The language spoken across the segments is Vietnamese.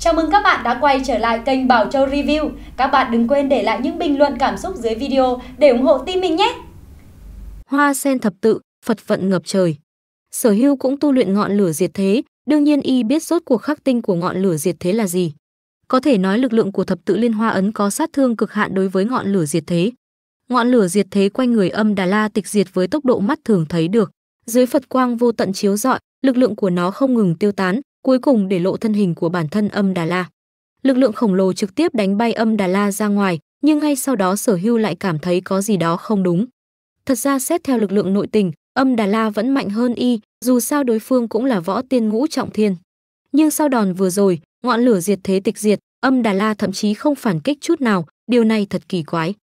Chào mừng các bạn đã quay trở lại kênh Bảo Châu Review. Các bạn đừng quên để lại những bình luận cảm xúc dưới video để ủng hộ team mình nhé. Hoa sen thập tự, Phật vận ngập trời. Sở Hưu cũng tu luyện ngọn lửa diệt thế, đương nhiên y biết rốt cuộc khắc tinh của ngọn lửa diệt thế là gì. Có thể nói lực lượng của thập tự liên hoa ấn có sát thương cực hạn đối với ngọn lửa diệt thế. Ngọn lửa diệt thế quanh người Âm Đà La tịch diệt với tốc độ mắt thường thấy được, dưới Phật quang vô tận chiếu rọi, lực lượng của nó không ngừng tiêu tán, cuối cùng để lộ thân hình của bản thân âm Đà La. Lực lượng khổng lồ trực tiếp đánh bay âm Đà La ra ngoài, nhưng ngay sau đó sở hưu lại cảm thấy có gì đó không đúng. Thật ra xét theo lực lượng nội tình, âm Đà La vẫn mạnh hơn y, dù sao đối phương cũng là võ tiên ngũ trọng thiên. Nhưng sau đòn vừa rồi, ngọn lửa diệt thế tịch diệt, âm Đà La thậm chí không phản kích chút nào, điều này thật kỳ quái.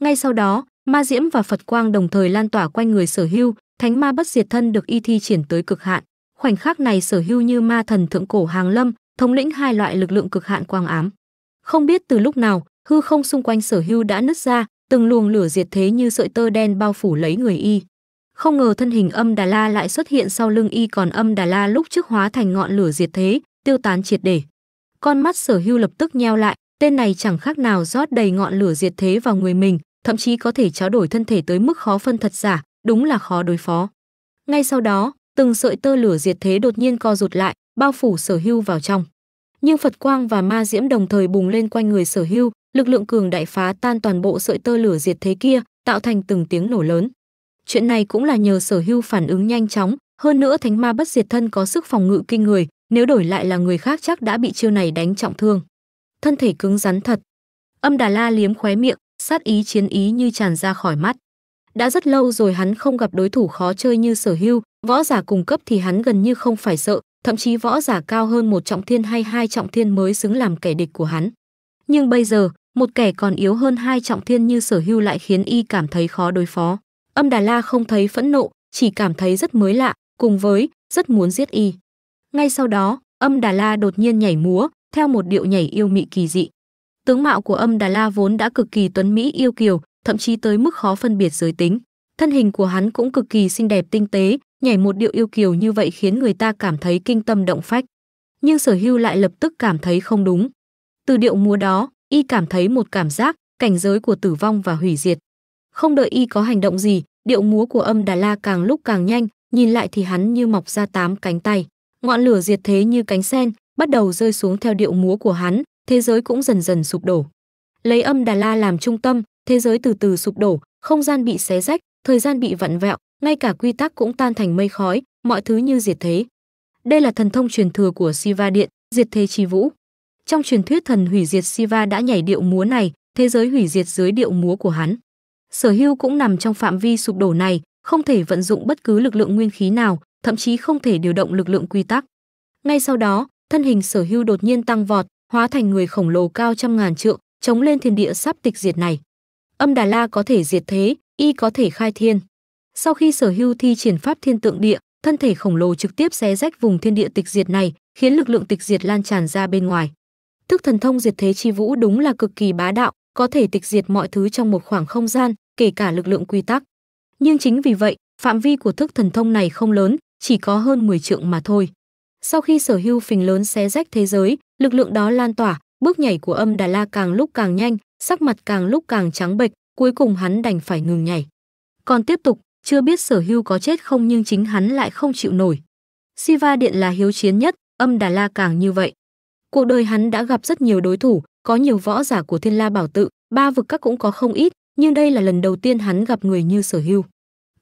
Ngay sau đó, ma diễm và Phật quang đồng thời lan tỏa quanh người sở hưu, thánh ma bất diệt thân được y thi triển tới cực hạn. Khoảnh khắc này sở hưu như ma thần thượng cổ hàng lâm, thống lĩnh hai loại lực lượng cực hạn quang ám. Không biết từ lúc nào, hư không xung quanh sở hưu đã nứt ra, từng luồng lửa diệt thế như sợi tơ đen bao phủ lấy người y. Không ngờ thân hình âm Đà La lại xuất hiện sau lưng y còn âm Đà La lúc trước hóa thành ngọn lửa diệt thế, tiêu tán triệt để. Con mắt sở hưu lập tức nheo lại, tên này chẳng khác nào rót đầy ngọn lửa diệt thế vào người mình, thậm chí có thể trao đổi thân thể tới mức khó phân thật giả, đúng là khó đối phó. Ngay sau đó, từng sợi tơ lửa diệt thế đột nhiên co rụt lại, bao phủ Sở Hưu vào trong. Nhưng Phật quang và ma diễm đồng thời bùng lên quanh người Sở Hưu, lực lượng cường đại phá tan toàn bộ sợi tơ lửa diệt thế kia, tạo thành từng tiếng nổ lớn. Chuyện này cũng là nhờ Sở Hưu phản ứng nhanh chóng, hơn nữa Thánh Ma Bất Diệt Thân có sức phòng ngự kinh người, nếu đổi lại là người khác chắc đã bị chiêu này đánh trọng thương. Thân thể cứng rắn thật. Âm Đà La liếm khóe miệng, sát ý chiến ý như tràn ra khỏi mắt đã rất lâu rồi hắn không gặp đối thủ khó chơi như sở hưu võ giả cùng cấp thì hắn gần như không phải sợ thậm chí võ giả cao hơn một trọng thiên hay hai trọng thiên mới xứng làm kẻ địch của hắn nhưng bây giờ một kẻ còn yếu hơn hai trọng thiên như sở hưu lại khiến y cảm thấy khó đối phó âm đà la không thấy phẫn nộ chỉ cảm thấy rất mới lạ cùng với rất muốn giết y ngay sau đó âm đà la đột nhiên nhảy múa theo một điệu nhảy yêu mị kỳ dị tướng mạo của âm đà la vốn đã cực kỳ tuấn mỹ yêu kiều thậm chí tới mức khó phân biệt giới tính. Thân hình của hắn cũng cực kỳ xinh đẹp tinh tế, nhảy một điệu yêu kiều như vậy khiến người ta cảm thấy kinh tâm động phách. Nhưng Sở Hưu lại lập tức cảm thấy không đúng. Từ điệu múa đó, y cảm thấy một cảm giác, cảnh giới của tử vong và hủy diệt. Không đợi y có hành động gì, điệu múa của âm Đà La càng lúc càng nhanh, nhìn lại thì hắn như mọc ra tám cánh tay. Ngọn lửa diệt thế như cánh sen, bắt đầu rơi xuống theo điệu múa của hắn, thế giới cũng dần dần sụp đổ. Lấy âm Đà La làm trung tâm, thế giới từ từ sụp đổ, không gian bị xé rách, thời gian bị vặn vẹo, ngay cả quy tắc cũng tan thành mây khói, mọi thứ như diệt thế. Đây là thần thông truyền thừa của Siva Điện, diệt thế chi vũ. Trong truyền thuyết thần hủy diệt Siva đã nhảy điệu múa này, thế giới hủy diệt dưới điệu múa của hắn. Sở Hưu cũng nằm trong phạm vi sụp đổ này, không thể vận dụng bất cứ lực lượng nguyên khí nào, thậm chí không thể điều động lực lượng quy tắc. Ngay sau đó, thân hình Sở Hưu đột nhiên tăng vọt, hóa thành người khổng lồ cao trăm ngàn trượng, chống lên thiên địa sắp tịch diệt này âm đà la có thể diệt thế y có thể khai thiên sau khi sở hưu thi triển pháp thiên tượng địa thân thể khổng lồ trực tiếp xé rách vùng thiên địa tịch diệt này khiến lực lượng tịch diệt lan tràn ra bên ngoài thức thần thông diệt thế chi vũ đúng là cực kỳ bá đạo có thể tịch diệt mọi thứ trong một khoảng không gian kể cả lực lượng quy tắc nhưng chính vì vậy phạm vi của thức thần thông này không lớn chỉ có hơn 10 trượng mà thôi sau khi sở hưu phình lớn xé rách thế giới lực lượng đó lan tỏa Bước nhảy của âm Đà La càng lúc càng nhanh, sắc mặt càng lúc càng trắng bệch, cuối cùng hắn đành phải ngừng nhảy. Còn tiếp tục, chưa biết sở hưu có chết không nhưng chính hắn lại không chịu nổi. Siva Điện là hiếu chiến nhất, âm Đà La càng như vậy. Cuộc đời hắn đã gặp rất nhiều đối thủ, có nhiều võ giả của Thiên La Bảo Tự, ba vực các cũng có không ít, nhưng đây là lần đầu tiên hắn gặp người như sở hưu.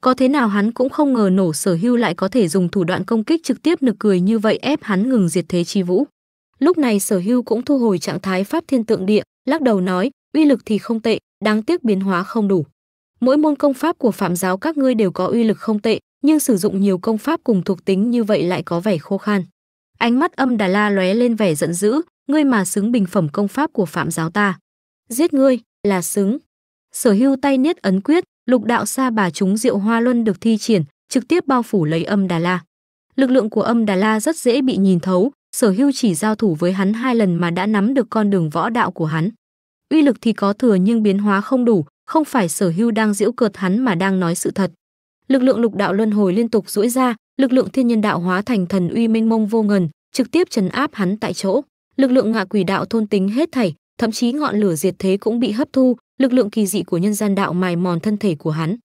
Có thế nào hắn cũng không ngờ nổ sở hưu lại có thể dùng thủ đoạn công kích trực tiếp nực cười như vậy ép hắn ngừng diệt thế chi vũ. Lúc này Sở Hưu cũng thu hồi trạng thái pháp thiên tượng địa, lắc đầu nói, uy lực thì không tệ, đáng tiếc biến hóa không đủ. Mỗi môn công pháp của phạm giáo các ngươi đều có uy lực không tệ, nhưng sử dụng nhiều công pháp cùng thuộc tính như vậy lại có vẻ khô khan. Ánh mắt Âm Đà La lóe lên vẻ giận dữ, ngươi mà xứng bình phẩm công pháp của phạm giáo ta. Giết ngươi là xứng. Sở Hưu tay niết ấn quyết, lục đạo sa bà chúng diệu hoa luân được thi triển, trực tiếp bao phủ lấy Âm Đà La. Lực lượng của Âm Đà La rất dễ bị nhìn thấu, sở hưu chỉ giao thủ với hắn hai lần mà đã nắm được con đường võ đạo của hắn uy lực thì có thừa nhưng biến hóa không đủ không phải sở hưu đang giễu cợt hắn mà đang nói sự thật lực lượng lục đạo luân hồi liên tục duỗi ra lực lượng thiên nhân đạo hóa thành thần uy mênh mông vô ngần trực tiếp trấn áp hắn tại chỗ lực lượng ngạ quỷ đạo thôn tính hết thảy thậm chí ngọn lửa diệt thế cũng bị hấp thu lực lượng kỳ dị của nhân gian đạo mài mòn thân thể của hắn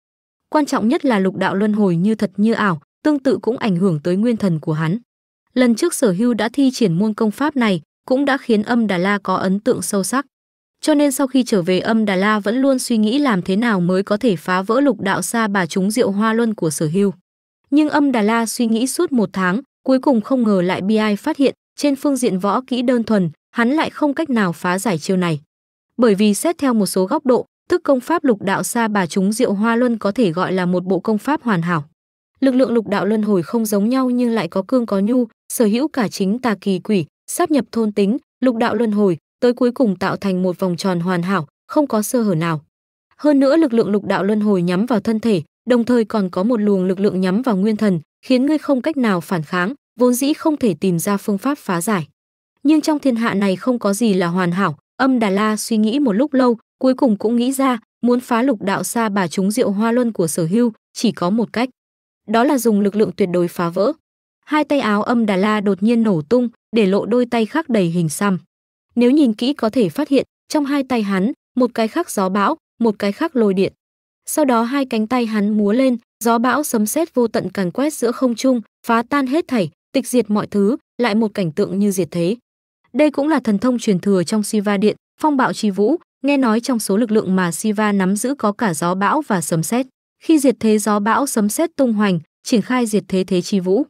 quan trọng nhất là lục đạo luân hồi như thật như ảo tương tự cũng ảnh hưởng tới nguyên thần của hắn Lần trước Sở Hưu đã thi triển môn công pháp này, cũng đã khiến Âm Đà La có ấn tượng sâu sắc. Cho nên sau khi trở về Âm Đà La vẫn luôn suy nghĩ làm thế nào mới có thể phá vỡ lục đạo xa bà chúng Diệu Hoa Luân của Sở Hưu. Nhưng Âm Đà La suy nghĩ suốt một tháng, cuối cùng không ngờ lại bi ai phát hiện, trên phương diện võ kỹ đơn thuần, hắn lại không cách nào phá giải chiêu này. Bởi vì xét theo một số góc độ, tức công pháp lục đạo xa bà chúng Diệu Hoa Luân có thể gọi là một bộ công pháp hoàn hảo lực lượng lục đạo luân hồi không giống nhau nhưng lại có cương có nhu, sở hữu cả chính tà kỳ quỷ, sắp nhập thôn tính, lục đạo luân hồi, tới cuối cùng tạo thành một vòng tròn hoàn hảo, không có sơ hở nào. Hơn nữa lực lượng lục đạo luân hồi nhắm vào thân thể, đồng thời còn có một luồng lực lượng nhắm vào nguyên thần, khiến ngươi không cách nào phản kháng, vốn dĩ không thể tìm ra phương pháp phá giải. Nhưng trong thiên hạ này không có gì là hoàn hảo, Âm Đà La suy nghĩ một lúc lâu, cuối cùng cũng nghĩ ra, muốn phá lục đạo xa bà chúng diệu hoa luân của Sở Hưu, chỉ có một cách đó là dùng lực lượng tuyệt đối phá vỡ. Hai tay áo âm Đà La đột nhiên nổ tung, để lộ đôi tay khác đầy hình xăm. Nếu nhìn kỹ có thể phát hiện, trong hai tay hắn, một cái khác gió bão, một cái khác lôi điện. Sau đó hai cánh tay hắn múa lên, gió bão sấm sét vô tận càn quét giữa không trung, phá tan hết thảy, tịch diệt mọi thứ, lại một cảnh tượng như diệt thế. Đây cũng là thần thông truyền thừa trong Siva Điện, phong bạo chi vũ, nghe nói trong số lực lượng mà Siva nắm giữ có cả gió bão và sấm sét khi diệt thế gió bão sấm sét tung hoành, triển khai diệt thế thế chi vũ.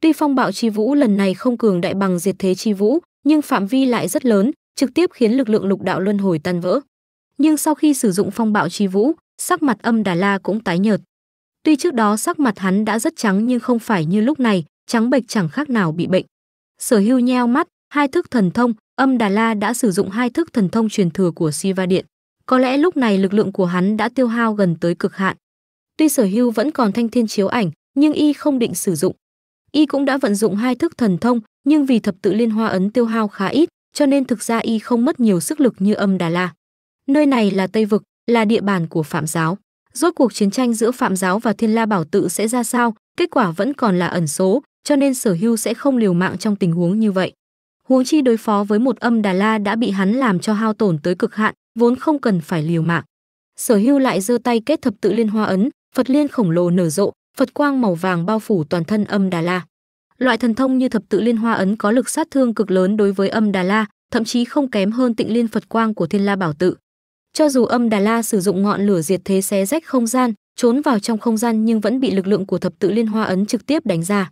Tuy phong bạo chi vũ lần này không cường đại bằng diệt thế chi vũ, nhưng phạm vi lại rất lớn, trực tiếp khiến lực lượng lục đạo luân hồi tan vỡ. Nhưng sau khi sử dụng phong bạo chi vũ, sắc mặt âm Đà La cũng tái nhợt. Tuy trước đó sắc mặt hắn đã rất trắng nhưng không phải như lúc này, trắng bệch chẳng khác nào bị bệnh. Sở Hưu nheo mắt, hai thức thần thông, âm Đà La đã sử dụng hai thức thần thông truyền thừa của Siva Điện. Có lẽ lúc này lực lượng của hắn đã tiêu hao gần tới cực hạn, Tuy sở hưu vẫn còn thanh thiên chiếu ảnh, nhưng y không định sử dụng. Y cũng đã vận dụng hai thức thần thông, nhưng vì thập tự liên hoa ấn tiêu hao khá ít, cho nên thực ra y không mất nhiều sức lực như âm Đà La. Nơi này là Tây Vực, là địa bàn của Phạm giáo. Rốt cuộc chiến tranh giữa Phạm giáo và Thiên La Bảo tự sẽ ra sao, kết quả vẫn còn là ẩn số, cho nên sở hưu sẽ không liều mạng trong tình huống như vậy. Huống chi đối phó với một âm Đà La đã bị hắn làm cho hao tổn tới cực hạn, vốn không cần phải liều mạng. Sở hưu lại giơ tay kết thập tự liên hoa ấn, Phật liên khổng lồ nở rộ, Phật quang màu vàng bao phủ toàn thân âm Đà La. Loại thần thông như thập tự liên hoa ấn có lực sát thương cực lớn đối với âm Đà La, thậm chí không kém hơn tịnh liên Phật quang của Thiên La Bảo Tự. Cho dù âm Đà La sử dụng ngọn lửa diệt thế xé rách không gian, trốn vào trong không gian nhưng vẫn bị lực lượng của thập tự liên hoa ấn trực tiếp đánh ra.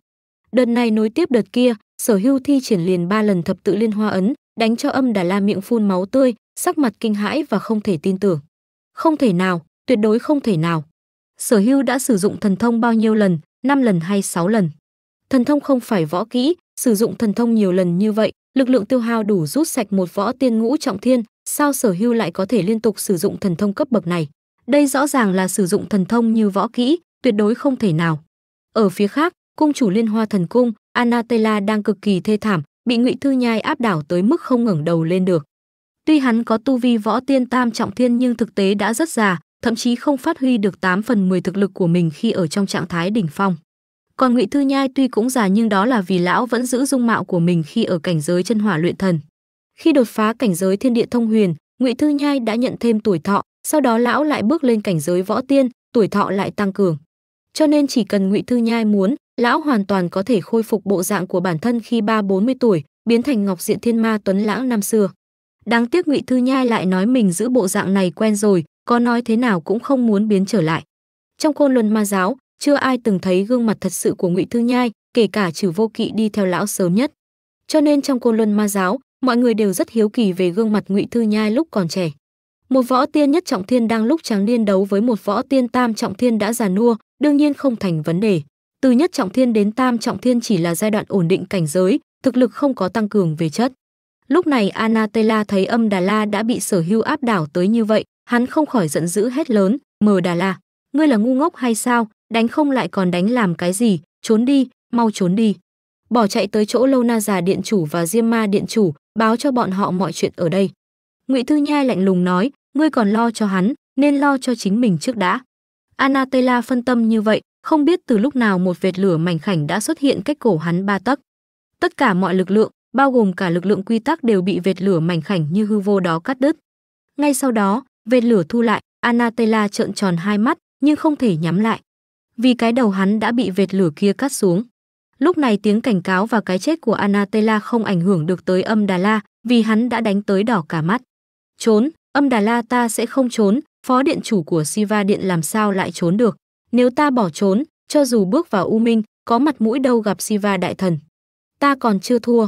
Đợt này nối tiếp đợt kia, Sở Hưu thi triển liền ba lần thập tự liên hoa ấn, đánh cho âm Đà La miệng phun máu tươi, sắc mặt kinh hãi và không thể tin tưởng. Không thể nào, tuyệt đối không thể nào sở hưu đã sử dụng thần thông bao nhiêu lần 5 lần hay 6 lần thần thông không phải võ kỹ sử dụng thần thông nhiều lần như vậy lực lượng tiêu hao đủ rút sạch một võ tiên ngũ trọng thiên sao sở hưu lại có thể liên tục sử dụng thần thông cấp bậc này đây rõ ràng là sử dụng thần thông như võ kỹ tuyệt đối không thể nào ở phía khác cung chủ liên hoa thần cung anatela đang cực kỳ thê thảm bị ngụy thư nhai áp đảo tới mức không ngẩng đầu lên được tuy hắn có tu vi võ tiên tam trọng thiên nhưng thực tế đã rất già thậm chí không phát huy được 8 phần 10 thực lực của mình khi ở trong trạng thái đỉnh phong. Còn Ngụy Thư Nhai tuy cũng già nhưng đó là vì lão vẫn giữ dung mạo của mình khi ở cảnh giới chân hỏa luyện thần. Khi đột phá cảnh giới thiên địa thông huyền, Ngụy Thư Nhai đã nhận thêm tuổi thọ, sau đó lão lại bước lên cảnh giới võ tiên, tuổi thọ lại tăng cường. Cho nên chỉ cần Ngụy Thư Nhai muốn, lão hoàn toàn có thể khôi phục bộ dạng của bản thân khi ba bốn mươi tuổi, biến thành Ngọc Diện Thiên Ma Tuấn Lãng năm xưa. Đáng tiếc Ngụy Thư Nhai lại nói mình giữ bộ dạng này quen rồi, có nói thế nào cũng không muốn biến trở lại. Trong côn luân ma giáo, chưa ai từng thấy gương mặt thật sự của Ngụy Thư Nhai, kể cả trừ vô kỵ đi theo lão sớm nhất. Cho nên trong côn luân ma giáo, mọi người đều rất hiếu kỳ về gương mặt Ngụy Thư Nhai lúc còn trẻ. Một võ tiên nhất trọng thiên đang lúc tráng niên đấu với một võ tiên tam trọng thiên đã già nua, đương nhiên không thành vấn đề. Từ nhất trọng thiên đến tam trọng thiên chỉ là giai đoạn ổn định cảnh giới, thực lực không có tăng cường về chất. Lúc này Anatela thấy âm Đà La đã bị sở hưu áp đảo tới như vậy, hắn không khỏi giận dữ hét lớn mờ đà la ngươi là ngu ngốc hay sao đánh không lại còn đánh làm cái gì trốn đi mau trốn đi bỏ chạy tới chỗ lâu na già điện chủ và diêm ma điện chủ báo cho bọn họ mọi chuyện ở đây ngụy thư nhai lạnh lùng nói ngươi còn lo cho hắn nên lo cho chính mình trước đã anatela phân tâm như vậy không biết từ lúc nào một vệt lửa mảnh khảnh đã xuất hiện cách cổ hắn ba tấc tất cả mọi lực lượng bao gồm cả lực lượng quy tắc đều bị vệt lửa mảnh khảnh như hư vô đó cắt đứt ngay sau đó Vệt lửa thu lại, Anatela trợn tròn hai mắt, nhưng không thể nhắm lại. Vì cái đầu hắn đã bị vệt lửa kia cắt xuống. Lúc này tiếng cảnh cáo và cái chết của Anatela không ảnh hưởng được tới âm Đà La, vì hắn đã đánh tới đỏ cả mắt. Trốn, âm Đà La ta sẽ không trốn, phó điện chủ của Siva Điện làm sao lại trốn được. Nếu ta bỏ trốn, cho dù bước vào U Minh, có mặt mũi đâu gặp Siva Đại Thần. Ta còn chưa thua.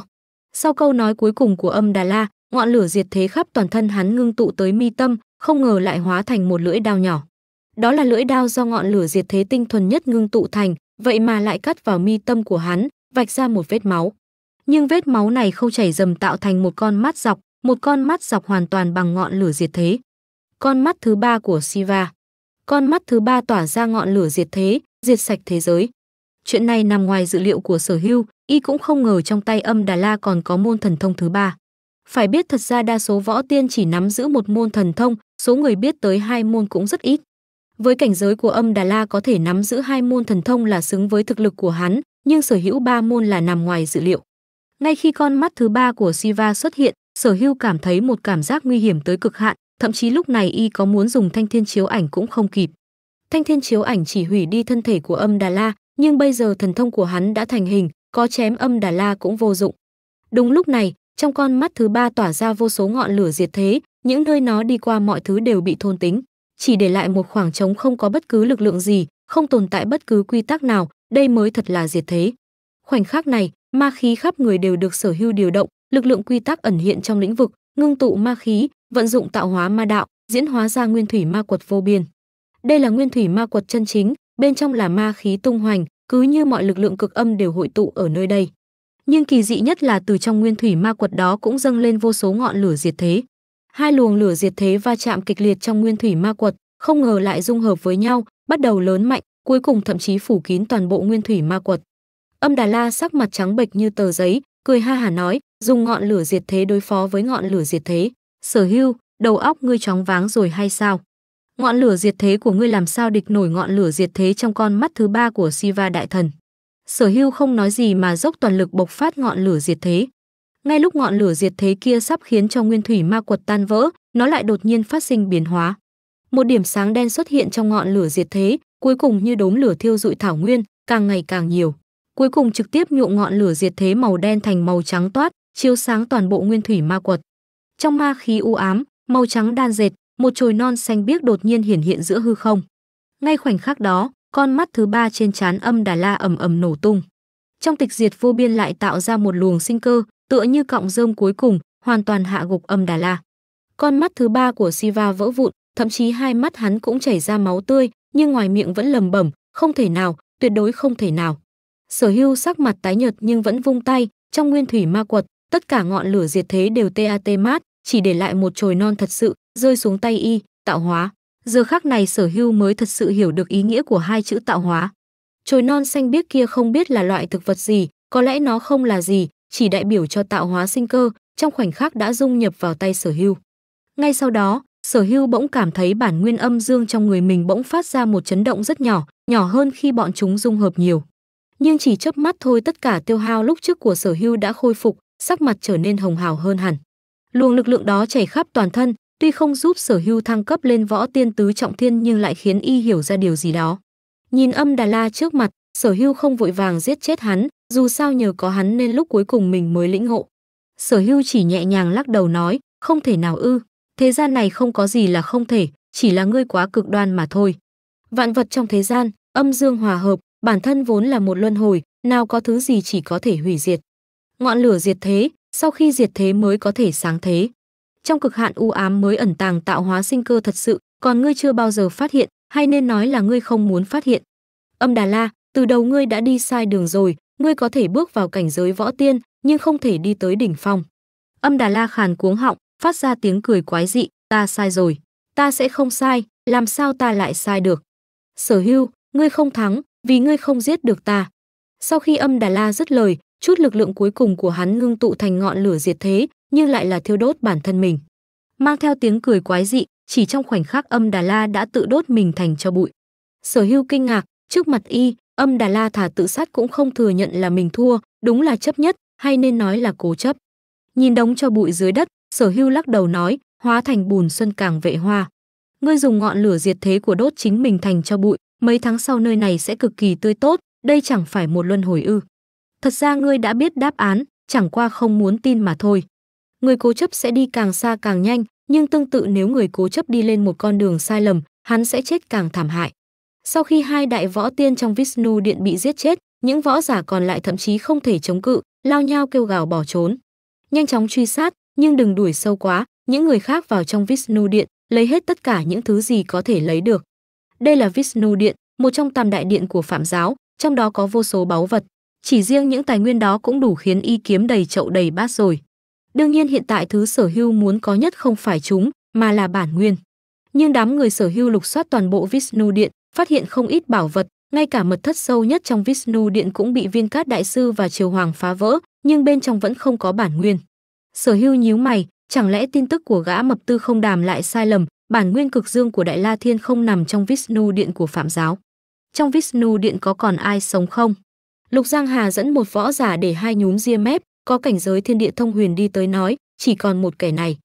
Sau câu nói cuối cùng của âm Đà La, ngọn lửa diệt thế khắp toàn thân hắn ngưng tụ tới mi tâm, không ngờ lại hóa thành một lưỡi đao nhỏ. Đó là lưỡi đao do ngọn lửa diệt thế tinh thuần nhất ngưng tụ thành, vậy mà lại cắt vào mi tâm của hắn, vạch ra một vết máu. Nhưng vết máu này không chảy dầm tạo thành một con mắt dọc, một con mắt dọc hoàn toàn bằng ngọn lửa diệt thế. Con mắt thứ ba của Siva. Con mắt thứ ba tỏa ra ngọn lửa diệt thế, diệt sạch thế giới. Chuyện này nằm ngoài dự liệu của sở hưu, y cũng không ngờ trong tay âm Đà La còn có môn thần thông thứ ba. Phải biết thật ra đa số võ tiên chỉ nắm giữ một môn thần thông, số người biết tới hai môn cũng rất ít. Với cảnh giới của âm Đà La có thể nắm giữ hai môn thần thông là xứng với thực lực của hắn, nhưng sở hữu ba môn là nằm ngoài dự liệu. Ngay khi con mắt thứ ba của Siva xuất hiện, sở hữu cảm thấy một cảm giác nguy hiểm tới cực hạn, thậm chí lúc này y có muốn dùng thanh thiên chiếu ảnh cũng không kịp. Thanh thiên chiếu ảnh chỉ hủy đi thân thể của âm Đà La, nhưng bây giờ thần thông của hắn đã thành hình, có chém âm Đà La cũng vô dụng. Đúng lúc này, trong con mắt thứ ba tỏa ra vô số ngọn lửa diệt thế, những nơi nó đi qua mọi thứ đều bị thôn tính, chỉ để lại một khoảng trống không có bất cứ lực lượng gì, không tồn tại bất cứ quy tắc nào, đây mới thật là diệt thế. Khoảnh khắc này, ma khí khắp người đều được sở hữu điều động, lực lượng quy tắc ẩn hiện trong lĩnh vực, ngưng tụ ma khí, vận dụng tạo hóa ma đạo, diễn hóa ra nguyên thủy ma quật vô biên. Đây là nguyên thủy ma quật chân chính, bên trong là ma khí tung hoành, cứ như mọi lực lượng cực âm đều hội tụ ở nơi đây. Nhưng kỳ dị nhất là từ trong nguyên thủy ma quật đó cũng dâng lên vô số ngọn lửa diệt thế, Hai luồng lửa diệt thế va chạm kịch liệt trong nguyên thủy ma quật, không ngờ lại dung hợp với nhau, bắt đầu lớn mạnh, cuối cùng thậm chí phủ kín toàn bộ nguyên thủy ma quật. Âm Đà La sắc mặt trắng bệch như tờ giấy, cười ha hả nói, dùng ngọn lửa diệt thế đối phó với ngọn lửa diệt thế. Sở Hưu, đầu óc ngươi chóng váng rồi hay sao? Ngọn lửa diệt thế của ngươi làm sao địch nổi ngọn lửa diệt thế trong con mắt thứ ba của Siva đại thần? Sở Hưu không nói gì mà dốc toàn lực bộc phát ngọn lửa diệt thế. Ngay lúc ngọn lửa diệt thế kia sắp khiến cho nguyên thủy ma quật tan vỡ, nó lại đột nhiên phát sinh biến hóa. Một điểm sáng đen xuất hiện trong ngọn lửa diệt thế, cuối cùng như đốm lửa thiêu dụi thảo nguyên, càng ngày càng nhiều. Cuối cùng trực tiếp nhuộm ngọn lửa diệt thế màu đen thành màu trắng toát, chiếu sáng toàn bộ nguyên thủy ma quật. Trong ma khí u ám, màu trắng đan dệt, một chồi non xanh biếc đột nhiên hiển hiện giữa hư không. Ngay khoảnh khắc đó, con mắt thứ ba trên trán âm Đà La ầm ầm nổ tung. Trong tịch diệt vô biên lại tạo ra một luồng sinh cơ, tựa như cọng rơm cuối cùng, hoàn toàn hạ gục âm Đà La. Con mắt thứ ba của Siva vỡ vụn, thậm chí hai mắt hắn cũng chảy ra máu tươi, nhưng ngoài miệng vẫn lầm bẩm, không thể nào, tuyệt đối không thể nào. Sở Hưu sắc mặt tái nhợt nhưng vẫn vung tay, trong nguyên thủy ma quật, tất cả ngọn lửa diệt thế đều TAT mát, chỉ để lại một chồi non thật sự rơi xuống tay y, tạo hóa. Giờ khắc này Sở Hưu mới thật sự hiểu được ý nghĩa của hai chữ tạo hóa. Chồi non xanh biếc kia không biết là loại thực vật gì, có lẽ nó không là gì, chỉ đại biểu cho tạo hóa sinh cơ, trong khoảnh khắc đã dung nhập vào tay Sở Hưu. Ngay sau đó, Sở Hưu bỗng cảm thấy bản nguyên âm dương trong người mình bỗng phát ra một chấn động rất nhỏ, nhỏ hơn khi bọn chúng dung hợp nhiều. Nhưng chỉ chớp mắt thôi tất cả tiêu hao lúc trước của Sở Hưu đã khôi phục, sắc mặt trở nên hồng hào hơn hẳn. Luồng lực lượng đó chảy khắp toàn thân, tuy không giúp Sở Hưu thăng cấp lên võ tiên tứ trọng thiên nhưng lại khiến y hiểu ra điều gì đó. Nhìn Âm Đà La trước mặt, Sở Hưu không vội vàng giết chết hắn, dù sao nhờ có hắn nên lúc cuối cùng mình mới lĩnh ngộ. Sở hưu chỉ nhẹ nhàng lắc đầu nói, không thể nào ư. Thế gian này không có gì là không thể, chỉ là ngươi quá cực đoan mà thôi. Vạn vật trong thế gian, âm dương hòa hợp, bản thân vốn là một luân hồi, nào có thứ gì chỉ có thể hủy diệt. Ngọn lửa diệt thế, sau khi diệt thế mới có thể sáng thế. Trong cực hạn u ám mới ẩn tàng tạo hóa sinh cơ thật sự, còn ngươi chưa bao giờ phát hiện, hay nên nói là ngươi không muốn phát hiện. Âm Đà La, từ đầu ngươi đã đi sai đường rồi, ngươi có thể bước vào cảnh giới võ tiên, nhưng không thể đi tới đỉnh phong. Âm Đà La khàn cuống họng, phát ra tiếng cười quái dị, ta sai rồi, ta sẽ không sai, làm sao ta lại sai được. Sở hưu, ngươi không thắng, vì ngươi không giết được ta. Sau khi âm Đà La dứt lời, chút lực lượng cuối cùng của hắn ngưng tụ thành ngọn lửa diệt thế, nhưng lại là thiêu đốt bản thân mình. Mang theo tiếng cười quái dị, chỉ trong khoảnh khắc âm Đà La đã tự đốt mình thành cho bụi. Sở hưu kinh ngạc, trước mặt y, âm đà la thả tự sát cũng không thừa nhận là mình thua đúng là chấp nhất hay nên nói là cố chấp nhìn đống cho bụi dưới đất sở hưu lắc đầu nói hóa thành bùn xuân càng vệ hoa ngươi dùng ngọn lửa diệt thế của đốt chính mình thành cho bụi mấy tháng sau nơi này sẽ cực kỳ tươi tốt đây chẳng phải một luân hồi ư thật ra ngươi đã biết đáp án chẳng qua không muốn tin mà thôi người cố chấp sẽ đi càng xa càng nhanh nhưng tương tự nếu người cố chấp đi lên một con đường sai lầm hắn sẽ chết càng thảm hại sau khi hai đại võ tiên trong Vishnu điện bị giết chết, những võ giả còn lại thậm chí không thể chống cự, lao nhau kêu gào bỏ trốn. Nhanh chóng truy sát, nhưng đừng đuổi sâu quá, những người khác vào trong Vishnu điện, lấy hết tất cả những thứ gì có thể lấy được. Đây là Vishnu điện, một trong tam đại điện của Phạm giáo, trong đó có vô số báu vật. Chỉ riêng những tài nguyên đó cũng đủ khiến y kiếm đầy chậu đầy bát rồi. Đương nhiên hiện tại thứ sở hưu muốn có nhất không phải chúng, mà là bản nguyên. Nhưng đám người sở hưu lục soát toàn bộ Vishnu điện, phát hiện không ít bảo vật, ngay cả mật thất sâu nhất trong Vishnu Điện cũng bị viên cát đại sư và triều hoàng phá vỡ, nhưng bên trong vẫn không có bản nguyên. Sở hưu nhíu mày, chẳng lẽ tin tức của gã mập tư không đàm lại sai lầm, bản nguyên cực dương của Đại La Thiên không nằm trong Vishnu Điện của Phạm Giáo. Trong Vishnu Điện có còn ai sống không? Lục Giang Hà dẫn một võ giả để hai nhúm ria mép, có cảnh giới thiên địa thông huyền đi tới nói, chỉ còn một kẻ này.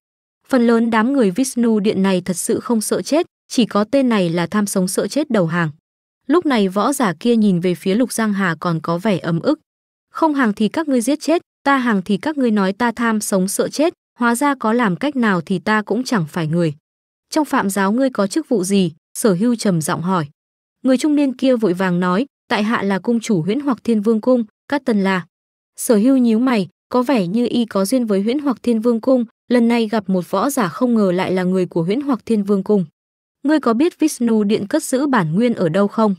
Phần lớn đám người Vishnu Điện này thật sự không sợ chết, chỉ có tên này là tham sống sợ chết đầu hàng. Lúc này võ giả kia nhìn về phía Lục Giang Hà còn có vẻ ấm ức. Không hàng thì các ngươi giết chết, ta hàng thì các ngươi nói ta tham sống sợ chết, hóa ra có làm cách nào thì ta cũng chẳng phải người. Trong phạm giáo ngươi có chức vụ gì? Sở hưu trầm giọng hỏi. Người trung niên kia vội vàng nói, tại hạ là cung chủ huyễn hoặc thiên vương cung, các tần là. Sở hưu nhíu mày, có vẻ như y có duyên với huyễn hoặc thiên vương cung, lần này gặp một võ giả không ngờ lại là người của huyễn hoặc thiên vương cung ngươi có biết Vishnu điện cất giữ bản nguyên ở đâu không?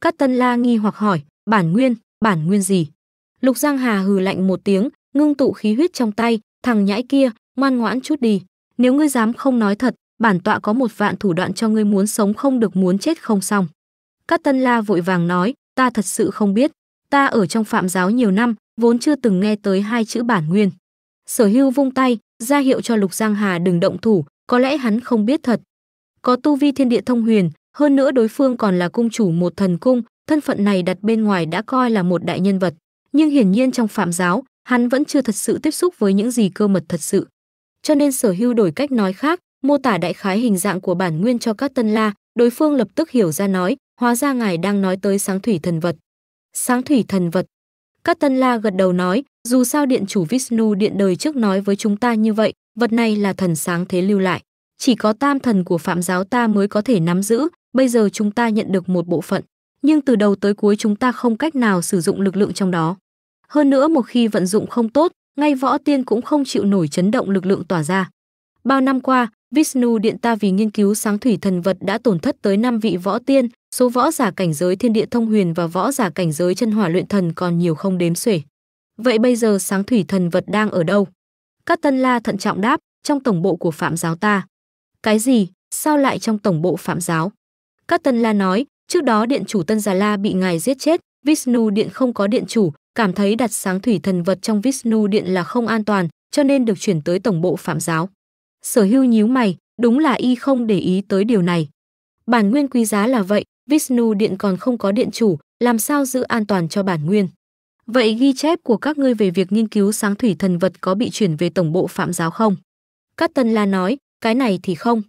Cát Tân La nghi hoặc hỏi, bản nguyên, bản nguyên gì? Lục Giang Hà hừ lạnh một tiếng, ngưng tụ khí huyết trong tay, thằng nhãi kia, ngoan ngoãn chút đi. Nếu ngươi dám không nói thật, bản tọa có một vạn thủ đoạn cho ngươi muốn sống không được muốn chết không xong. Cát Tân La vội vàng nói, ta thật sự không biết. Ta ở trong phạm giáo nhiều năm, vốn chưa từng nghe tới hai chữ bản nguyên. Sở hưu vung tay, ra hiệu cho Lục Giang Hà đừng động thủ, có lẽ hắn không biết thật, có tu vi thiên địa thông huyền, hơn nữa đối phương còn là cung chủ một thần cung, thân phận này đặt bên ngoài đã coi là một đại nhân vật. Nhưng hiển nhiên trong phạm giáo, hắn vẫn chưa thật sự tiếp xúc với những gì cơ mật thật sự. Cho nên sở hưu đổi cách nói khác, mô tả đại khái hình dạng của bản nguyên cho các tân la, đối phương lập tức hiểu ra nói, hóa ra ngài đang nói tới sáng thủy thần vật. Sáng thủy thần vật. Các tân la gật đầu nói, dù sao điện chủ Vishnu điện đời trước nói với chúng ta như vậy, vật này là thần sáng thế lưu lại chỉ có tam thần của phạm giáo ta mới có thể nắm giữ, bây giờ chúng ta nhận được một bộ phận, nhưng từ đầu tới cuối chúng ta không cách nào sử dụng lực lượng trong đó. Hơn nữa một khi vận dụng không tốt, ngay võ tiên cũng không chịu nổi chấn động lực lượng tỏa ra. Bao năm qua, Vishnu Điện ta vì nghiên cứu sáng thủy thần vật đã tổn thất tới năm vị võ tiên, số võ giả cảnh giới thiên địa thông huyền và võ giả cảnh giới chân hỏa luyện thần còn nhiều không đếm xuể. Vậy bây giờ sáng thủy thần vật đang ở đâu? Các tân la thận trọng đáp, trong tổng bộ của phạm giáo ta. Cái gì? Sao lại trong tổng bộ phạm giáo? Các Tân La nói, trước đó điện chủ Tân Già La bị ngài giết chết, Vishnu điện không có điện chủ, cảm thấy đặt sáng thủy thần vật trong Vishnu điện là không an toàn, cho nên được chuyển tới tổng bộ phạm giáo. Sở hưu nhíu mày, đúng là y không để ý tới điều này. Bản nguyên quý giá là vậy, Vishnu điện còn không có điện chủ, làm sao giữ an toàn cho bản nguyên. Vậy ghi chép của các ngươi về việc nghiên cứu sáng thủy thần vật có bị chuyển về tổng bộ phạm giáo không? các Tân La nói, cái này thì không.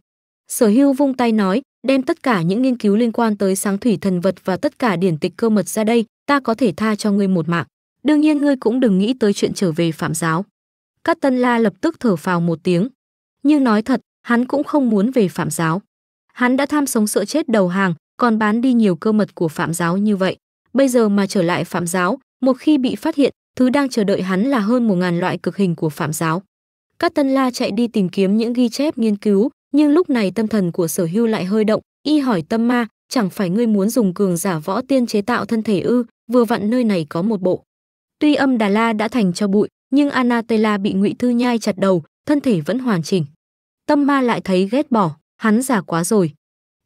Sở hưu vung tay nói, đem tất cả những nghiên cứu liên quan tới sáng thủy thần vật và tất cả điển tịch cơ mật ra đây, ta có thể tha cho ngươi một mạng. Đương nhiên ngươi cũng đừng nghĩ tới chuyện trở về phạm giáo. Cát Tân La lập tức thở phào một tiếng. Nhưng nói thật, hắn cũng không muốn về phạm giáo. Hắn đã tham sống sợ chết đầu hàng, còn bán đi nhiều cơ mật của phạm giáo như vậy. Bây giờ mà trở lại phạm giáo, một khi bị phát hiện, thứ đang chờ đợi hắn là hơn một ngàn loại cực hình của phạm giáo. Các tân la chạy đi tìm kiếm những ghi chép nghiên cứu, nhưng lúc này tâm thần của sở hưu lại hơi động, y hỏi tâm ma, chẳng phải ngươi muốn dùng cường giả võ tiên chế tạo thân thể ư, vừa vặn nơi này có một bộ. Tuy âm Đà La đã thành cho bụi, nhưng Anatela bị Ngụy Thư Nhai chặt đầu, thân thể vẫn hoàn chỉnh. Tâm ma lại thấy ghét bỏ, hắn giả quá rồi.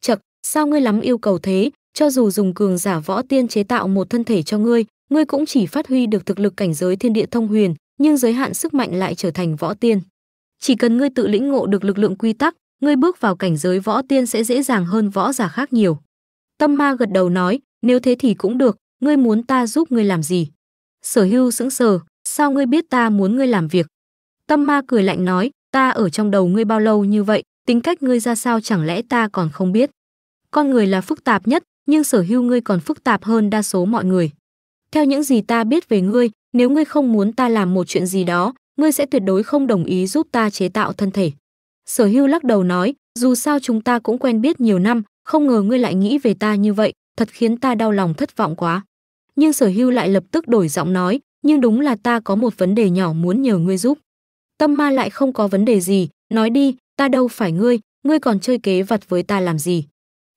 Chậc, sao ngươi lắm yêu cầu thế, cho dù dùng cường giả võ tiên chế tạo một thân thể cho ngươi, ngươi cũng chỉ phát huy được thực lực cảnh giới thiên địa thông huyền, nhưng giới hạn sức mạnh lại trở thành võ tiên. Chỉ cần ngươi tự lĩnh ngộ được lực lượng quy tắc, ngươi bước vào cảnh giới võ tiên sẽ dễ dàng hơn võ giả khác nhiều. Tâm ma gật đầu nói, nếu thế thì cũng được, ngươi muốn ta giúp ngươi làm gì? Sở hưu sững sờ, sao ngươi biết ta muốn ngươi làm việc? Tâm ma cười lạnh nói, ta ở trong đầu ngươi bao lâu như vậy, tính cách ngươi ra sao chẳng lẽ ta còn không biết? Con người là phức tạp nhất, nhưng sở hưu ngươi còn phức tạp hơn đa số mọi người. Theo những gì ta biết về ngươi, nếu ngươi không muốn ta làm một chuyện gì đó, ngươi sẽ tuyệt đối không đồng ý giúp ta chế tạo thân thể. Sở hưu lắc đầu nói, dù sao chúng ta cũng quen biết nhiều năm, không ngờ ngươi lại nghĩ về ta như vậy, thật khiến ta đau lòng thất vọng quá. Nhưng sở hưu lại lập tức đổi giọng nói, nhưng đúng là ta có một vấn đề nhỏ muốn nhờ ngươi giúp. Tâm ma lại không có vấn đề gì, nói đi, ta đâu phải ngươi, ngươi còn chơi kế vặt với ta làm gì.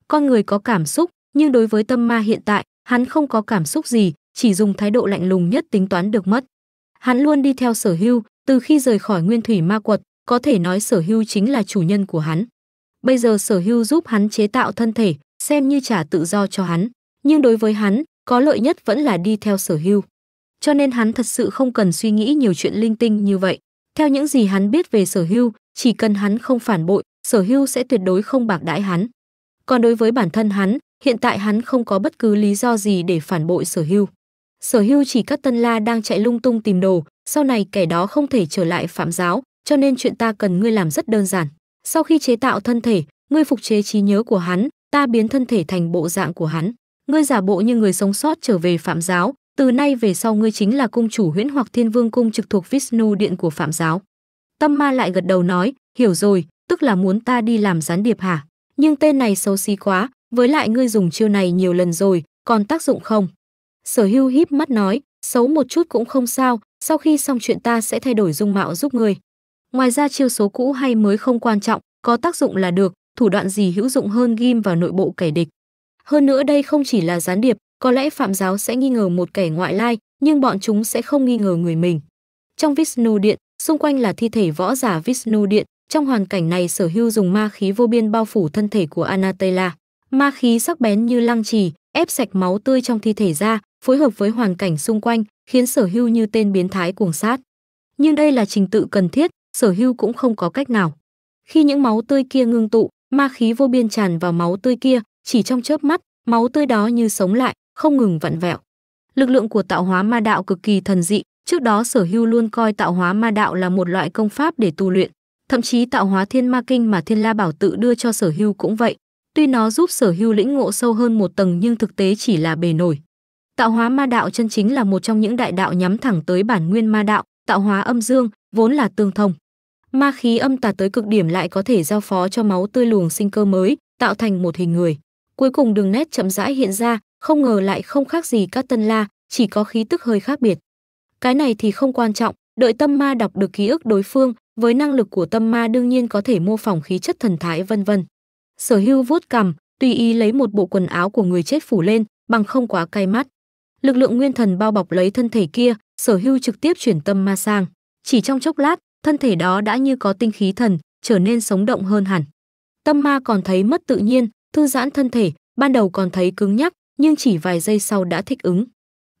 Con người có cảm xúc, nhưng đối với tâm ma hiện tại, hắn không có cảm xúc gì, chỉ dùng thái độ lạnh lùng nhất tính toán được mất. Hắn luôn đi theo sở hưu, từ khi rời khỏi nguyên thủy ma quật, có thể nói sở hưu chính là chủ nhân của hắn. Bây giờ sở hưu giúp hắn chế tạo thân thể, xem như trả tự do cho hắn. Nhưng đối với hắn, có lợi nhất vẫn là đi theo sở hưu. Cho nên hắn thật sự không cần suy nghĩ nhiều chuyện linh tinh như vậy. Theo những gì hắn biết về sở hưu, chỉ cần hắn không phản bội, sở hưu sẽ tuyệt đối không bạc đãi hắn. Còn đối với bản thân hắn, hiện tại hắn không có bất cứ lý do gì để phản bội sở hưu sở hưu chỉ các tân la đang chạy lung tung tìm đồ sau này kẻ đó không thể trở lại phạm giáo cho nên chuyện ta cần ngươi làm rất đơn giản sau khi chế tạo thân thể ngươi phục chế trí nhớ của hắn ta biến thân thể thành bộ dạng của hắn ngươi giả bộ như người sống sót trở về phạm giáo từ nay về sau ngươi chính là cung chủ huyễn hoặc thiên vương cung trực thuộc vishnu điện của phạm giáo tâm ma lại gật đầu nói hiểu rồi tức là muốn ta đi làm gián điệp hả nhưng tên này xấu xí quá với lại ngươi dùng chiêu này nhiều lần rồi còn tác dụng không Sở Hưu híp mắt nói, xấu một chút cũng không sao, sau khi xong chuyện ta sẽ thay đổi dung mạo giúp người. Ngoài ra chiêu số cũ hay mới không quan trọng, có tác dụng là được, thủ đoạn gì hữu dụng hơn ghim vào nội bộ kẻ địch. Hơn nữa đây không chỉ là gián điệp, có lẽ phạm giáo sẽ nghi ngờ một kẻ ngoại lai, nhưng bọn chúng sẽ không nghi ngờ người mình. Trong Vishnu Điện, xung quanh là thi thể võ giả Vishnu Điện, trong hoàn cảnh này sở hưu dùng ma khí vô biên bao phủ thân thể của Anatela. Ma khí sắc bén như lăng trì, ép sạch máu tươi trong thi thể ra, phối hợp với hoàn cảnh xung quanh, khiến Sở Hưu như tên biến thái cuồng sát. Nhưng đây là trình tự cần thiết, Sở Hưu cũng không có cách nào. Khi những máu tươi kia ngưng tụ, ma khí vô biên tràn vào máu tươi kia, chỉ trong chớp mắt, máu tươi đó như sống lại, không ngừng vặn vẹo. Lực lượng của tạo hóa ma đạo cực kỳ thần dị, trước đó Sở Hưu luôn coi tạo hóa ma đạo là một loại công pháp để tu luyện, thậm chí tạo hóa thiên ma kinh mà Thiên La Bảo tự đưa cho Sở Hưu cũng vậy, Tuy nó giúp sở hưu lĩnh ngộ sâu hơn một tầng nhưng thực tế chỉ là bề nổi. Tạo hóa ma đạo chân chính là một trong những đại đạo nhắm thẳng tới bản nguyên ma đạo, tạo hóa âm dương, vốn là tương thông. Ma khí âm tà tới cực điểm lại có thể giao phó cho máu tươi luồng sinh cơ mới, tạo thành một hình người. Cuối cùng đường nét chậm rãi hiện ra, không ngờ lại không khác gì các tân la, chỉ có khí tức hơi khác biệt. Cái này thì không quan trọng, đợi tâm ma đọc được ký ức đối phương, với năng lực của tâm ma đương nhiên có thể mô phỏng khí chất thần thái vân vân sở hưu vuốt cằm tùy ý lấy một bộ quần áo của người chết phủ lên bằng không quá cay mắt lực lượng nguyên thần bao bọc lấy thân thể kia sở hưu trực tiếp chuyển tâm ma sang chỉ trong chốc lát thân thể đó đã như có tinh khí thần trở nên sống động hơn hẳn tâm ma còn thấy mất tự nhiên thư giãn thân thể ban đầu còn thấy cứng nhắc nhưng chỉ vài giây sau đã thích ứng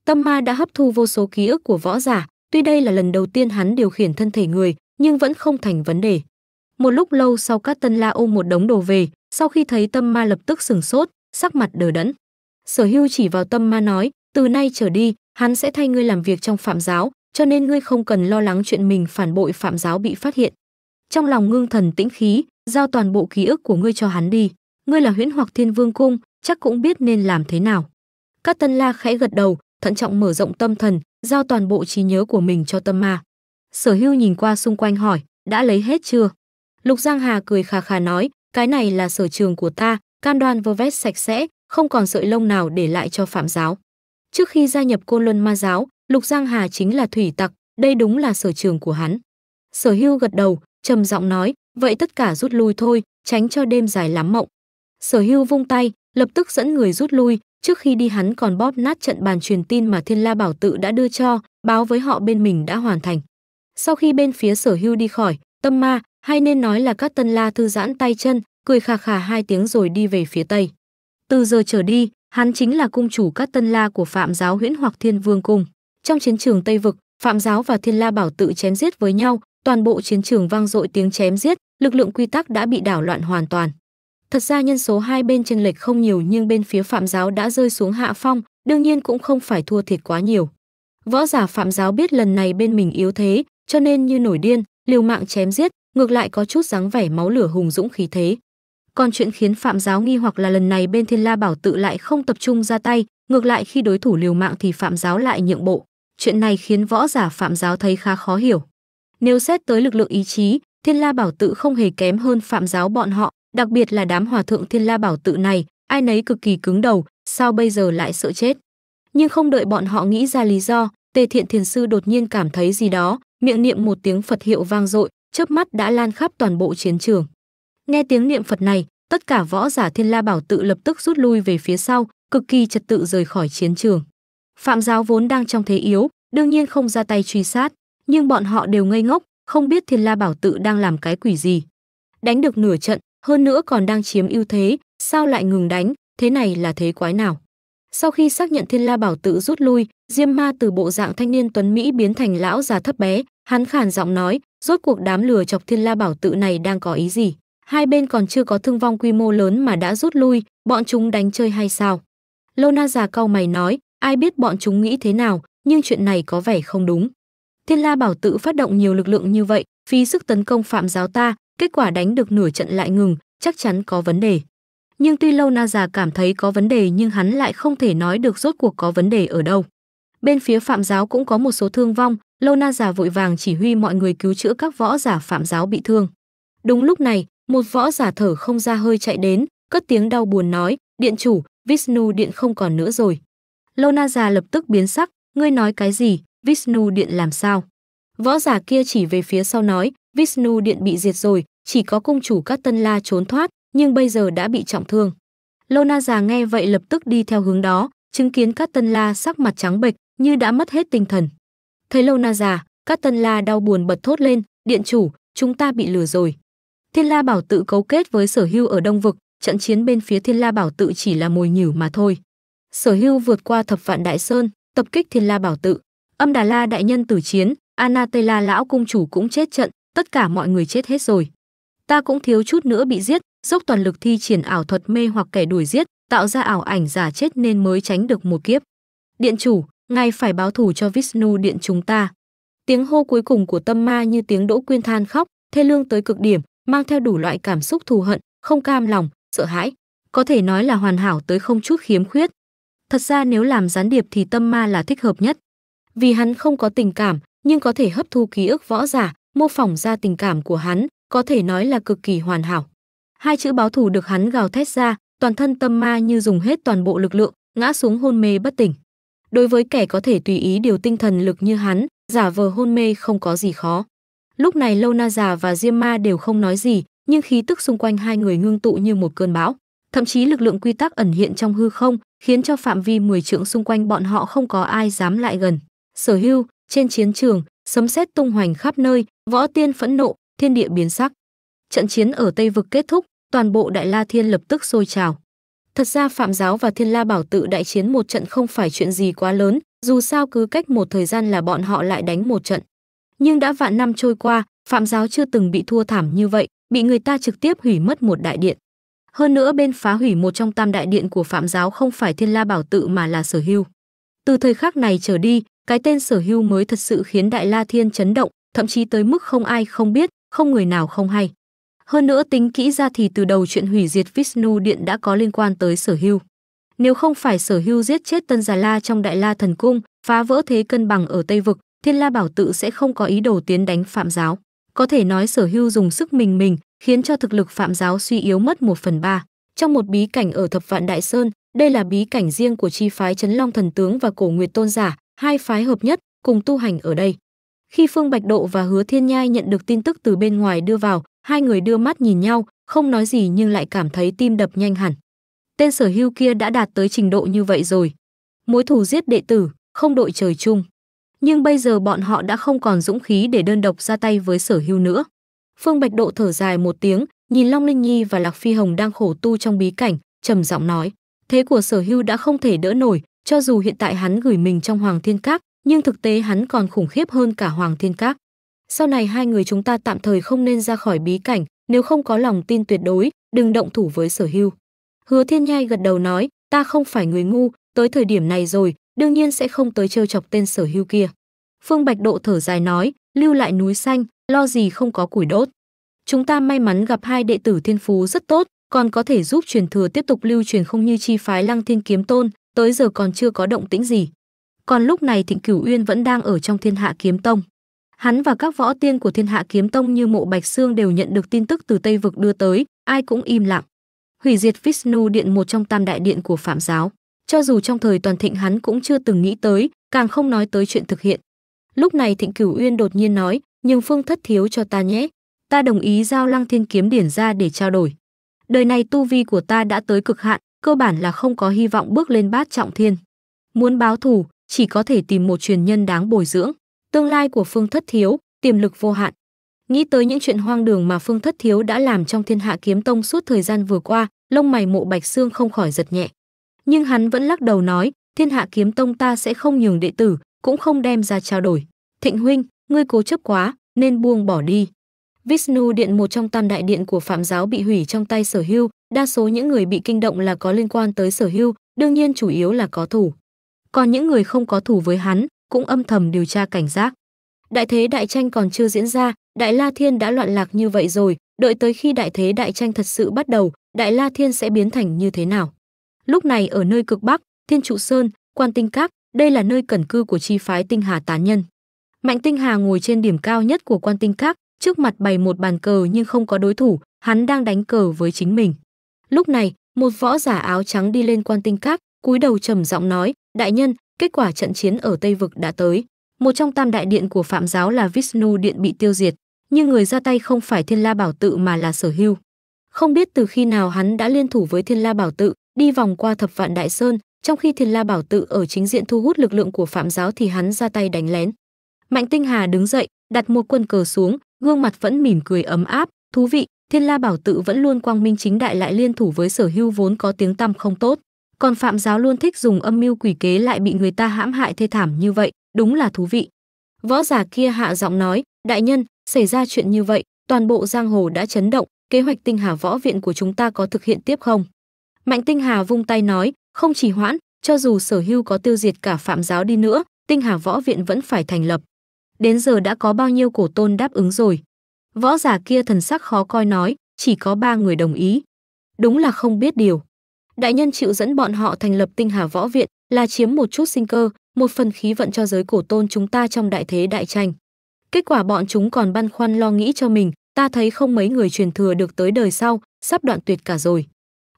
tâm ma đã hấp thu vô số ký ức của võ giả tuy đây là lần đầu tiên hắn điều khiển thân thể người nhưng vẫn không thành vấn đề một lúc lâu sau các tân la ôm một đống đồ về sau khi thấy tâm ma lập tức sửng sốt sắc mặt đờ đẫn sở hưu chỉ vào tâm ma nói từ nay trở đi hắn sẽ thay ngươi làm việc trong phạm giáo cho nên ngươi không cần lo lắng chuyện mình phản bội phạm giáo bị phát hiện trong lòng ngưng thần tĩnh khí giao toàn bộ ký ức của ngươi cho hắn đi ngươi là huyễn hoặc thiên vương cung chắc cũng biết nên làm thế nào các tân la khẽ gật đầu thận trọng mở rộng tâm thần giao toàn bộ trí nhớ của mình cho tâm ma sở hưu nhìn qua xung quanh hỏi đã lấy hết chưa lục giang hà cười khà khà nói cái này là sở trường của ta can đoan vơ vét sạch sẽ không còn sợi lông nào để lại cho phạm giáo trước khi gia nhập côn luân ma giáo lục giang hà chính là thủy tặc đây đúng là sở trường của hắn sở hưu gật đầu trầm giọng nói vậy tất cả rút lui thôi tránh cho đêm dài lắm mộng sở hưu vung tay lập tức dẫn người rút lui trước khi đi hắn còn bóp nát trận bàn truyền tin mà thiên la bảo tự đã đưa cho báo với họ bên mình đã hoàn thành sau khi bên phía sở hưu đi khỏi tâm ma hay nên nói là các tân la thư giãn tay chân, cười khà khà hai tiếng rồi đi về phía tây. Từ giờ trở đi, hắn chính là cung chủ các tân la của Phạm giáo huyễn hoặc Thiên Vương cung. Trong chiến trường Tây vực, Phạm giáo và Thiên La bảo tự chém giết với nhau, toàn bộ chiến trường vang dội tiếng chém giết, lực lượng quy tắc đã bị đảo loạn hoàn toàn. Thật ra nhân số hai bên chênh lệch không nhiều nhưng bên phía Phạm giáo đã rơi xuống hạ phong, đương nhiên cũng không phải thua thiệt quá nhiều. Võ giả Phạm giáo biết lần này bên mình yếu thế, cho nên như nổi điên, liều mạng chém giết, ngược lại có chút dáng vẻ máu lửa hùng dũng khí thế. Còn chuyện khiến Phạm Giáo nghi hoặc là lần này bên Thiên La Bảo tự lại không tập trung ra tay, ngược lại khi đối thủ liều mạng thì Phạm Giáo lại nhượng bộ. Chuyện này khiến võ giả Phạm Giáo thấy khá khó hiểu. Nếu xét tới lực lượng ý chí, Thiên La Bảo tự không hề kém hơn Phạm Giáo bọn họ, đặc biệt là đám hòa thượng Thiên La Bảo tự này, ai nấy cực kỳ cứng đầu, sao bây giờ lại sợ chết. Nhưng không đợi bọn họ nghĩ ra lý do, Tề Thiện Thiền Sư đột nhiên cảm thấy gì đó, miệng niệm một tiếng Phật hiệu vang dội, chớp mắt đã lan khắp toàn bộ chiến trường. Nghe tiếng niệm Phật này, tất cả võ giả Thiên La Bảo tự lập tức rút lui về phía sau, cực kỳ trật tự rời khỏi chiến trường. Phạm giáo vốn đang trong thế yếu, đương nhiên không ra tay truy sát, nhưng bọn họ đều ngây ngốc, không biết Thiên La Bảo tự đang làm cái quỷ gì. Đánh được nửa trận, hơn nữa còn đang chiếm ưu thế, sao lại ngừng đánh, thế này là thế quái nào? Sau khi xác nhận Thiên La Bảo tự rút lui, Diêm Ma từ bộ dạng thanh niên tuấn mỹ biến thành lão già thấp bé, hắn khàn giọng nói, Rốt cuộc đám lừa chọc Thiên La Bảo tự này đang có ý gì? Hai bên còn chưa có thương vong quy mô lớn mà đã rút lui, bọn chúng đánh chơi hay sao? Lona già cau mày nói, ai biết bọn chúng nghĩ thế nào, nhưng chuyện này có vẻ không đúng. Thiên La Bảo tự phát động nhiều lực lượng như vậy, phí sức tấn công Phạm giáo ta, kết quả đánh được nửa trận lại ngừng, chắc chắn có vấn đề. Nhưng tuy lâu na già cảm thấy có vấn đề nhưng hắn lại không thể nói được rốt cuộc có vấn đề ở đâu. Bên phía Phạm giáo cũng có một số thương vong, Lona già vội vàng chỉ huy mọi người cứu chữa các võ giả phạm giáo bị thương. Đúng lúc này, một võ giả thở không ra hơi chạy đến, cất tiếng đau buồn nói, điện chủ, Vishnu điện không còn nữa rồi. Lona già lập tức biến sắc, ngươi nói cái gì, Vishnu điện làm sao? Võ giả kia chỉ về phía sau nói, Vishnu điện bị diệt rồi, chỉ có cung chủ các tân la trốn thoát, nhưng bây giờ đã bị trọng thương. Lona già nghe vậy lập tức đi theo hướng đó, chứng kiến các tân la sắc mặt trắng bệch như đã mất hết tinh thần. Thấy lâu na già, các tân la đau buồn bật thốt lên, điện chủ, chúng ta bị lừa rồi. Thiên la bảo tự cấu kết với sở hưu ở Đông Vực, trận chiến bên phía thiên la bảo tự chỉ là mồi nhử mà thôi. Sở hưu vượt qua thập vạn đại sơn, tập kích thiên la bảo tự. Âm Đà La đại nhân tử chiến, Anatela lão cung chủ cũng chết trận, tất cả mọi người chết hết rồi. Ta cũng thiếu chút nữa bị giết, dốc toàn lực thi triển ảo thuật mê hoặc kẻ đuổi giết, tạo ra ảo ảnh giả chết nên mới tránh được một kiếp. Điện chủ, ngài phải báo thù cho Vishnu điện chúng ta. Tiếng hô cuối cùng của tâm ma như tiếng đỗ quyên than khóc, thê lương tới cực điểm, mang theo đủ loại cảm xúc thù hận, không cam lòng, sợ hãi, có thể nói là hoàn hảo tới không chút khiếm khuyết. Thật ra nếu làm gián điệp thì tâm ma là thích hợp nhất. Vì hắn không có tình cảm, nhưng có thể hấp thu ký ức võ giả, mô phỏng ra tình cảm của hắn, có thể nói là cực kỳ hoàn hảo. Hai chữ báo thù được hắn gào thét ra, toàn thân tâm ma như dùng hết toàn bộ lực lượng, ngã xuống hôn mê bất tỉnh. Đối với kẻ có thể tùy ý điều tinh thần lực như hắn, giả vờ hôn mê không có gì khó. Lúc này Lâu Na già và Diêm Ma đều không nói gì, nhưng khí tức xung quanh hai người ngưng tụ như một cơn bão. Thậm chí lực lượng quy tắc ẩn hiện trong hư không, khiến cho phạm vi 10 trượng xung quanh bọn họ không có ai dám lại gần. Sở Hưu, trên chiến trường, sấm sét tung hoành khắp nơi, võ tiên phẫn nộ, thiên địa biến sắc. Trận chiến ở Tây vực kết thúc, toàn bộ Đại La Thiên lập tức sôi trào. Thật ra Phạm Giáo và Thiên La Bảo tự đại chiến một trận không phải chuyện gì quá lớn, dù sao cứ cách một thời gian là bọn họ lại đánh một trận. Nhưng đã vạn năm trôi qua, Phạm Giáo chưa từng bị thua thảm như vậy, bị người ta trực tiếp hủy mất một đại điện. Hơn nữa bên phá hủy một trong tam đại điện của Phạm Giáo không phải Thiên La Bảo tự mà là Sở Hưu. Từ thời khắc này trở đi, cái tên Sở Hưu mới thật sự khiến Đại La Thiên chấn động, thậm chí tới mức không ai không biết, không người nào không hay. Hơn nữa tính kỹ ra thì từ đầu chuyện hủy diệt Vishnu Điện đã có liên quan tới sở hưu. Nếu không phải sở hưu giết chết Tân Già La trong Đại La Thần Cung, phá vỡ thế cân bằng ở Tây Vực, Thiên La Bảo Tự sẽ không có ý đồ tiến đánh Phạm Giáo. Có thể nói sở hưu dùng sức mình mình, khiến cho thực lực Phạm Giáo suy yếu mất một phần ba. Trong một bí cảnh ở Thập Vạn Đại Sơn, đây là bí cảnh riêng của chi phái Trấn Long Thần Tướng và Cổ Nguyệt Tôn Giả, hai phái hợp nhất, cùng tu hành ở đây. Khi Phương Bạch Độ và Hứa Thiên Nhai nhận được tin tức từ bên ngoài đưa vào, hai người đưa mắt nhìn nhau không nói gì nhưng lại cảm thấy tim đập nhanh hẳn tên sở hưu kia đã đạt tới trình độ như vậy rồi mối thù giết đệ tử không đội trời chung nhưng bây giờ bọn họ đã không còn dũng khí để đơn độc ra tay với sở hưu nữa phương bạch độ thở dài một tiếng nhìn long linh nhi và lạc phi hồng đang khổ tu trong bí cảnh trầm giọng nói thế của sở hưu đã không thể đỡ nổi cho dù hiện tại hắn gửi mình trong hoàng thiên các nhưng thực tế hắn còn khủng khiếp hơn cả hoàng thiên các sau này hai người chúng ta tạm thời không nên ra khỏi bí cảnh nếu không có lòng tin tuyệt đối đừng động thủ với sở hưu hứa thiên nhai gật đầu nói ta không phải người ngu tới thời điểm này rồi đương nhiên sẽ không tới trêu chọc tên sở hưu kia phương bạch độ thở dài nói lưu lại núi xanh lo gì không có củi đốt chúng ta may mắn gặp hai đệ tử thiên phú rất tốt còn có thể giúp truyền thừa tiếp tục lưu truyền không như chi phái lăng thiên kiếm tôn tới giờ còn chưa có động tĩnh gì còn lúc này thịnh cửu uyên vẫn đang ở trong thiên hạ kiếm tông Hắn và các võ tiên của Thiên Hạ Kiếm Tông như Mộ Bạch Xương đều nhận được tin tức từ Tây vực đưa tới, ai cũng im lặng. Hủy diệt Vishnu Điện một trong tam đại điện của Phạm giáo, cho dù trong thời toàn thịnh hắn cũng chưa từng nghĩ tới, càng không nói tới chuyện thực hiện. Lúc này Thịnh Cửu Uyên đột nhiên nói, "Nhưng Phương Thất thiếu cho ta nhé, ta đồng ý giao Lăng Thiên kiếm điển ra để trao đổi. Đời này tu vi của ta đã tới cực hạn, cơ bản là không có hy vọng bước lên bát trọng thiên. Muốn báo thù, chỉ có thể tìm một truyền nhân đáng bồi dưỡng." tương lai của Phương Thất Thiếu, tiềm lực vô hạn. Nghĩ tới những chuyện hoang đường mà Phương Thất Thiếu đã làm trong Thiên Hạ Kiếm Tông suốt thời gian vừa qua, lông mày Mộ Bạch sương không khỏi giật nhẹ. Nhưng hắn vẫn lắc đầu nói, Thiên Hạ Kiếm Tông ta sẽ không nhường đệ tử, cũng không đem ra trao đổi. Thịnh huynh, ngươi cố chấp quá, nên buông bỏ đi. Vishnu Điện một trong tam đại điện của Phạm giáo bị hủy trong tay Sở Hưu, đa số những người bị kinh động là có liên quan tới Sở Hưu, đương nhiên chủ yếu là có thủ. Còn những người không có thủ với hắn, cũng âm thầm điều tra cảnh giác. Đại thế đại tranh còn chưa diễn ra, Đại La Thiên đã loạn lạc như vậy rồi, đợi tới khi đại thế đại tranh thật sự bắt đầu, Đại La Thiên sẽ biến thành như thế nào? Lúc này ở nơi cực Bắc, Thiên Trụ Sơn, Quan Tinh Các, đây là nơi cẩn cư của chi phái Tinh Hà Tán Nhân. Mạnh Tinh Hà ngồi trên điểm cao nhất của Quan Tinh Các, trước mặt bày một bàn cờ nhưng không có đối thủ, hắn đang đánh cờ với chính mình. Lúc này, một võ giả áo trắng đi lên Quan Tinh Các, cúi đầu trầm giọng nói, đại nhân, Kết quả trận chiến ở Tây Vực đã tới. Một trong tam đại điện của Phạm giáo là Vishnu Điện bị tiêu diệt, nhưng người ra tay không phải Thiên La Bảo Tự mà là Sở Hưu. Không biết từ khi nào hắn đã liên thủ với Thiên La Bảo Tự, đi vòng qua Thập Vạn Đại Sơn, trong khi Thiên La Bảo Tự ở chính diện thu hút lực lượng của Phạm giáo thì hắn ra tay đánh lén. Mạnh Tinh Hà đứng dậy, đặt một quân cờ xuống, gương mặt vẫn mỉm cười ấm áp, thú vị, Thiên La Bảo Tự vẫn luôn quang minh chính đại lại liên thủ với Sở Hưu vốn có tiếng tăm không tốt còn phạm giáo luôn thích dùng âm mưu quỷ kế lại bị người ta hãm hại thê thảm như vậy đúng là thú vị võ giả kia hạ giọng nói đại nhân xảy ra chuyện như vậy toàn bộ giang hồ đã chấn động kế hoạch tinh hà võ viện của chúng ta có thực hiện tiếp không mạnh tinh hà vung tay nói không chỉ hoãn cho dù sở hưu có tiêu diệt cả phạm giáo đi nữa tinh hà võ viện vẫn phải thành lập đến giờ đã có bao nhiêu cổ tôn đáp ứng rồi võ giả kia thần sắc khó coi nói chỉ có ba người đồng ý đúng là không biết điều đại nhân chịu dẫn bọn họ thành lập tinh hà võ viện là chiếm một chút sinh cơ một phần khí vận cho giới cổ tôn chúng ta trong đại thế đại tranh kết quả bọn chúng còn băn khoăn lo nghĩ cho mình ta thấy không mấy người truyền thừa được tới đời sau sắp đoạn tuyệt cả rồi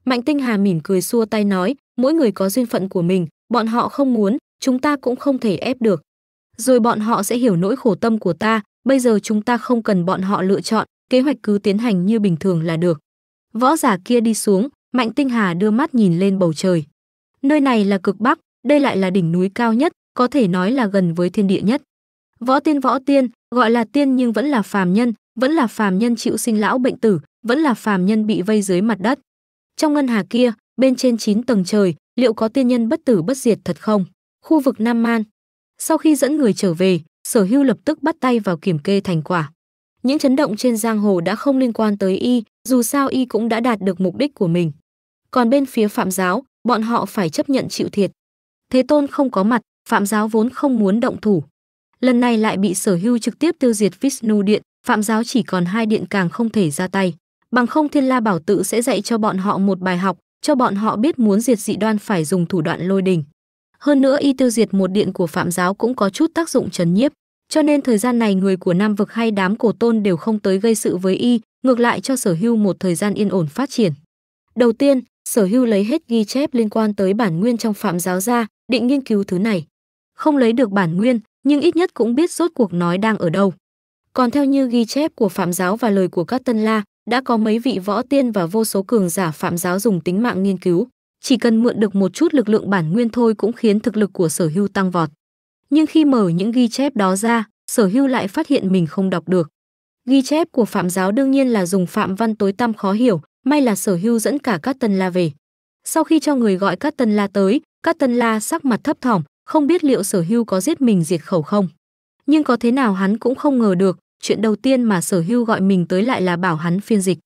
mạnh tinh hà mỉm cười xua tay nói mỗi người có duyên phận của mình bọn họ không muốn chúng ta cũng không thể ép được rồi bọn họ sẽ hiểu nỗi khổ tâm của ta bây giờ chúng ta không cần bọn họ lựa chọn kế hoạch cứ tiến hành như bình thường là được võ giả kia đi xuống Mạnh Tinh Hà đưa mắt nhìn lên bầu trời. Nơi này là cực Bắc, đây lại là đỉnh núi cao nhất, có thể nói là gần với thiên địa nhất. Võ tiên võ tiên, gọi là tiên nhưng vẫn là phàm nhân, vẫn là phàm nhân chịu sinh lão bệnh tử, vẫn là phàm nhân bị vây dưới mặt đất. Trong ngân hà kia, bên trên 9 tầng trời, liệu có tiên nhân bất tử bất diệt thật không? Khu vực Nam Man. Sau khi dẫn người trở về, Sở Hưu lập tức bắt tay vào kiểm kê thành quả. Những chấn động trên giang hồ đã không liên quan tới y, dù sao y cũng đã đạt được mục đích của mình. Còn bên phía Phạm giáo, bọn họ phải chấp nhận chịu thiệt. Thế Tôn không có mặt, Phạm giáo vốn không muốn động thủ. Lần này lại bị Sở Hưu trực tiếp tiêu diệt Vishnu điện, Phạm giáo chỉ còn hai điện càng không thể ra tay, bằng không Thiên La bảo tự sẽ dạy cho bọn họ một bài học, cho bọn họ biết muốn diệt dị đoan phải dùng thủ đoạn lôi đình. Hơn nữa y tiêu diệt một điện của Phạm giáo cũng có chút tác dụng trấn nhiếp. Cho nên thời gian này người của Nam vực hay đám cổ tôn đều không tới gây sự với y, ngược lại cho Sở Hưu một thời gian yên ổn phát triển. Đầu tiên, Sở Hưu lấy hết ghi chép liên quan tới bản nguyên trong Phạm giáo ra, định nghiên cứu thứ này. Không lấy được bản nguyên, nhưng ít nhất cũng biết rốt cuộc nói đang ở đâu. Còn theo như ghi chép của Phạm giáo và lời của các tân la, đã có mấy vị võ tiên và vô số cường giả Phạm giáo dùng tính mạng nghiên cứu, chỉ cần mượn được một chút lực lượng bản nguyên thôi cũng khiến thực lực của Sở Hưu tăng vọt nhưng khi mở những ghi chép đó ra, sở hưu lại phát hiện mình không đọc được. Ghi chép của phạm giáo đương nhiên là dùng phạm văn tối tăm khó hiểu, may là sở hưu dẫn cả các tân la về. Sau khi cho người gọi các tân la tới, các tân la sắc mặt thấp thỏm, không biết liệu sở hưu có giết mình diệt khẩu không. Nhưng có thế nào hắn cũng không ngờ được, chuyện đầu tiên mà sở hưu gọi mình tới lại là bảo hắn phiên dịch.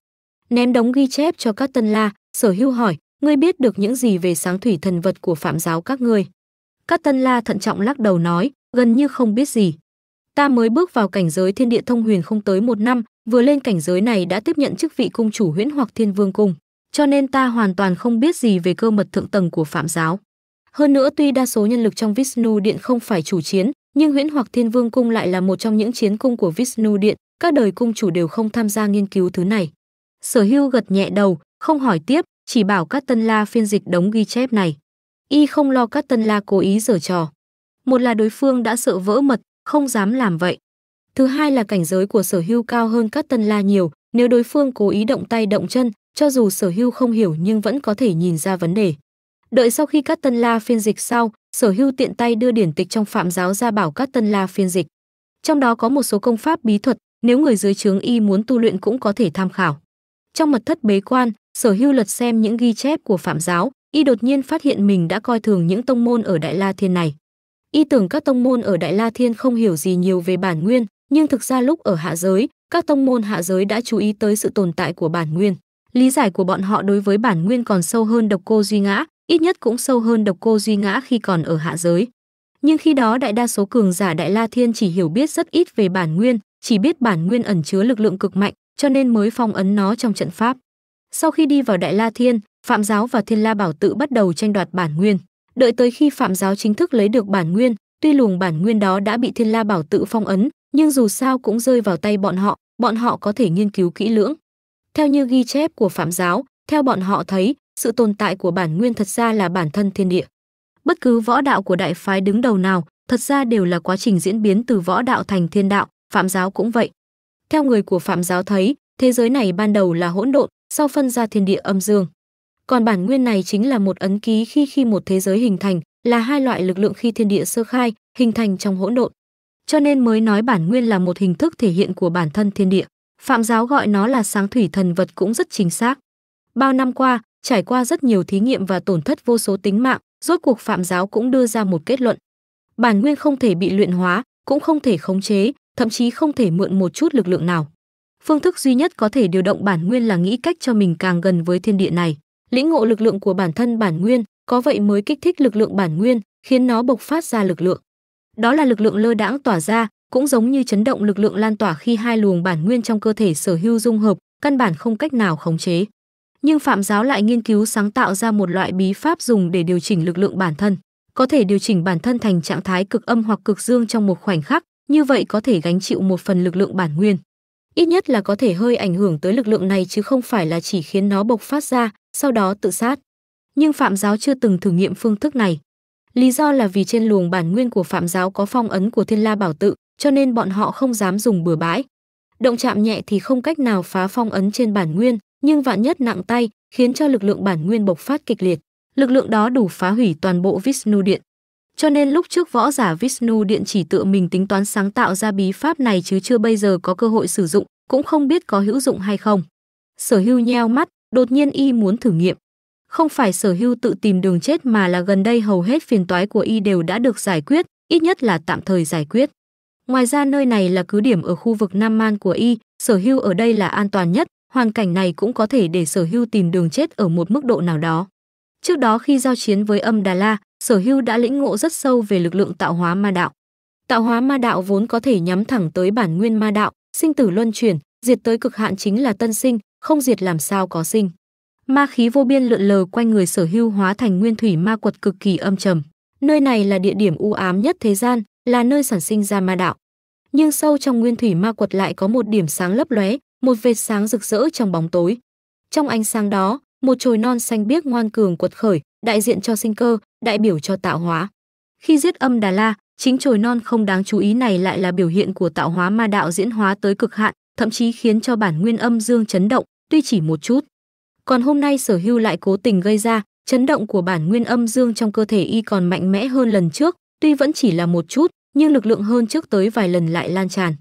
Ném đóng ghi chép cho các tân la, sở hưu hỏi, ngươi biết được những gì về sáng thủy thần vật của phạm giáo các ngươi Cát Tân La thận trọng lắc đầu nói, gần như không biết gì. Ta mới bước vào cảnh giới thiên địa thông huyền không tới một năm, vừa lên cảnh giới này đã tiếp nhận chức vị cung chủ huyễn hoặc thiên vương cung, cho nên ta hoàn toàn không biết gì về cơ mật thượng tầng của phạm giáo. Hơn nữa tuy đa số nhân lực trong Vishnu Điện không phải chủ chiến, nhưng huyễn hoặc thiên vương cung lại là một trong những chiến cung của Vishnu Điện, các đời cung chủ đều không tham gia nghiên cứu thứ này. Sở hưu gật nhẹ đầu, không hỏi tiếp, chỉ bảo các tân la phiên dịch đống ghi chép này. Y không lo các tân la cố ý giở trò. Một là đối phương đã sợ vỡ mật, không dám làm vậy. Thứ hai là cảnh giới của sở hưu cao hơn các tân la nhiều, nếu đối phương cố ý động tay động chân, cho dù sở hưu không hiểu nhưng vẫn có thể nhìn ra vấn đề. Đợi sau khi các tân la phiên dịch sau, sở hưu tiện tay đưa điển tịch trong phạm giáo ra bảo các tân la phiên dịch. Trong đó có một số công pháp bí thuật, nếu người dưới trướng y muốn tu luyện cũng có thể tham khảo. Trong mật thất bế quan, sở hưu lật xem những ghi chép của phạm giáo, y đột nhiên phát hiện mình đã coi thường những tông môn ở Đại La Thiên này. Y tưởng các tông môn ở Đại La Thiên không hiểu gì nhiều về bản nguyên, nhưng thực ra lúc ở hạ giới, các tông môn hạ giới đã chú ý tới sự tồn tại của bản nguyên. Lý giải của bọn họ đối với bản nguyên còn sâu hơn độc cô duy ngã, ít nhất cũng sâu hơn độc cô duy ngã khi còn ở hạ giới. Nhưng khi đó đại đa số cường giả Đại La Thiên chỉ hiểu biết rất ít về bản nguyên, chỉ biết bản nguyên ẩn chứa lực lượng cực mạnh, cho nên mới phong ấn nó trong trận pháp. Sau khi đi vào Đại La Thiên, Phạm giáo và Thiên La Bảo tự bắt đầu tranh đoạt bản nguyên. Đợi tới khi Phạm giáo chính thức lấy được bản nguyên, tuy luồng bản nguyên đó đã bị Thiên La Bảo tự phong ấn, nhưng dù sao cũng rơi vào tay bọn họ, bọn họ có thể nghiên cứu kỹ lưỡng. Theo như ghi chép của Phạm giáo, theo bọn họ thấy, sự tồn tại của bản nguyên thật ra là bản thân thiên địa. Bất cứ võ đạo của đại phái đứng đầu nào, thật ra đều là quá trình diễn biến từ võ đạo thành thiên đạo, Phạm giáo cũng vậy. Theo người của Phạm giáo thấy, thế giới này ban đầu là hỗn độn, sau phân ra thiên địa âm dương còn bản nguyên này chính là một ấn ký khi khi một thế giới hình thành, là hai loại lực lượng khi thiên địa sơ khai, hình thành trong hỗn độn. Cho nên mới nói bản nguyên là một hình thức thể hiện của bản thân thiên địa. Phạm giáo gọi nó là sáng thủy thần vật cũng rất chính xác. Bao năm qua, trải qua rất nhiều thí nghiệm và tổn thất vô số tính mạng, rốt cuộc Phạm giáo cũng đưa ra một kết luận. Bản nguyên không thể bị luyện hóa, cũng không thể khống chế, thậm chí không thể mượn một chút lực lượng nào. Phương thức duy nhất có thể điều động bản nguyên là nghĩ cách cho mình càng gần với thiên địa này lĩnh ngộ lực lượng của bản thân bản nguyên, có vậy mới kích thích lực lượng bản nguyên, khiến nó bộc phát ra lực lượng. Đó là lực lượng lơ đãng tỏa ra, cũng giống như chấn động lực lượng lan tỏa khi hai luồng bản nguyên trong cơ thể sở hữu dung hợp, căn bản không cách nào khống chế. Nhưng Phạm giáo lại nghiên cứu sáng tạo ra một loại bí pháp dùng để điều chỉnh lực lượng bản thân, có thể điều chỉnh bản thân thành trạng thái cực âm hoặc cực dương trong một khoảnh khắc, như vậy có thể gánh chịu một phần lực lượng bản nguyên. Ít nhất là có thể hơi ảnh hưởng tới lực lượng này chứ không phải là chỉ khiến nó bộc phát ra, sau đó tự sát. Nhưng Phạm giáo chưa từng thử nghiệm phương thức này. Lý do là vì trên luồng bản nguyên của Phạm giáo có phong ấn của Thiên La Bảo Tự, cho nên bọn họ không dám dùng bừa bãi. Động chạm nhẹ thì không cách nào phá phong ấn trên bản nguyên, nhưng vạn nhất nặng tay, khiến cho lực lượng bản nguyên bộc phát kịch liệt. Lực lượng đó đủ phá hủy toàn bộ Vishnu Điện. Cho nên lúc trước võ giả Vishnu Điện chỉ tự mình tính toán sáng tạo ra bí pháp này chứ chưa bây giờ có cơ hội sử dụng, cũng không biết có hữu dụng hay không. Sở hưu nheo mắt, Đột nhiên y muốn thử nghiệm. Không phải sở hưu tự tìm đường chết mà là gần đây hầu hết phiền toái của y đều đã được giải quyết, ít nhất là tạm thời giải quyết. Ngoài ra nơi này là cứ điểm ở khu vực Nam Man của y, sở hưu ở đây là an toàn nhất, hoàn cảnh này cũng có thể để sở hưu tìm đường chết ở một mức độ nào đó. Trước đó khi giao chiến với âm Đà La, sở hưu đã lĩnh ngộ rất sâu về lực lượng tạo hóa ma đạo. Tạo hóa ma đạo vốn có thể nhắm thẳng tới bản nguyên ma đạo, sinh tử luân chuyển, diệt tới cực hạn chính là tân sinh, không diệt làm sao có sinh. Ma khí vô biên lượn lờ quanh người sở hưu hóa thành nguyên thủy ma quật cực kỳ âm trầm. Nơi này là địa điểm u ám nhất thế gian, là nơi sản sinh ra ma đạo. Nhưng sâu trong nguyên thủy ma quật lại có một điểm sáng lấp lóe, một vệt sáng rực rỡ trong bóng tối. Trong ánh sáng đó, một chồi non xanh biếc ngoan cường quật khởi, đại diện cho sinh cơ, đại biểu cho tạo hóa. Khi giết âm Đà La, chính chồi non không đáng chú ý này lại là biểu hiện của tạo hóa ma đạo diễn hóa tới cực hạn, thậm chí khiến cho bản nguyên âm dương chấn động, tuy chỉ một chút. Còn hôm nay sở hưu lại cố tình gây ra, chấn động của bản nguyên âm dương trong cơ thể y còn mạnh mẽ hơn lần trước, tuy vẫn chỉ là một chút, nhưng lực lượng hơn trước tới vài lần lại lan tràn.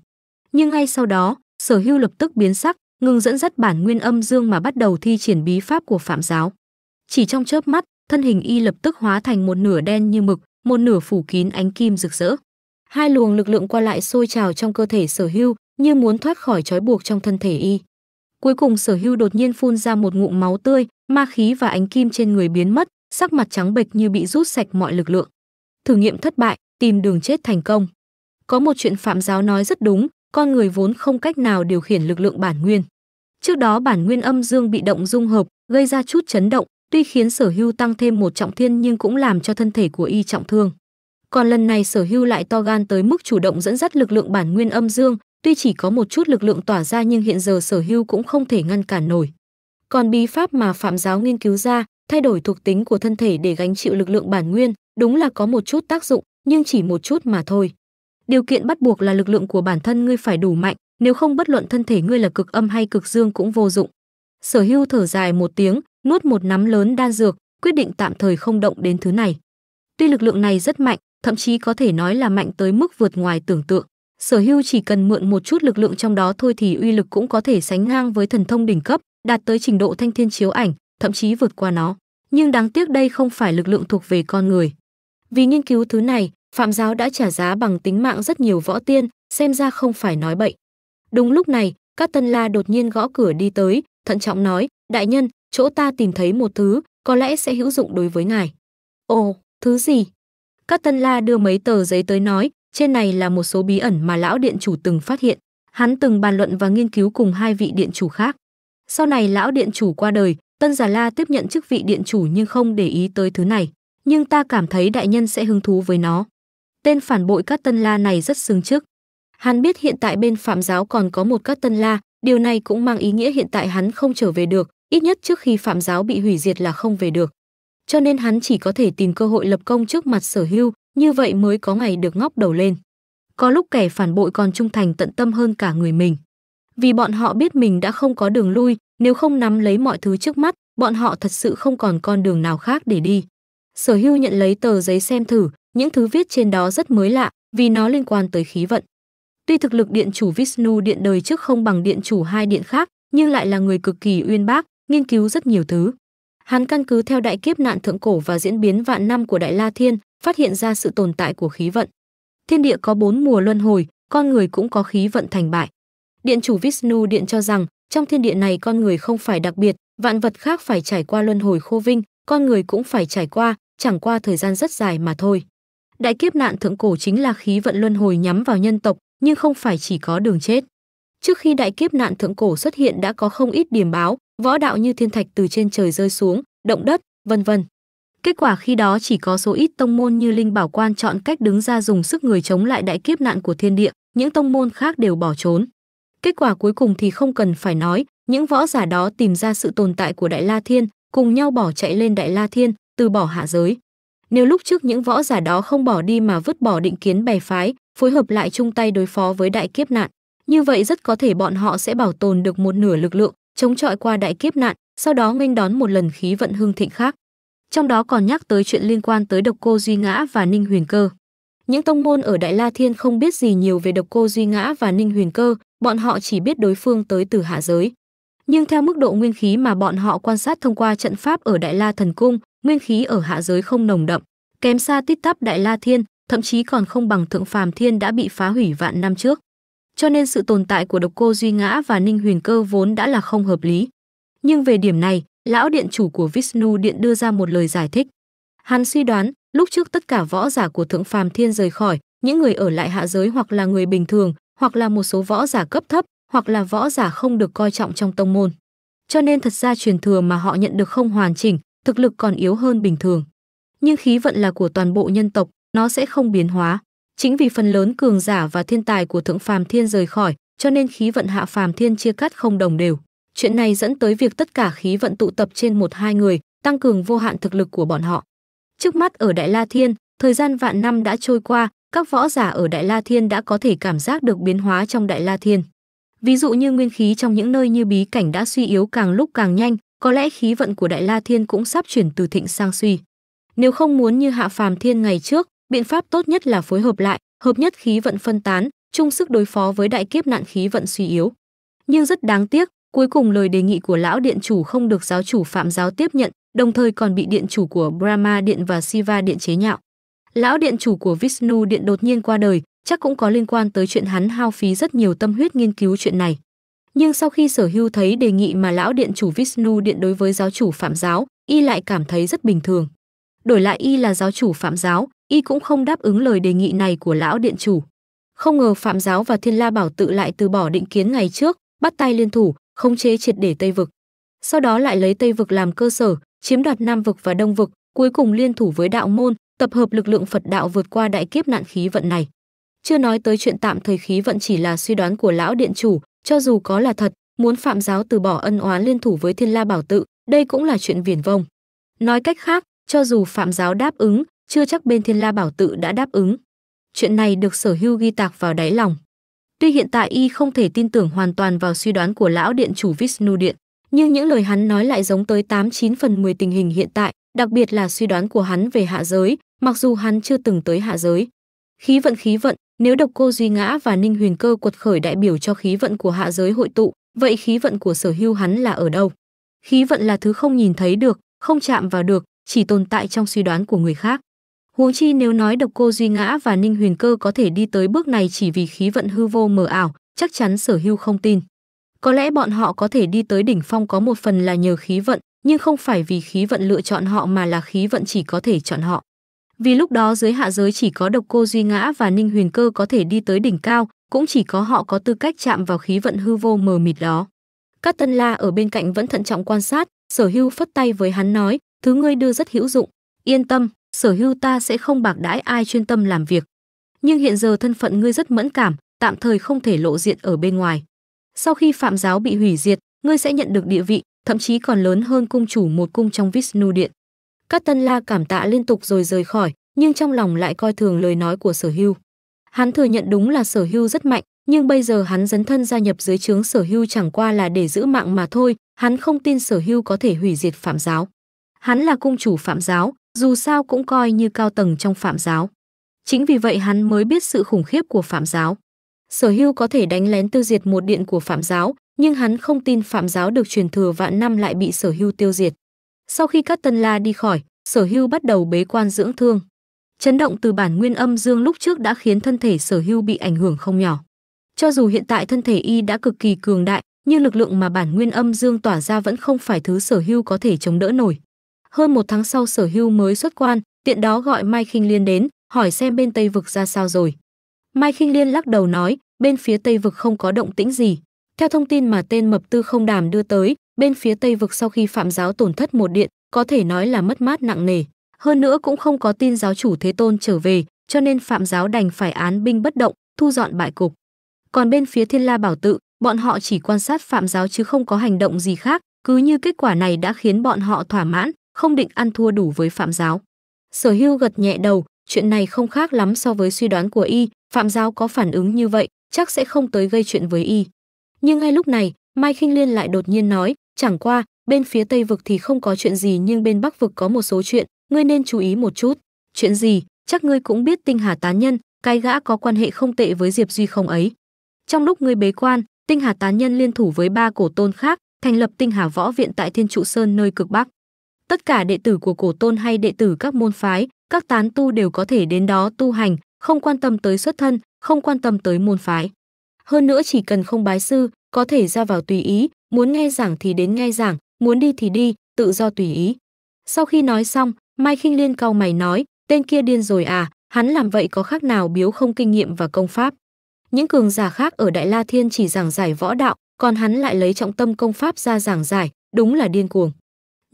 Nhưng ngay sau đó, sở hưu lập tức biến sắc, ngừng dẫn dắt bản nguyên âm dương mà bắt đầu thi triển bí pháp của phạm giáo. Chỉ trong chớp mắt, thân hình y lập tức hóa thành một nửa đen như mực, một nửa phủ kín ánh kim rực rỡ. Hai luồng lực lượng qua lại sôi trào trong cơ thể sở hưu, như muốn thoát khỏi trói buộc trong thân thể y. Cuối cùng Sở Hưu đột nhiên phun ra một ngụm máu tươi, ma khí và ánh kim trên người biến mất, sắc mặt trắng bệch như bị rút sạch mọi lực lượng. Thử nghiệm thất bại, tìm đường chết thành công. Có một chuyện Phạm giáo nói rất đúng, con người vốn không cách nào điều khiển lực lượng bản nguyên. Trước đó bản nguyên âm dương bị động dung hợp, gây ra chút chấn động, tuy khiến Sở Hưu tăng thêm một trọng thiên nhưng cũng làm cho thân thể của y trọng thương. Còn lần này Sở Hưu lại to gan tới mức chủ động dẫn dắt lực lượng bản nguyên âm dương, tuy chỉ có một chút lực lượng tỏa ra nhưng hiện giờ sở hưu cũng không thể ngăn cản nổi. Còn bí pháp mà Phạm giáo nghiên cứu ra, thay đổi thuộc tính của thân thể để gánh chịu lực lượng bản nguyên, đúng là có một chút tác dụng, nhưng chỉ một chút mà thôi. Điều kiện bắt buộc là lực lượng của bản thân ngươi phải đủ mạnh, nếu không bất luận thân thể ngươi là cực âm hay cực dương cũng vô dụng. Sở Hưu thở dài một tiếng, nuốt một nắm lớn đan dược, quyết định tạm thời không động đến thứ này. Tuy lực lượng này rất mạnh, thậm chí có thể nói là mạnh tới mức vượt ngoài tưởng tượng, sở hưu chỉ cần mượn một chút lực lượng trong đó thôi thì uy lực cũng có thể sánh ngang với thần thông đỉnh cấp đạt tới trình độ thanh thiên chiếu ảnh thậm chí vượt qua nó nhưng đáng tiếc đây không phải lực lượng thuộc về con người vì nghiên cứu thứ này phạm giáo đã trả giá bằng tính mạng rất nhiều võ tiên xem ra không phải nói bậy đúng lúc này các tân la đột nhiên gõ cửa đi tới thận trọng nói đại nhân chỗ ta tìm thấy một thứ có lẽ sẽ hữu dụng đối với ngài ồ thứ gì các tân la đưa mấy tờ giấy tới nói trên này là một số bí ẩn mà lão điện chủ từng phát hiện, hắn từng bàn luận và nghiên cứu cùng hai vị điện chủ khác. Sau này lão điện chủ qua đời, Tân Già La tiếp nhận chức vị điện chủ nhưng không để ý tới thứ này, nhưng ta cảm thấy đại nhân sẽ hứng thú với nó. Tên phản bội các Tân La này rất xứng trước. Hắn biết hiện tại bên Phạm giáo còn có một các Tân La, điều này cũng mang ý nghĩa hiện tại hắn không trở về được, ít nhất trước khi Phạm giáo bị hủy diệt là không về được. Cho nên hắn chỉ có thể tìm cơ hội lập công trước mặt Sở Hưu, như vậy mới có ngày được ngóc đầu lên. Có lúc kẻ phản bội còn trung thành tận tâm hơn cả người mình. Vì bọn họ biết mình đã không có đường lui, nếu không nắm lấy mọi thứ trước mắt, bọn họ thật sự không còn con đường nào khác để đi. Sở hưu nhận lấy tờ giấy xem thử, những thứ viết trên đó rất mới lạ, vì nó liên quan tới khí vận. Tuy thực lực điện chủ Vishnu điện đời trước không bằng điện chủ hai điện khác, nhưng lại là người cực kỳ uyên bác, nghiên cứu rất nhiều thứ. Hắn căn cứ theo đại kiếp nạn thượng cổ và diễn biến vạn năm của Đại La Thiên, phát hiện ra sự tồn tại của khí vận. Thiên địa có bốn mùa luân hồi, con người cũng có khí vận thành bại. Điện chủ Vishnu điện cho rằng, trong thiên địa này con người không phải đặc biệt, vạn vật khác phải trải qua luân hồi khô vinh, con người cũng phải trải qua, chẳng qua thời gian rất dài mà thôi. Đại kiếp nạn thượng cổ chính là khí vận luân hồi nhắm vào nhân tộc, nhưng không phải chỉ có đường chết. Trước khi đại kiếp nạn thượng cổ xuất hiện đã có không ít điểm báo, võ đạo như thiên thạch từ trên trời rơi xuống, động đất, vân vân. Kết quả khi đó chỉ có số ít tông môn như Linh Bảo Quan chọn cách đứng ra dùng sức người chống lại đại kiếp nạn của thiên địa, những tông môn khác đều bỏ trốn. Kết quả cuối cùng thì không cần phải nói, những võ giả đó tìm ra sự tồn tại của Đại La Thiên, cùng nhau bỏ chạy lên Đại La Thiên, từ bỏ hạ giới. Nếu lúc trước những võ giả đó không bỏ đi mà vứt bỏ định kiến bè phái, phối hợp lại chung tay đối phó với đại kiếp nạn, như vậy rất có thể bọn họ sẽ bảo tồn được một nửa lực lượng, chống chọi qua đại kiếp nạn, sau đó nghênh đón một lần khí vận hưng thịnh khác trong đó còn nhắc tới chuyện liên quan tới độc cô Duy Ngã và Ninh Huyền Cơ. Những tông môn ở Đại La Thiên không biết gì nhiều về độc cô Duy Ngã và Ninh Huyền Cơ, bọn họ chỉ biết đối phương tới từ hạ giới. Nhưng theo mức độ nguyên khí mà bọn họ quan sát thông qua trận pháp ở Đại La Thần Cung, nguyên khí ở hạ giới không nồng đậm, kém xa tít tắp Đại La Thiên, thậm chí còn không bằng thượng phàm thiên đã bị phá hủy vạn năm trước. Cho nên sự tồn tại của độc cô Duy Ngã và Ninh Huyền Cơ vốn đã là không hợp lý. Nhưng về điểm này, lão điện chủ của Vishnu điện đưa ra một lời giải thích. Hắn suy đoán, lúc trước tất cả võ giả của thượng phàm thiên rời khỏi, những người ở lại hạ giới hoặc là người bình thường, hoặc là một số võ giả cấp thấp, hoặc là võ giả không được coi trọng trong tông môn. Cho nên thật ra truyền thừa mà họ nhận được không hoàn chỉnh, thực lực còn yếu hơn bình thường. Nhưng khí vận là của toàn bộ nhân tộc, nó sẽ không biến hóa. Chính vì phần lớn cường giả và thiên tài của thượng phàm thiên rời khỏi, cho nên khí vận hạ phàm thiên chia cắt không đồng đều. Chuyện này dẫn tới việc tất cả khí vận tụ tập trên một hai người, tăng cường vô hạn thực lực của bọn họ. Trước mắt ở Đại La Thiên, thời gian vạn năm đã trôi qua, các võ giả ở Đại La Thiên đã có thể cảm giác được biến hóa trong Đại La Thiên. Ví dụ như nguyên khí trong những nơi như bí cảnh đã suy yếu càng lúc càng nhanh, có lẽ khí vận của Đại La Thiên cũng sắp chuyển từ thịnh sang suy. Nếu không muốn như Hạ Phàm Thiên ngày trước, biện pháp tốt nhất là phối hợp lại, hợp nhất khí vận phân tán, chung sức đối phó với đại kiếp nạn khí vận suy yếu. Nhưng rất đáng tiếc, Cuối cùng lời đề nghị của lão điện chủ không được giáo chủ Phạm giáo tiếp nhận, đồng thời còn bị điện chủ của Brahma điện và Shiva điện chế nhạo. Lão điện chủ của Vishnu điện đột nhiên qua đời, chắc cũng có liên quan tới chuyện hắn hao phí rất nhiều tâm huyết nghiên cứu chuyện này. Nhưng sau khi Sở Hưu thấy đề nghị mà lão điện chủ Vishnu điện đối với giáo chủ Phạm giáo, y lại cảm thấy rất bình thường. Đổi lại y là giáo chủ Phạm giáo, y cũng không đáp ứng lời đề nghị này của lão điện chủ. Không ngờ Phạm giáo và Thiên La Bảo tự lại từ bỏ định kiến ngày trước, bắt tay liên thủ, khống chế triệt để Tây vực. Sau đó lại lấy Tây vực làm cơ sở, chiếm đoạt Nam vực và Đông vực, cuối cùng liên thủ với đạo môn, tập hợp lực lượng Phật đạo vượt qua đại kiếp nạn khí vận này. Chưa nói tới chuyện tạm thời khí vận chỉ là suy đoán của lão điện chủ, cho dù có là thật, muốn phạm giáo từ bỏ ân oán liên thủ với Thiên La Bảo Tự, đây cũng là chuyện viển vông. Nói cách khác, cho dù phạm giáo đáp ứng, chưa chắc bên Thiên La Bảo Tự đã đáp ứng. Chuyện này được Sở Hưu ghi tạc vào đáy lòng. Tuy hiện tại y không thể tin tưởng hoàn toàn vào suy đoán của lão điện chủ Vishnu Điện, nhưng những lời hắn nói lại giống tới 89 phần 10 tình hình hiện tại, đặc biệt là suy đoán của hắn về hạ giới, mặc dù hắn chưa từng tới hạ giới. Khí vận khí vận, nếu độc cô duy ngã và Ninh Huyền Cơ quật khởi đại biểu cho khí vận của hạ giới hội tụ, vậy khí vận của sở hưu hắn là ở đâu? Khí vận là thứ không nhìn thấy được, không chạm vào được, chỉ tồn tại trong suy đoán của người khác. Huống chi nếu nói độc cô Duy Ngã và Ninh Huyền Cơ có thể đi tới bước này chỉ vì khí vận hư vô mờ ảo, chắc chắn Sở Hưu không tin. Có lẽ bọn họ có thể đi tới đỉnh phong có một phần là nhờ khí vận, nhưng không phải vì khí vận lựa chọn họ mà là khí vận chỉ có thể chọn họ. Vì lúc đó dưới hạ giới chỉ có độc cô Duy Ngã và Ninh Huyền Cơ có thể đi tới đỉnh cao, cũng chỉ có họ có tư cách chạm vào khí vận hư vô mờ mịt đó. Các tân la ở bên cạnh vẫn thận trọng quan sát, sở hưu phất tay với hắn nói, thứ ngươi đưa rất hữu dụng, yên tâm, sở hữu ta sẽ không bạc đãi ai chuyên tâm làm việc nhưng hiện giờ thân phận ngươi rất mẫn cảm tạm thời không thể lộ diện ở bên ngoài sau khi phạm giáo bị hủy diệt ngươi sẽ nhận được địa vị thậm chí còn lớn hơn cung chủ một cung trong vishnu điện các tân la cảm tạ liên tục rồi rời khỏi nhưng trong lòng lại coi thường lời nói của sở hưu hắn thừa nhận đúng là sở hưu rất mạnh nhưng bây giờ hắn dấn thân gia nhập dưới trướng sở hưu chẳng qua là để giữ mạng mà thôi hắn không tin sở hưu có thể hủy diệt phạm giáo hắn là cung chủ phạm giáo dù sao cũng coi như cao tầng trong phạm giáo. Chính vì vậy hắn mới biết sự khủng khiếp của phạm giáo. Sở hưu có thể đánh lén tiêu diệt một điện của phạm giáo, nhưng hắn không tin phạm giáo được truyền thừa vạn năm lại bị sở hưu tiêu diệt. Sau khi các tân la đi khỏi, sở hưu bắt đầu bế quan dưỡng thương. Chấn động từ bản nguyên âm dương lúc trước đã khiến thân thể sở hưu bị ảnh hưởng không nhỏ. Cho dù hiện tại thân thể y đã cực kỳ cường đại, nhưng lực lượng mà bản nguyên âm dương tỏa ra vẫn không phải thứ sở hưu có thể chống đỡ nổi hơn một tháng sau sở hưu mới xuất quan tiện đó gọi mai khinh liên đến hỏi xem bên tây vực ra sao rồi mai khinh liên lắc đầu nói bên phía tây vực không có động tĩnh gì theo thông tin mà tên mập tư không đàm đưa tới bên phía tây vực sau khi phạm giáo tổn thất một điện có thể nói là mất mát nặng nề hơn nữa cũng không có tin giáo chủ thế tôn trở về cho nên phạm giáo đành phải án binh bất động thu dọn bại cục còn bên phía thiên la bảo tự bọn họ chỉ quan sát phạm giáo chứ không có hành động gì khác cứ như kết quả này đã khiến bọn họ thỏa mãn không định ăn thua đủ với Phạm Giáo. Sở Hưu gật nhẹ đầu, chuyện này không khác lắm so với suy đoán của y, Phạm Giáo có phản ứng như vậy, chắc sẽ không tới gây chuyện với y. Nhưng ngay lúc này, Mai Khinh Liên lại đột nhiên nói, chẳng qua, bên phía Tây vực thì không có chuyện gì nhưng bên Bắc vực có một số chuyện, ngươi nên chú ý một chút. Chuyện gì? Chắc ngươi cũng biết Tinh Hà tán nhân, cái gã có quan hệ không tệ với Diệp Duy không ấy. Trong lúc ngươi bế quan, Tinh Hà tán nhân liên thủ với ba cổ tôn khác, thành lập Tinh Hà Võ Viện tại Thiên Trụ Sơn nơi cực Bắc tất cả đệ tử của cổ tôn hay đệ tử các môn phái, các tán tu đều có thể đến đó tu hành, không quan tâm tới xuất thân, không quan tâm tới môn phái. Hơn nữa chỉ cần không bái sư, có thể ra vào tùy ý, muốn nghe giảng thì đến nghe giảng, muốn đi thì đi, tự do tùy ý. Sau khi nói xong, Mai Khinh Liên cau mày nói, tên kia điên rồi à, hắn làm vậy có khác nào biếu không kinh nghiệm và công pháp. Những cường giả khác ở Đại La Thiên chỉ giảng giải võ đạo, còn hắn lại lấy trọng tâm công pháp ra giảng giải, đúng là điên cuồng.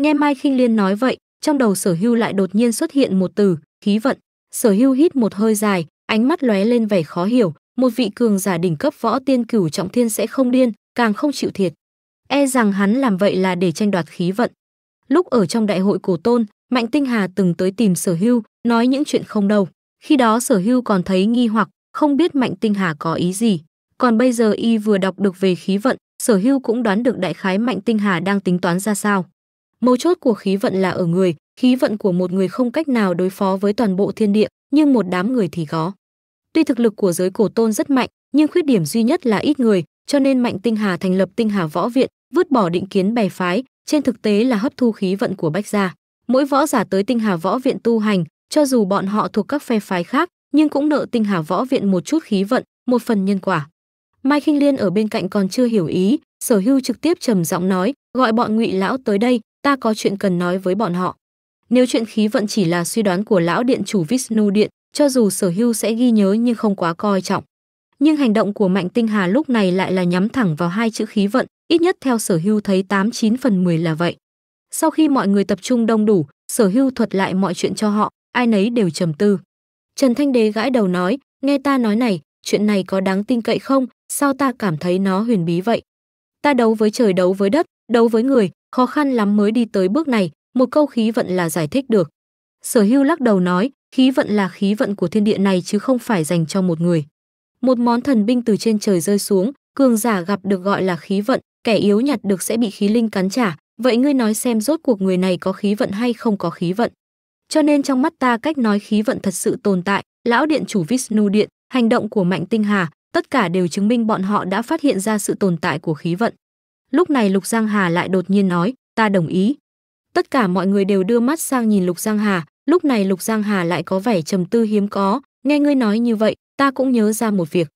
Nghe Mai Khinh Liên nói vậy, trong đầu Sở Hưu lại đột nhiên xuất hiện một từ, khí vận. Sở Hưu hít một hơi dài, ánh mắt lóe lên vẻ khó hiểu, một vị cường giả đỉnh cấp võ tiên cửu trọng thiên sẽ không điên, càng không chịu thiệt. E rằng hắn làm vậy là để tranh đoạt khí vận. Lúc ở trong đại hội cổ tôn, Mạnh Tinh Hà từng tới tìm Sở Hưu, nói những chuyện không đâu. Khi đó Sở Hưu còn thấy nghi hoặc, không biết Mạnh Tinh Hà có ý gì. Còn bây giờ y vừa đọc được về khí vận, Sở Hưu cũng đoán được đại khái Mạnh Tinh Hà đang tính toán ra sao. Mấu chốt của khí vận là ở người, khí vận của một người không cách nào đối phó với toàn bộ thiên địa, nhưng một đám người thì có. Tuy thực lực của giới cổ tôn rất mạnh, nhưng khuyết điểm duy nhất là ít người, cho nên Mạnh Tinh Hà thành lập Tinh Hà Võ Viện, vứt bỏ định kiến bè phái, trên thực tế là hấp thu khí vận của Bách gia. Mỗi võ giả tới Tinh Hà Võ Viện tu hành, cho dù bọn họ thuộc các phe phái khác, nhưng cũng nợ Tinh Hà Võ Viện một chút khí vận, một phần nhân quả. Mai Khinh Liên ở bên cạnh còn chưa hiểu ý, Sở Hưu trực tiếp trầm giọng nói, gọi bọn Ngụy lão tới đây, ta có chuyện cần nói với bọn họ. Nếu chuyện khí vận chỉ là suy đoán của lão điện chủ Vishnu điện, cho dù sở hưu sẽ ghi nhớ nhưng không quá coi trọng. Nhưng hành động của Mạnh Tinh Hà lúc này lại là nhắm thẳng vào hai chữ khí vận, ít nhất theo sở hưu thấy 89 phần 10 là vậy. Sau khi mọi người tập trung đông đủ, sở hưu thuật lại mọi chuyện cho họ, ai nấy đều trầm tư. Trần Thanh Đế gãi đầu nói, nghe ta nói này, chuyện này có đáng tin cậy không, sao ta cảm thấy nó huyền bí vậy? Ta đấu với trời đấu với đất, đấu với người, khó khăn lắm mới đi tới bước này, một câu khí vận là giải thích được. Sở Hưu lắc đầu nói, khí vận là khí vận của thiên địa này chứ không phải dành cho một người. Một món thần binh từ trên trời rơi xuống, cường giả gặp được gọi là khí vận, kẻ yếu nhặt được sẽ bị khí linh cắn trả, vậy ngươi nói xem rốt cuộc người này có khí vận hay không có khí vận. Cho nên trong mắt ta cách nói khí vận thật sự tồn tại, lão điện chủ Vishnu điện, hành động của Mạnh Tinh Hà, tất cả đều chứng minh bọn họ đã phát hiện ra sự tồn tại của khí vận. Lúc này Lục Giang Hà lại đột nhiên nói, ta đồng ý. Tất cả mọi người đều đưa mắt sang nhìn Lục Giang Hà, lúc này Lục Giang Hà lại có vẻ trầm tư hiếm có, nghe ngươi nói như vậy, ta cũng nhớ ra một việc.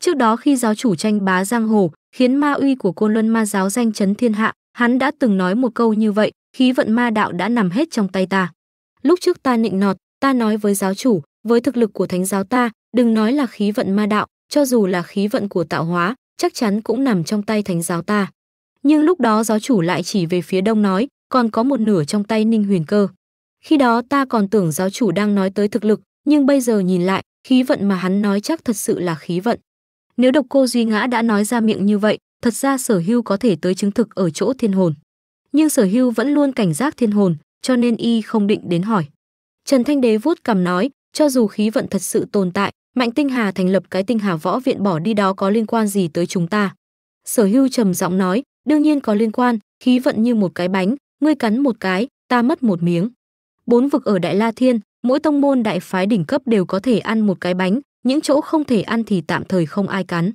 Trước đó khi giáo chủ tranh bá giang hồ, khiến ma uy của Côn Luân Ma giáo danh chấn thiên hạ, hắn đã từng nói một câu như vậy, khí vận ma đạo đã nằm hết trong tay ta. Lúc trước ta nịnh nọt, ta nói với giáo chủ, với thực lực của thánh giáo ta, đừng nói là khí vận ma đạo, cho dù là khí vận của tạo hóa, chắc chắn cũng nằm trong tay thánh giáo ta nhưng lúc đó giáo chủ lại chỉ về phía đông nói còn có một nửa trong tay ninh huyền cơ khi đó ta còn tưởng giáo chủ đang nói tới thực lực nhưng bây giờ nhìn lại khí vận mà hắn nói chắc thật sự là khí vận nếu độc cô duy ngã đã nói ra miệng như vậy thật ra sở hưu có thể tới chứng thực ở chỗ thiên hồn nhưng sở hưu vẫn luôn cảnh giác thiên hồn cho nên y không định đến hỏi trần thanh đế vuốt cằm nói cho dù khí vận thật sự tồn tại mạnh tinh hà thành lập cái tinh hà võ viện bỏ đi đó có liên quan gì tới chúng ta sở hưu trầm giọng nói đương nhiên có liên quan khí vận như một cái bánh ngươi cắn một cái ta mất một miếng bốn vực ở đại la thiên mỗi tông môn đại phái đỉnh cấp đều có thể ăn một cái bánh những chỗ không thể ăn thì tạm thời không ai cắn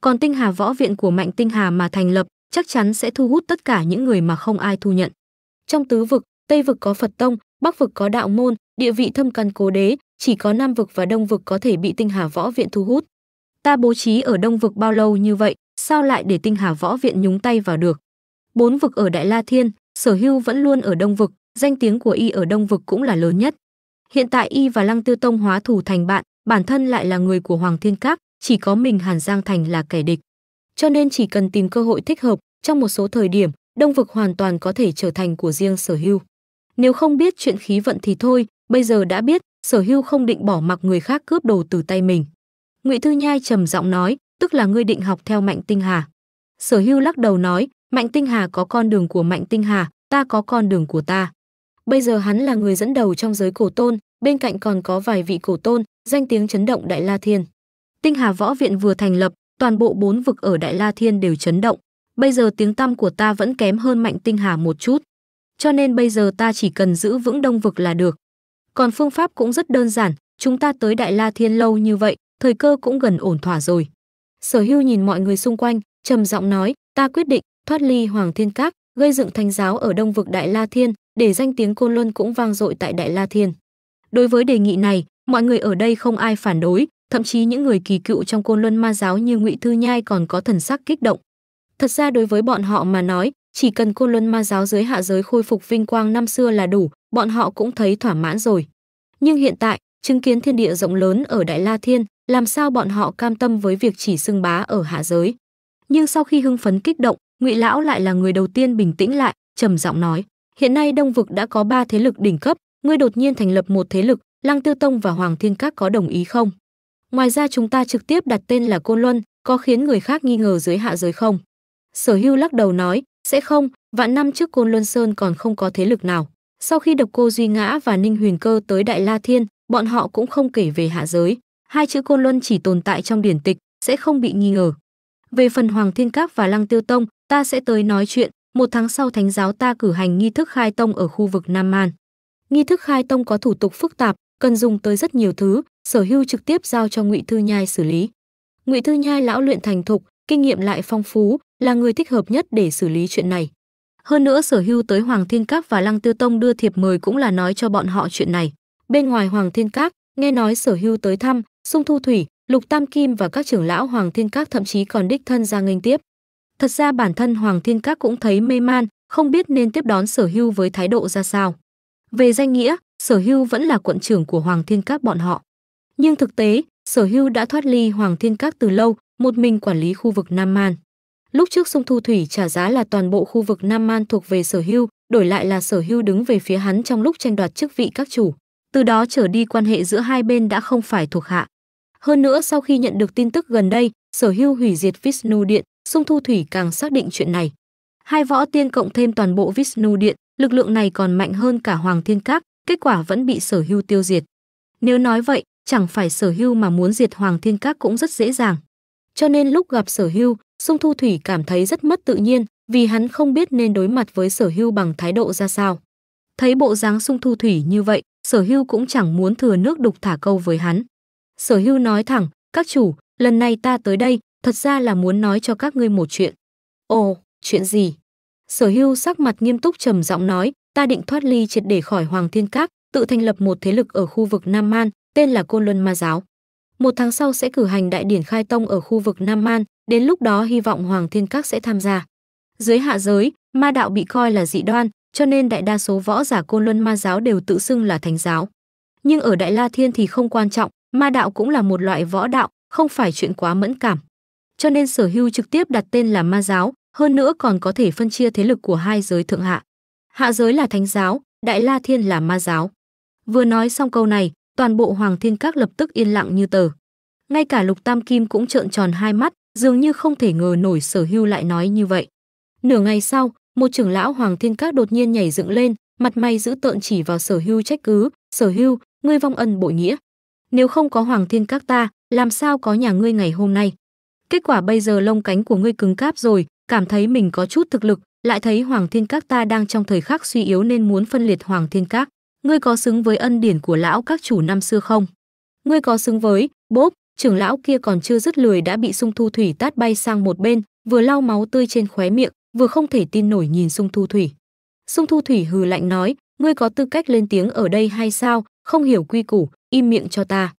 còn tinh hà võ viện của mạnh tinh hà mà thành lập chắc chắn sẽ thu hút tất cả những người mà không ai thu nhận trong tứ vực tây vực có phật tông bắc vực có đạo môn địa vị thâm căn cố đế chỉ có nam vực và đông vực có thể bị tinh hà võ viện thu hút ta bố trí ở đông vực bao lâu như vậy sao lại để tinh hà võ viện nhúng tay vào được bốn vực ở đại la thiên sở hưu vẫn luôn ở đông vực danh tiếng của y ở đông vực cũng là lớn nhất hiện tại y và lăng tiêu tông hóa thủ thành bạn bản thân lại là người của hoàng thiên các chỉ có mình hàn giang thành là kẻ địch cho nên chỉ cần tìm cơ hội thích hợp trong một số thời điểm đông vực hoàn toàn có thể trở thành của riêng sở hưu nếu không biết chuyện khí vận thì thôi bây giờ đã biết sở hưu không định bỏ mặc người khác cướp đồ từ tay mình ngụy thư nhai trầm giọng nói tức là ngươi định học theo Mạnh Tinh Hà. Sở Hưu lắc đầu nói, Mạnh Tinh Hà có con đường của Mạnh Tinh Hà, ta có con đường của ta. Bây giờ hắn là người dẫn đầu trong giới cổ tôn, bên cạnh còn có vài vị cổ tôn, danh tiếng chấn động Đại La Thiên. Tinh Hà Võ Viện vừa thành lập, toàn bộ bốn vực ở Đại La Thiên đều chấn động. Bây giờ tiếng tăm của ta vẫn kém hơn Mạnh Tinh Hà một chút. Cho nên bây giờ ta chỉ cần giữ vững đông vực là được. Còn phương pháp cũng rất đơn giản, chúng ta tới Đại La Thiên lâu như vậy, thời cơ cũng gần ổn thỏa rồi sở hưu nhìn mọi người xung quanh trầm giọng nói ta quyết định thoát ly hoàng thiên các gây dựng thánh giáo ở đông vực đại la thiên để danh tiếng côn luân cũng vang dội tại đại la thiên đối với đề nghị này mọi người ở đây không ai phản đối thậm chí những người kỳ cựu trong côn luân ma giáo như ngụy thư nhai còn có thần sắc kích động thật ra đối với bọn họ mà nói chỉ cần côn luân ma giáo dưới hạ giới khôi phục vinh quang năm xưa là đủ bọn họ cũng thấy thỏa mãn rồi nhưng hiện tại chứng kiến thiên địa rộng lớn ở đại la thiên làm sao bọn họ cam tâm với việc chỉ xưng bá ở hạ giới. Nhưng sau khi hưng phấn kích động, Ngụy lão lại là người đầu tiên bình tĩnh lại, trầm giọng nói: "Hiện nay Đông vực đã có ba thế lực đỉnh cấp, ngươi đột nhiên thành lập một thế lực, Lăng Tiêu Tông và Hoàng Thiên Các có đồng ý không? Ngoài ra chúng ta trực tiếp đặt tên là Côn Luân, có khiến người khác nghi ngờ dưới hạ giới không?" Sở Hưu lắc đầu nói: "Sẽ không, vạn năm trước Côn Luân Sơn còn không có thế lực nào. Sau khi độc cô Duy Ngã và Ninh Huyền Cơ tới Đại La Thiên, bọn họ cũng không kể về hạ giới, hai chữ Côn Luân chỉ tồn tại trong điển tịch, sẽ không bị nghi ngờ. Về phần Hoàng Thiên Các và Lăng Tiêu Tông, ta sẽ tới nói chuyện, một tháng sau thánh giáo ta cử hành nghi thức khai tông ở khu vực Nam An. Nghi thức khai tông có thủ tục phức tạp, cần dùng tới rất nhiều thứ, Sở Hưu trực tiếp giao cho Ngụy Thư Nhai xử lý. Ngụy Thư Nhai lão luyện thành thục, kinh nghiệm lại phong phú, là người thích hợp nhất để xử lý chuyện này. Hơn nữa Sở Hưu tới Hoàng Thiên Các và Lăng Tiêu Tông đưa thiệp mời cũng là nói cho bọn họ chuyện này. Bên ngoài Hoàng Thiên Các, nghe nói Sở Hưu tới thăm, Sung Thu Thủy, Lục Tam Kim và các trưởng lão Hoàng Thiên Các thậm chí còn đích thân ra nghênh tiếp. Thật ra bản thân Hoàng Thiên Các cũng thấy mê man, không biết nên tiếp đón Sở Hưu với thái độ ra sao. Về danh nghĩa, Sở Hưu vẫn là quận trưởng của Hoàng Thiên Các bọn họ. Nhưng thực tế, Sở Hưu đã thoát ly Hoàng Thiên Các từ lâu, một mình quản lý khu vực Nam Man. Lúc trước Sung Thu Thủy trả giá là toàn bộ khu vực Nam Man thuộc về Sở Hưu, đổi lại là Sở Hưu đứng về phía hắn trong lúc tranh đoạt chức vị các chủ. Từ đó trở đi quan hệ giữa hai bên đã không phải thuộc hạ. Hơn nữa sau khi nhận được tin tức gần đây, sở hưu hủy diệt Vishnu Điện, Sung Thu Thủy càng xác định chuyện này. Hai võ tiên cộng thêm toàn bộ Vishnu Điện, lực lượng này còn mạnh hơn cả Hoàng Thiên Các, kết quả vẫn bị sở hưu tiêu diệt. Nếu nói vậy, chẳng phải sở hưu mà muốn diệt Hoàng Thiên Các cũng rất dễ dàng. Cho nên lúc gặp sở hưu, Sung Thu Thủy cảm thấy rất mất tự nhiên vì hắn không biết nên đối mặt với sở hưu bằng thái độ ra sao. Thấy bộ dáng Sung Thu Thủy như vậy, sở hưu cũng chẳng muốn thừa nước đục thả câu với hắn. Sở Hưu nói thẳng, "Các chủ, lần này ta tới đây, thật ra là muốn nói cho các ngươi một chuyện." "Ồ, chuyện gì?" Sở Hưu sắc mặt nghiêm túc trầm giọng nói, "Ta định thoát ly triệt để khỏi Hoàng Thiên Các, tự thành lập một thế lực ở khu vực Nam Man, tên là Côn Luân Ma giáo. Một tháng sau sẽ cử hành đại điển khai tông ở khu vực Nam Man, đến lúc đó hy vọng Hoàng Thiên Các sẽ tham gia." Dưới hạ giới, ma đạo bị coi là dị đoan, cho nên đại đa số võ giả Côn Luân Ma giáo đều tự xưng là thánh giáo. Nhưng ở Đại La Thiên thì không quan trọng, ma đạo cũng là một loại võ đạo không phải chuyện quá mẫn cảm cho nên sở hưu trực tiếp đặt tên là ma giáo hơn nữa còn có thể phân chia thế lực của hai giới thượng hạ hạ giới là thánh giáo đại la thiên là ma giáo vừa nói xong câu này toàn bộ hoàng thiên các lập tức yên lặng như tờ ngay cả lục tam kim cũng trợn tròn hai mắt dường như không thể ngờ nổi sở hưu lại nói như vậy nửa ngày sau một trưởng lão hoàng thiên các đột nhiên nhảy dựng lên mặt mày giữ tợn chỉ vào sở hưu trách cứ sở hưu ngươi vong ân bội nghĩa nếu không có hoàng thiên các ta làm sao có nhà ngươi ngày hôm nay kết quả bây giờ lông cánh của ngươi cứng cáp rồi cảm thấy mình có chút thực lực lại thấy hoàng thiên các ta đang trong thời khắc suy yếu nên muốn phân liệt hoàng thiên các ngươi có xứng với ân điển của lão các chủ năm xưa không ngươi có xứng với bốp trưởng lão kia còn chưa dứt lười đã bị sung thu thủy tát bay sang một bên vừa lau máu tươi trên khóe miệng vừa không thể tin nổi nhìn sung thu thủy sung thu thủy hừ lạnh nói ngươi có tư cách lên tiếng ở đây hay sao không hiểu quy củ, im miệng cho ta.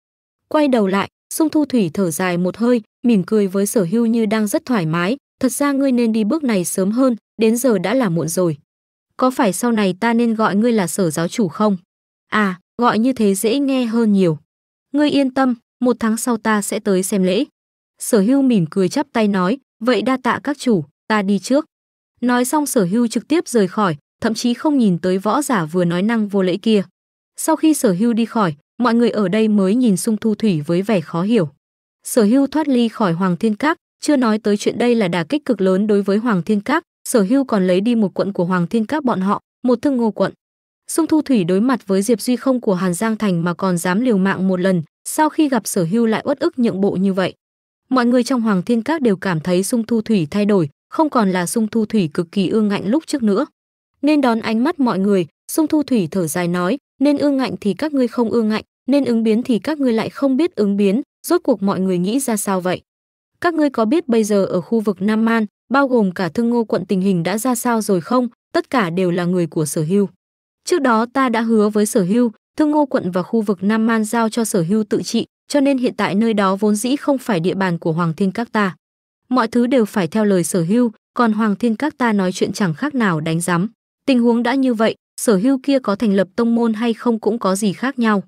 Quay đầu lại, Sung Thu Thủy thở dài một hơi, mỉm cười với Sở Hưu như đang rất thoải mái, thật ra ngươi nên đi bước này sớm hơn, đến giờ đã là muộn rồi. Có phải sau này ta nên gọi ngươi là Sở giáo chủ không? À, gọi như thế dễ nghe hơn nhiều. Ngươi yên tâm, một tháng sau ta sẽ tới xem lễ. Sở Hưu mỉm cười chắp tay nói, vậy đa tạ các chủ, ta đi trước. Nói xong Sở Hưu trực tiếp rời khỏi, thậm chí không nhìn tới võ giả vừa nói năng vô lễ kia. Sau khi Sở Hưu đi khỏi, mọi người ở đây mới nhìn Sung Thu Thủy với vẻ khó hiểu. Sở Hưu thoát ly khỏi Hoàng Thiên Các, chưa nói tới chuyện đây là đả kích cực lớn đối với Hoàng Thiên Các, Sở Hưu còn lấy đi một quận của Hoàng Thiên Các bọn họ, một thương ngô quận. Sung Thu Thủy đối mặt với Diệp Duy không của Hàn Giang Thành mà còn dám liều mạng một lần, sau khi gặp Sở Hưu lại uất ức nhượng bộ như vậy. Mọi người trong Hoàng Thiên Các đều cảm thấy Sung Thu Thủy thay đổi, không còn là Sung Thu Thủy cực kỳ ương ngạnh lúc trước nữa. Nên đón ánh mắt mọi người, Sung Thu Thủy thở dài nói, nên ương ngạnh thì các ngươi không ương ngạnh, nên ứng biến thì các ngươi lại không biết ứng biến, rốt cuộc mọi người nghĩ ra sao vậy? Các ngươi có biết bây giờ ở khu vực Nam Man, bao gồm cả Thương Ngô quận tình hình đã ra sao rồi không? Tất cả đều là người của Sở Hưu. Trước đó ta đã hứa với Sở Hưu, Thương Ngô quận và khu vực Nam Man giao cho Sở Hưu tự trị, cho nên hiện tại nơi đó vốn dĩ không phải địa bàn của Hoàng Thiên Các ta. Mọi thứ đều phải theo lời Sở Hưu, còn Hoàng Thiên Các ta nói chuyện chẳng khác nào đánh giám. Tình huống đã như vậy, sở hưu kia có thành lập tông môn hay không cũng có gì khác nhau.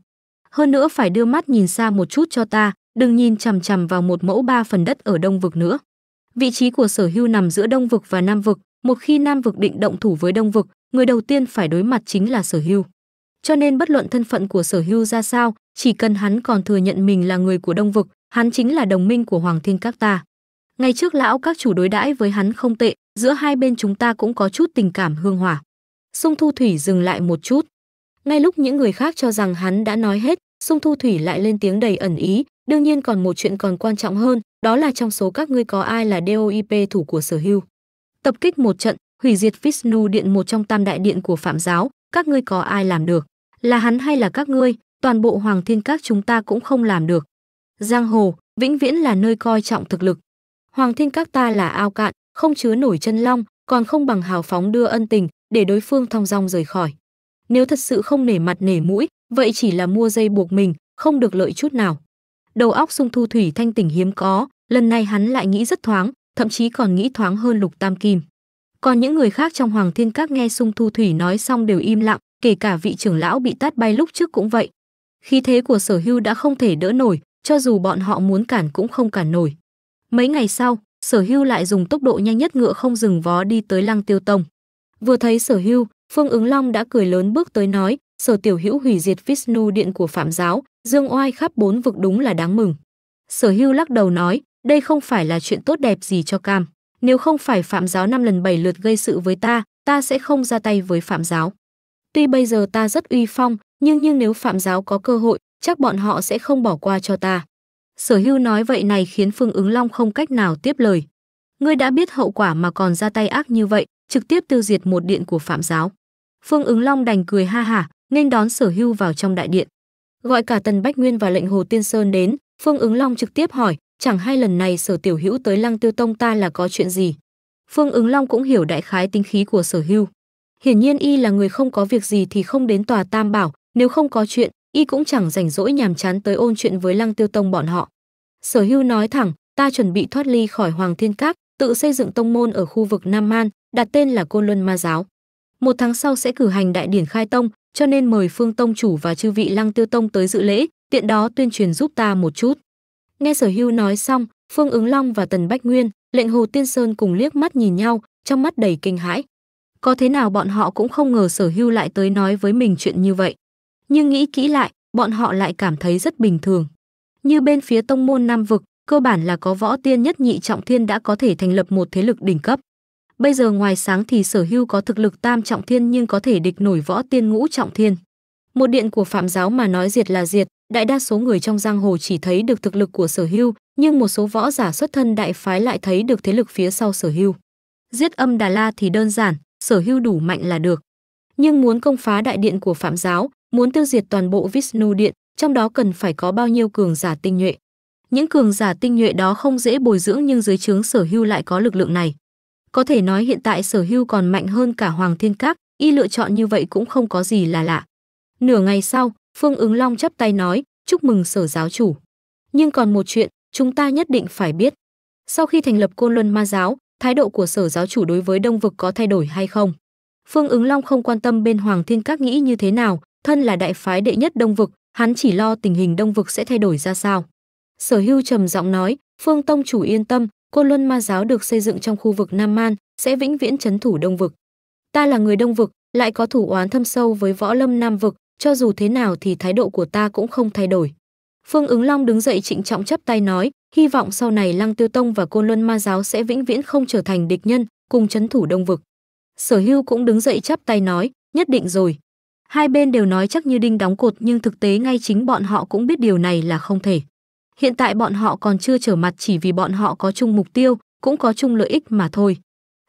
Hơn nữa phải đưa mắt nhìn xa một chút cho ta, đừng nhìn chằm chằm vào một mẫu ba phần đất ở đông vực nữa. Vị trí của sở hưu nằm giữa đông vực và nam vực, một khi nam vực định động thủ với đông vực, người đầu tiên phải đối mặt chính là sở hưu. Cho nên bất luận thân phận của sở hưu ra sao, chỉ cần hắn còn thừa nhận mình là người của đông vực, hắn chính là đồng minh của Hoàng Thiên Các ta. Ngày trước lão các chủ đối đãi với hắn không tệ, giữa hai bên chúng ta cũng có chút tình cảm hương hỏa. Sung Thu Thủy dừng lại một chút. Ngay lúc những người khác cho rằng hắn đã nói hết, Sung Thu Thủy lại lên tiếng đầy ẩn ý, đương nhiên còn một chuyện còn quan trọng hơn, đó là trong số các ngươi có ai là DOIP thủ của sở hưu. Tập kích một trận, hủy diệt Vishnu điện một trong tam đại điện của Phạm giáo, các ngươi có ai làm được? Là hắn hay là các ngươi, toàn bộ Hoàng Thiên Các chúng ta cũng không làm được. Giang hồ, vĩnh viễn là nơi coi trọng thực lực. Hoàng Thiên Các ta là ao cạn, không chứa nổi chân long, còn không bằng hào phóng đưa ân tình, để đối phương thong dong rời khỏi. Nếu thật sự không nể mặt nể mũi, vậy chỉ là mua dây buộc mình, không được lợi chút nào. Đầu óc Sung Thu Thủy thanh tỉnh hiếm có, lần này hắn lại nghĩ rất thoáng, thậm chí còn nghĩ thoáng hơn Lục Tam Kim. Còn những người khác trong Hoàng Thiên Các nghe Sung Thu Thủy nói xong đều im lặng, kể cả vị trưởng lão bị tát bay lúc trước cũng vậy. Khí thế của Sở Hưu đã không thể đỡ nổi, cho dù bọn họ muốn cản cũng không cản nổi. Mấy ngày sau, Sở Hưu lại dùng tốc độ nhanh nhất ngựa không dừng vó đi tới Lăng Tiêu Tông. Vừa thấy sở hưu, Phương Ứng Long đã cười lớn bước tới nói, sở tiểu hữu hủy diệt Vishnu điện của phạm giáo, dương oai khắp bốn vực đúng là đáng mừng. Sở hưu lắc đầu nói, đây không phải là chuyện tốt đẹp gì cho cam. Nếu không phải phạm giáo năm lần bảy lượt gây sự với ta, ta sẽ không ra tay với phạm giáo. Tuy bây giờ ta rất uy phong, nhưng nhưng nếu phạm giáo có cơ hội, chắc bọn họ sẽ không bỏ qua cho ta. Sở hưu nói vậy này khiến Phương ứng Long không cách nào tiếp lời. Ngươi đã biết hậu quả mà còn ra tay ác như vậy, trực tiếp tiêu diệt một điện của Phạm giáo. Phương Ứng Long đành cười ha hả, nên đón Sở Hưu vào trong đại điện. Gọi cả Tần Bách Nguyên và lệnh Hồ Tiên Sơn đến, Phương Ứng Long trực tiếp hỏi, chẳng hai lần này Sở Tiểu Hữu tới Lăng Tiêu Tông ta là có chuyện gì? Phương Ứng Long cũng hiểu đại khái tính khí của Sở Hưu. Hiển nhiên y là người không có việc gì thì không đến tòa Tam Bảo, nếu không có chuyện, y cũng chẳng rảnh rỗi nhàm chán tới ôn chuyện với Lăng Tiêu Tông bọn họ. Sở Hưu nói thẳng, ta chuẩn bị thoát ly khỏi Hoàng Thiên Các, tự xây dựng tông môn ở khu vực Nam Man, đặt tên là Côn Luân Ma Giáo. Một tháng sau sẽ cử hành đại điển khai tông, cho nên mời Phương Tông chủ và chư vị Lăng Tiêu Tông tới dự lễ, tiện đó tuyên truyền giúp ta một chút. Nghe Sở Hưu nói xong, Phương Ứng Long và Tần Bách Nguyên, lệnh Hồ Tiên Sơn cùng liếc mắt nhìn nhau, trong mắt đầy kinh hãi. Có thế nào bọn họ cũng không ngờ Sở Hưu lại tới nói với mình chuyện như vậy. Nhưng nghĩ kỹ lại, bọn họ lại cảm thấy rất bình thường. Như bên phía tông môn Nam Vực, cơ bản là có võ tiên nhất nhị trọng thiên đã có thể thành lập một thế lực đỉnh cấp. Bây giờ ngoài sáng thì sở hưu có thực lực tam trọng thiên nhưng có thể địch nổi võ tiên ngũ trọng thiên. Một điện của phạm giáo mà nói diệt là diệt, đại đa số người trong giang hồ chỉ thấy được thực lực của sở hưu, nhưng một số võ giả xuất thân đại phái lại thấy được thế lực phía sau sở hưu. Giết âm Đà La thì đơn giản, sở hưu đủ mạnh là được. Nhưng muốn công phá đại điện của phạm giáo, muốn tiêu diệt toàn bộ Vishnu điện, trong đó cần phải có bao nhiêu cường giả tinh nhuệ. Những cường giả tinh nhuệ đó không dễ bồi dưỡng nhưng dưới trướng sở hưu lại có lực lượng này. Có thể nói hiện tại sở hưu còn mạnh hơn cả Hoàng Thiên Các, y lựa chọn như vậy cũng không có gì là lạ. Nửa ngày sau, Phương Ứng Long chắp tay nói, chúc mừng sở giáo chủ. Nhưng còn một chuyện, chúng ta nhất định phải biết. Sau khi thành lập Côn Luân Ma Giáo, thái độ của sở giáo chủ đối với Đông Vực có thay đổi hay không? Phương Ứng Long không quan tâm bên Hoàng Thiên Các nghĩ như thế nào, thân là đại phái đệ nhất Đông Vực, hắn chỉ lo tình hình Đông Vực sẽ thay đổi ra sao. Sở Hưu trầm giọng nói, Phương Tông chủ yên tâm, Côn Luân Ma giáo được xây dựng trong khu vực Nam Man sẽ vĩnh viễn chấn thủ Đông vực. Ta là người Đông vực, lại có thủ oán thâm sâu với Võ Lâm Nam vực, cho dù thế nào thì thái độ của ta cũng không thay đổi. Phương Ứng Long đứng dậy trịnh trọng chắp tay nói, hy vọng sau này Lăng Tiêu Tông và Côn Luân Ma giáo sẽ vĩnh viễn không trở thành địch nhân, cùng chấn thủ Đông vực. Sở Hưu cũng đứng dậy chắp tay nói, nhất định rồi. Hai bên đều nói chắc như đinh đóng cột nhưng thực tế ngay chính bọn họ cũng biết điều này là không thể hiện tại bọn họ còn chưa trở mặt chỉ vì bọn họ có chung mục tiêu, cũng có chung lợi ích mà thôi.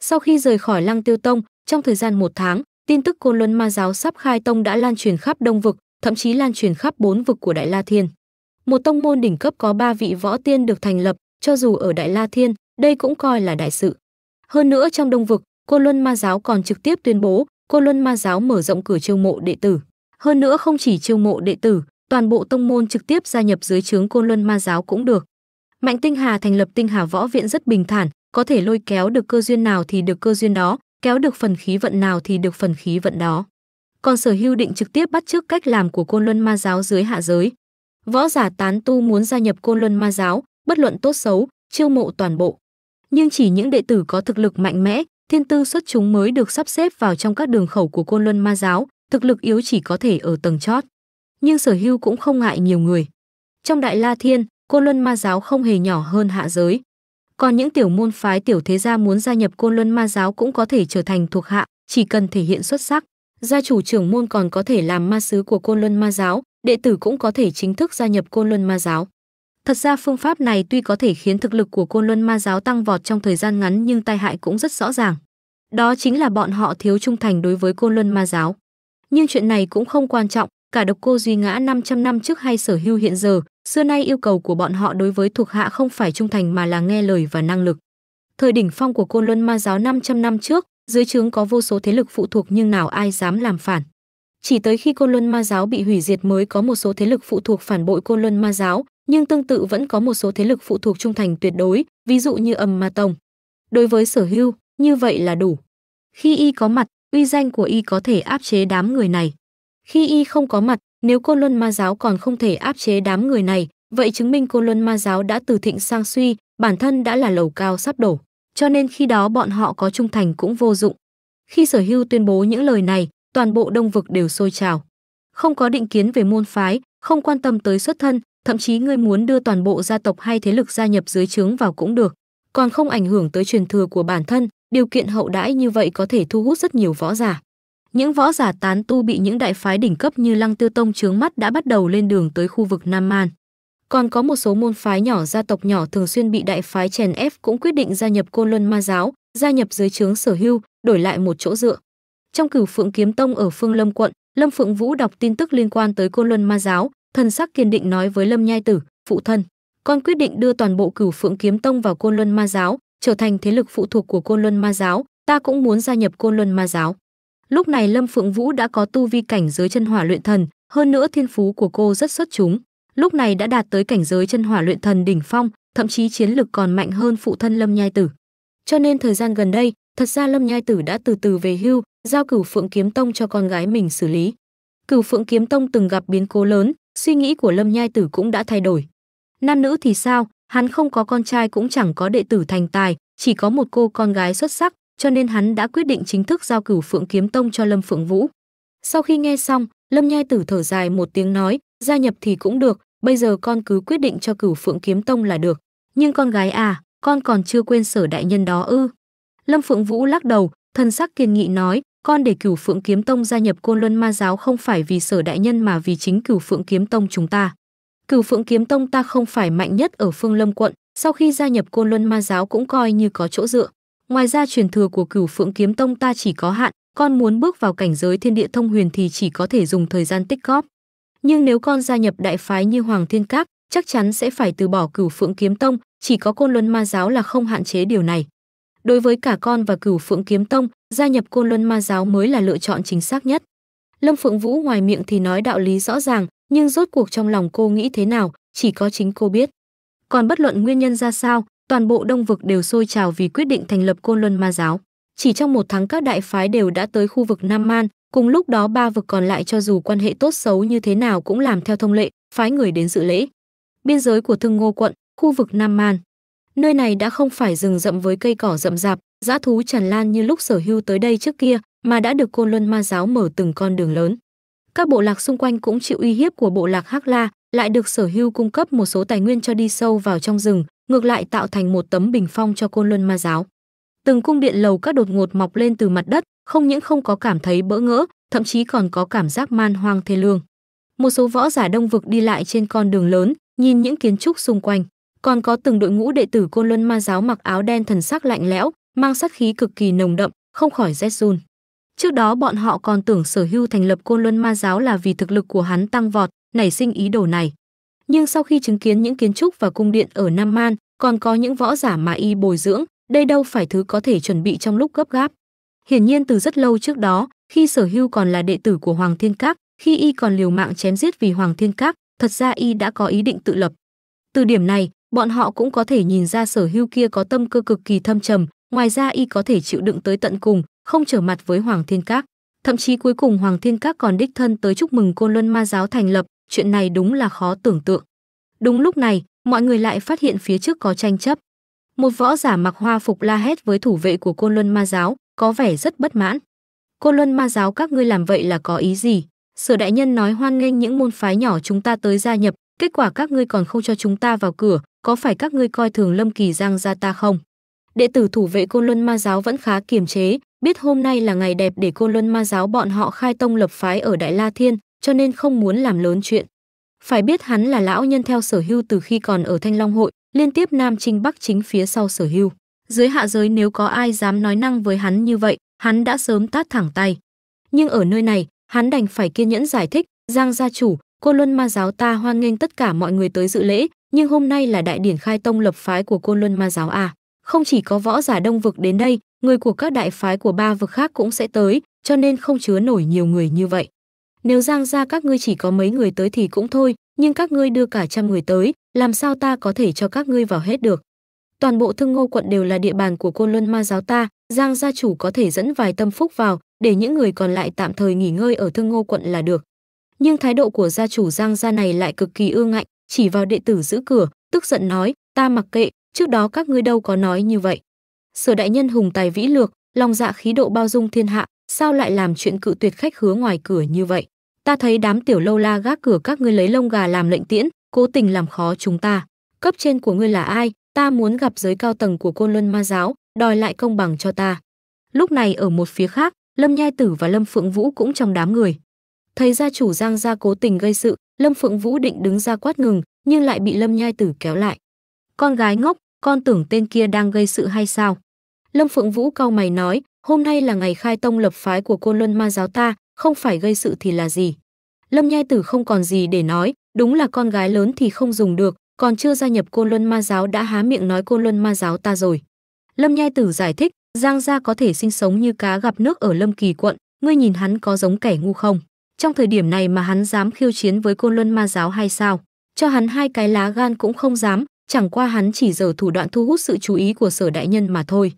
Sau khi rời khỏi Lăng Tiêu Tông, trong thời gian một tháng, tin tức Côn Luân Ma Giáo sắp khai tông đã lan truyền khắp Đông Vực, thậm chí lan truyền khắp bốn vực của Đại La Thiên. Một tông môn đỉnh cấp có ba vị võ tiên được thành lập, cho dù ở Đại La Thiên, đây cũng coi là đại sự. Hơn nữa trong Đông Vực, Côn Luân Ma Giáo còn trực tiếp tuyên bố Côn Luân Ma Giáo mở rộng cửa chiêu mộ đệ tử. Hơn nữa không chỉ chiêu mộ đệ tử, toàn bộ tông môn trực tiếp gia nhập dưới trướng Côn Luân Ma giáo cũng được. Mạnh Tinh Hà thành lập Tinh Hà Võ Viện rất bình thản, có thể lôi kéo được cơ duyên nào thì được cơ duyên đó, kéo được phần khí vận nào thì được phần khí vận đó. Còn Sở Hưu định trực tiếp bắt chước cách làm của Côn Luân Ma giáo dưới hạ giới. Võ giả tán tu muốn gia nhập Côn Luân Ma giáo, bất luận tốt xấu, chiêu mộ toàn bộ. Nhưng chỉ những đệ tử có thực lực mạnh mẽ, thiên tư xuất chúng mới được sắp xếp vào trong các đường khẩu của Côn Luân Ma giáo, thực lực yếu chỉ có thể ở tầng chót nhưng sở hưu cũng không ngại nhiều người. Trong Đại La Thiên, Côn Luân Ma Giáo không hề nhỏ hơn hạ giới. Còn những tiểu môn phái tiểu thế gia muốn gia nhập Côn Luân Ma Giáo cũng có thể trở thành thuộc hạ, chỉ cần thể hiện xuất sắc. Gia chủ trưởng môn còn có thể làm ma sứ của Côn Luân Ma Giáo, đệ tử cũng có thể chính thức gia nhập Côn Luân Ma Giáo. Thật ra phương pháp này tuy có thể khiến thực lực của Côn Luân Ma Giáo tăng vọt trong thời gian ngắn nhưng tai hại cũng rất rõ ràng. Đó chính là bọn họ thiếu trung thành đối với Côn Luân Ma Giáo. Nhưng chuyện này cũng không quan trọng, cả độc cô Duy Ngã 500 năm trước hay sở hưu hiện giờ, xưa nay yêu cầu của bọn họ đối với thuộc hạ không phải trung thành mà là nghe lời và năng lực. Thời đỉnh phong của Côn Luân Ma giáo 500 năm trước, dưới trướng có vô số thế lực phụ thuộc nhưng nào ai dám làm phản. Chỉ tới khi Côn Luân Ma giáo bị hủy diệt mới có một số thế lực phụ thuộc phản bội Côn Luân Ma giáo, nhưng tương tự vẫn có một số thế lực phụ thuộc trung thành tuyệt đối, ví dụ như Âm Ma tông. Đối với Sở Hưu, như vậy là đủ. Khi y có mặt, uy danh của y có thể áp chế đám người này. Khi y không có mặt, nếu Côn Luân Ma giáo còn không thể áp chế đám người này, vậy chứng minh Côn Luân Ma giáo đã từ thịnh sang suy, bản thân đã là lầu cao sắp đổ. Cho nên khi đó bọn họ có trung thành cũng vô dụng. Khi Sở Hưu tuyên bố những lời này, toàn bộ Đông vực đều sôi trào. Không có định kiến về môn phái, không quan tâm tới xuất thân, thậm chí ngươi muốn đưa toàn bộ gia tộc hay thế lực gia nhập dưới trướng vào cũng được, còn không ảnh hưởng tới truyền thừa của bản thân, điều kiện hậu đãi như vậy có thể thu hút rất nhiều võ giả những võ giả tán tu bị những đại phái đỉnh cấp như Lăng Tư Tông Trướng mắt đã bắt đầu lên đường tới khu vực Nam Man. Còn có một số môn phái nhỏ gia tộc nhỏ thường xuyên bị đại phái chèn ép cũng quyết định gia nhập Côn Luân Ma giáo, gia nhập dưới trướng Sở Hưu, đổi lại một chỗ dựa. Trong Cửu Phượng Kiếm Tông ở Phương Lâm quận, Lâm Phượng Vũ đọc tin tức liên quan tới Côn Luân Ma giáo, thần sắc kiên định nói với Lâm Nhai Tử, phụ thân, con quyết định đưa toàn bộ Cửu Phượng Kiếm Tông vào Côn Luân Ma giáo, trở thành thế lực phụ thuộc của Côn Luân Ma giáo, ta cũng muốn gia nhập Côn Luân Ma giáo. Lúc này Lâm Phượng Vũ đã có tu vi cảnh giới chân hỏa luyện thần, hơn nữa thiên phú của cô rất xuất chúng. Lúc này đã đạt tới cảnh giới chân hỏa luyện thần đỉnh phong, thậm chí chiến lực còn mạnh hơn phụ thân Lâm Nhai Tử. Cho nên thời gian gần đây, thật ra Lâm Nhai Tử đã từ từ về hưu, giao Cửu Phượng Kiếm Tông cho con gái mình xử lý. Cửu Phượng Kiếm Tông từng gặp biến cố lớn, suy nghĩ của Lâm Nhai Tử cũng đã thay đổi. Nam nữ thì sao, hắn không có con trai cũng chẳng có đệ tử thành tài, chỉ có một cô con gái xuất sắc, cho nên hắn đã quyết định chính thức giao cửu Phượng Kiếm Tông cho Lâm Phượng Vũ. Sau khi nghe xong, Lâm Nhai Tử thở dài một tiếng nói, gia nhập thì cũng được, bây giờ con cứ quyết định cho cửu Phượng Kiếm Tông là được. Nhưng con gái à, con còn chưa quên sở đại nhân đó ư. Lâm Phượng Vũ lắc đầu, thân sắc kiên nghị nói, con để cửu Phượng Kiếm Tông gia nhập Côn Luân Ma Giáo không phải vì sở đại nhân mà vì chính cửu Phượng Kiếm Tông chúng ta. Cửu Phượng Kiếm Tông ta không phải mạnh nhất ở Phương Lâm quận, sau khi gia nhập Côn Luân Ma Giáo cũng coi như có chỗ dựa. Ngoài ra truyền thừa của Cửu Phượng Kiếm Tông ta chỉ có hạn, con muốn bước vào cảnh giới thiên địa thông huyền thì chỉ có thể dùng thời gian tích góp. Nhưng nếu con gia nhập đại phái như Hoàng Thiên Các, chắc chắn sẽ phải từ bỏ Cửu Phượng Kiếm Tông, chỉ có Côn Luân Ma giáo là không hạn chế điều này. Đối với cả con và Cửu Phượng Kiếm Tông, gia nhập Côn Luân Ma giáo mới là lựa chọn chính xác nhất. Lâm Phượng Vũ ngoài miệng thì nói đạo lý rõ ràng, nhưng rốt cuộc trong lòng cô nghĩ thế nào, chỉ có chính cô biết. Còn bất luận nguyên nhân ra sao, toàn bộ Đông vực đều sôi trào vì quyết định thành lập Côn Luân Ma giáo. Chỉ trong một tháng các đại phái đều đã tới khu vực Nam Man, cùng lúc đó ba vực còn lại cho dù quan hệ tốt xấu như thế nào cũng làm theo thông lệ, phái người đến dự lễ. Biên giới của Thương Ngô quận, khu vực Nam Man. Nơi này đã không phải rừng rậm với cây cỏ rậm rạp, dã thú tràn lan như lúc Sở Hưu tới đây trước kia, mà đã được Côn Luân Ma giáo mở từng con đường lớn. Các bộ lạc xung quanh cũng chịu uy hiếp của bộ lạc Hắc La, lại được sở hưu cung cấp một số tài nguyên cho đi sâu vào trong rừng, ngược lại tạo thành một tấm bình phong cho côn luân ma giáo. Từng cung điện lầu các đột ngột mọc lên từ mặt đất, không những không có cảm thấy bỡ ngỡ, thậm chí còn có cảm giác man hoang thê lương. Một số võ giả đông vực đi lại trên con đường lớn, nhìn những kiến trúc xung quanh, còn có từng đội ngũ đệ tử côn luân ma giáo mặc áo đen thần sắc lạnh lẽo, mang sát khí cực kỳ nồng đậm, không khỏi rét run. Trước đó bọn họ còn tưởng sở hưu thành lập côn luân ma giáo là vì thực lực của hắn tăng vọt, nảy sinh ý đồ này. Nhưng sau khi chứng kiến những kiến trúc và cung điện ở Nam Man, còn có những võ giả mà y bồi dưỡng, đây đâu phải thứ có thể chuẩn bị trong lúc gấp gáp. Hiển nhiên từ rất lâu trước đó, khi sở hưu còn là đệ tử của Hoàng Thiên Các, khi y còn liều mạng chém giết vì Hoàng Thiên Các, thật ra y đã có ý định tự lập. Từ điểm này, bọn họ cũng có thể nhìn ra sở hưu kia có tâm cơ cực kỳ thâm trầm, ngoài ra y có thể chịu đựng tới tận cùng, không trở mặt với Hoàng Thiên Các. Thậm chí cuối cùng Hoàng Thiên Các còn đích thân tới chúc mừng Côn Luân Ma giáo thành lập, chuyện này đúng là khó tưởng tượng. Đúng lúc này, mọi người lại phát hiện phía trước có tranh chấp. Một võ giả mặc hoa phục la hét với thủ vệ của Côn Luân Ma giáo, có vẻ rất bất mãn. Côn Luân Ma giáo các ngươi làm vậy là có ý gì? Sở đại nhân nói hoan nghênh những môn phái nhỏ chúng ta tới gia nhập, kết quả các ngươi còn không cho chúng ta vào cửa, có phải các ngươi coi thường Lâm Kỳ Giang gia ta không? Đệ tử thủ vệ Côn Luân Ma giáo vẫn khá kiềm chế, biết hôm nay là ngày đẹp để Côn Luân Ma giáo bọn họ khai tông lập phái ở Đại La Thiên, cho nên không muốn làm lớn chuyện. Phải biết hắn là lão nhân theo sở hưu từ khi còn ở Thanh Long Hội, liên tiếp Nam Trinh Bắc chính phía sau sở hưu. Dưới hạ giới nếu có ai dám nói năng với hắn như vậy, hắn đã sớm tát thẳng tay. Nhưng ở nơi này, hắn đành phải kiên nhẫn giải thích, Giang gia chủ, cô Luân Ma giáo ta hoan nghênh tất cả mọi người tới dự lễ, nhưng hôm nay là đại điển khai tông lập phái của cô Luân Ma giáo à. Không chỉ có võ giả đông vực đến đây, người của các đại phái của ba vực khác cũng sẽ tới, cho nên không chứa nổi nhiều người như vậy. Nếu giang ra các ngươi chỉ có mấy người tới thì cũng thôi, nhưng các ngươi đưa cả trăm người tới, làm sao ta có thể cho các ngươi vào hết được. Toàn bộ thương ngô quận đều là địa bàn của côn luân ma giáo ta, giang gia chủ có thể dẫn vài tâm phúc vào, để những người còn lại tạm thời nghỉ ngơi ở thương ngô quận là được. Nhưng thái độ của gia chủ giang gia này lại cực kỳ ương ngạnh, chỉ vào đệ tử giữ cửa, tức giận nói, ta mặc kệ, trước đó các ngươi đâu có nói như vậy sở đại nhân hùng tài vĩ lược lòng dạ khí độ bao dung thiên hạ sao lại làm chuyện cự tuyệt khách hứa ngoài cửa như vậy ta thấy đám tiểu lâu la gác cửa các ngươi lấy lông gà làm lệnh tiễn cố tình làm khó chúng ta cấp trên của ngươi là ai ta muốn gặp giới cao tầng của côn luân ma giáo đòi lại công bằng cho ta lúc này ở một phía khác lâm nhai tử và lâm phượng vũ cũng trong đám người thấy gia chủ giang gia cố tình gây sự lâm phượng vũ định đứng ra quát ngừng nhưng lại bị lâm nhai tử kéo lại con gái ngốc con tưởng tên kia đang gây sự hay sao Lâm Phượng Vũ cau mày nói, hôm nay là ngày khai tông lập phái của côn luân ma giáo ta, không phải gây sự thì là gì. Lâm Nhai Tử không còn gì để nói, đúng là con gái lớn thì không dùng được, còn chưa gia nhập côn luân ma giáo đã há miệng nói côn luân ma giáo ta rồi. Lâm Nhai Tử giải thích, Giang Gia có thể sinh sống như cá gặp nước ở Lâm Kỳ quận, ngươi nhìn hắn có giống kẻ ngu không? Trong thời điểm này mà hắn dám khiêu chiến với côn luân ma giáo hay sao? Cho hắn hai cái lá gan cũng không dám, chẳng qua hắn chỉ giờ thủ đoạn thu hút sự chú ý của sở đại nhân mà thôi.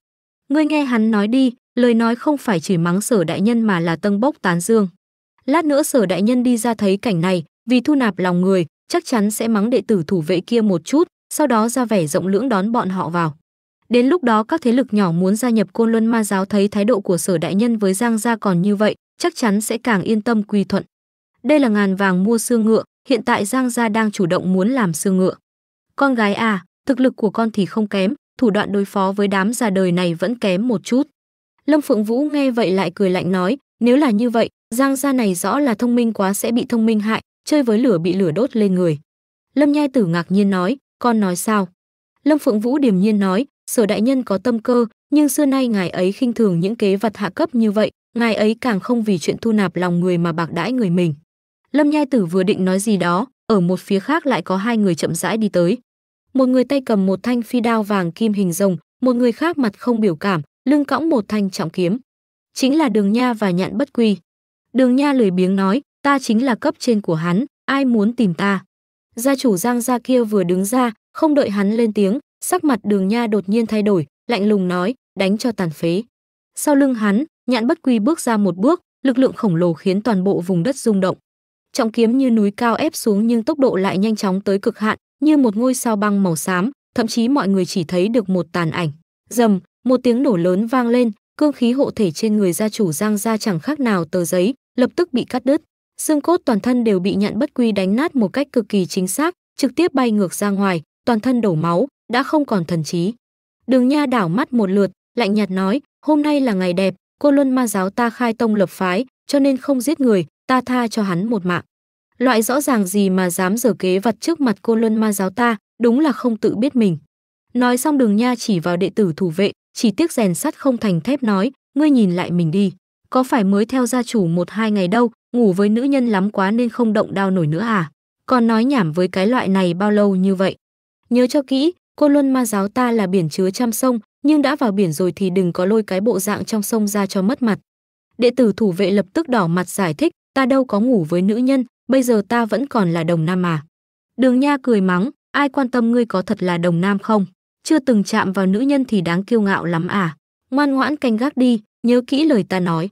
Ngươi nghe hắn nói đi, lời nói không phải chỉ mắng sở đại nhân mà là tân bốc tán dương. Lát nữa sở đại nhân đi ra thấy cảnh này, vì thu nạp lòng người, chắc chắn sẽ mắng đệ tử thủ vệ kia một chút, sau đó ra vẻ rộng lưỡng đón bọn họ vào. Đến lúc đó các thế lực nhỏ muốn gia nhập Côn Luân Ma giáo thấy thái độ của Sở đại nhân với Giang gia còn như vậy, chắc chắn sẽ càng yên tâm quy thuận. Đây là ngàn vàng mua xương ngựa, hiện tại Giang gia đang chủ động muốn làm xương ngựa. Con gái à, thực lực của con thì không kém, thủ đoạn đối phó với đám già đời này vẫn kém một chút. Lâm Phượng Vũ nghe vậy lại cười lạnh nói, nếu là như vậy, Giang gia này rõ là thông minh quá sẽ bị thông minh hại, chơi với lửa bị lửa đốt lên người. Lâm Nhai Tử ngạc nhiên nói, con nói sao? Lâm Phượng Vũ điềm nhiên nói, sở đại nhân có tâm cơ, nhưng xưa nay ngài ấy khinh thường những kế vật hạ cấp như vậy, ngài ấy càng không vì chuyện thu nạp lòng người mà bạc đãi người mình. Lâm Nhai Tử vừa định nói gì đó, ở một phía khác lại có hai người chậm rãi đi tới một người tay cầm một thanh phi đao vàng kim hình rồng, một người khác mặt không biểu cảm, lưng cõng một thanh trọng kiếm. Chính là Đường Nha và Nhạn Bất Quy. Đường Nha lười biếng nói, ta chính là cấp trên của hắn, ai muốn tìm ta. Gia chủ Giang gia kia vừa đứng ra, không đợi hắn lên tiếng, sắc mặt Đường Nha đột nhiên thay đổi, lạnh lùng nói, đánh cho tàn phế. Sau lưng hắn, Nhạn Bất Quy bước ra một bước, lực lượng khổng lồ khiến toàn bộ vùng đất rung động. Trọng kiếm như núi cao ép xuống nhưng tốc độ lại nhanh chóng tới cực hạn, như một ngôi sao băng màu xám, thậm chí mọi người chỉ thấy được một tàn ảnh. Rầm, một tiếng nổ lớn vang lên, cương khí hộ thể trên người gia chủ Giang gia chẳng khác nào tờ giấy, lập tức bị cắt đứt. Xương cốt toàn thân đều bị nhận bất quy đánh nát một cách cực kỳ chính xác, trực tiếp bay ngược ra ngoài, toàn thân đổ máu, đã không còn thần trí. Đường Nha đảo mắt một lượt, lạnh nhạt nói, "Hôm nay là ngày đẹp, cô Luân Ma giáo ta khai tông lập phái, cho nên không giết người, ta tha cho hắn một mạng." loại rõ ràng gì mà dám dở kế vặt trước mặt cô luân ma giáo ta, đúng là không tự biết mình. Nói xong đường nha chỉ vào đệ tử thủ vệ, chỉ tiếc rèn sắt không thành thép nói, ngươi nhìn lại mình đi, có phải mới theo gia chủ một hai ngày đâu, ngủ với nữ nhân lắm quá nên không động đao nổi nữa à? Còn nói nhảm với cái loại này bao lâu như vậy? Nhớ cho kỹ, cô luân ma giáo ta là biển chứa trăm sông, nhưng đã vào biển rồi thì đừng có lôi cái bộ dạng trong sông ra cho mất mặt. Đệ tử thủ vệ lập tức đỏ mặt giải thích, ta đâu có ngủ với nữ nhân, bây giờ ta vẫn còn là đồng nam mà. Đường Nha cười mắng, ai quan tâm ngươi có thật là đồng nam không? Chưa từng chạm vào nữ nhân thì đáng kiêu ngạo lắm à? Ngoan ngoãn canh gác đi, nhớ kỹ lời ta nói.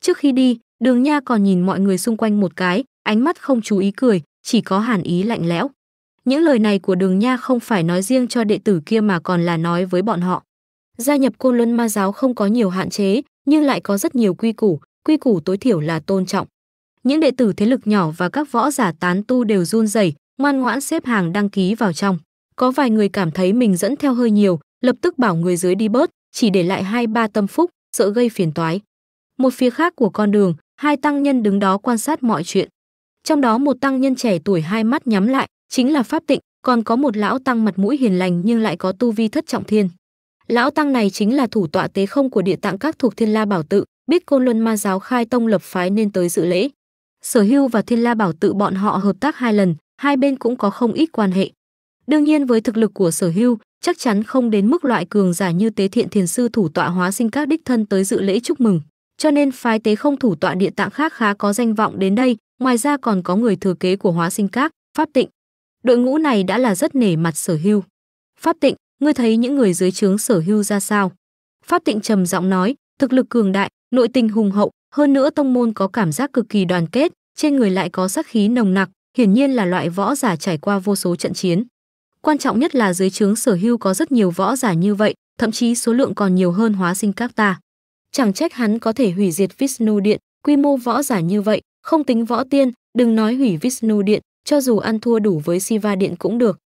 Trước khi đi, đường Nha còn nhìn mọi người xung quanh một cái, ánh mắt không chú ý cười, chỉ có hàn ý lạnh lẽo. Những lời này của đường Nha không phải nói riêng cho đệ tử kia mà còn là nói với bọn họ. Gia nhập côn luân ma giáo không có nhiều hạn chế, nhưng lại có rất nhiều quy củ, quy củ tối thiểu là tôn trọng những đệ tử thế lực nhỏ và các võ giả tán tu đều run rẩy, ngoan ngoãn xếp hàng đăng ký vào trong. Có vài người cảm thấy mình dẫn theo hơi nhiều, lập tức bảo người dưới đi bớt, chỉ để lại hai ba tâm phúc, sợ gây phiền toái. Một phía khác của con đường, hai tăng nhân đứng đó quan sát mọi chuyện. Trong đó một tăng nhân trẻ tuổi hai mắt nhắm lại, chính là Pháp Tịnh, còn có một lão tăng mặt mũi hiền lành nhưng lại có tu vi thất trọng thiên. Lão tăng này chính là thủ tọa tế không của địa tạng các thuộc Thiên La Bảo tự, biết Côn Luân Ma giáo khai tông lập phái nên tới dự lễ. Sở Hưu và Thiên La Bảo tự bọn họ hợp tác hai lần, hai bên cũng có không ít quan hệ. Đương nhiên với thực lực của Sở Hưu, chắc chắn không đến mức loại cường giả như Tế Thiện Thiền sư thủ tọa hóa sinh các đích thân tới dự lễ chúc mừng, cho nên phái tế không thủ tọa địa tạng khác khá có danh vọng đến đây, ngoài ra còn có người thừa kế của hóa sinh các, Pháp Tịnh. Đội ngũ này đã là rất nể mặt Sở Hưu. Pháp Tịnh, ngươi thấy những người dưới trướng Sở Hưu ra sao? Pháp Tịnh trầm giọng nói, thực lực cường đại, nội tình hùng hậu, hơn nữa tông môn có cảm giác cực kỳ đoàn kết, trên người lại có sát khí nồng nặc, hiển nhiên là loại võ giả trải qua vô số trận chiến. Quan trọng nhất là dưới trướng sở hưu có rất nhiều võ giả như vậy, thậm chí số lượng còn nhiều hơn hóa sinh các ta. Chẳng trách hắn có thể hủy diệt Vishnu Điện, quy mô võ giả như vậy, không tính võ tiên, đừng nói hủy Vishnu Điện, cho dù ăn thua đủ với Shiva Điện cũng được.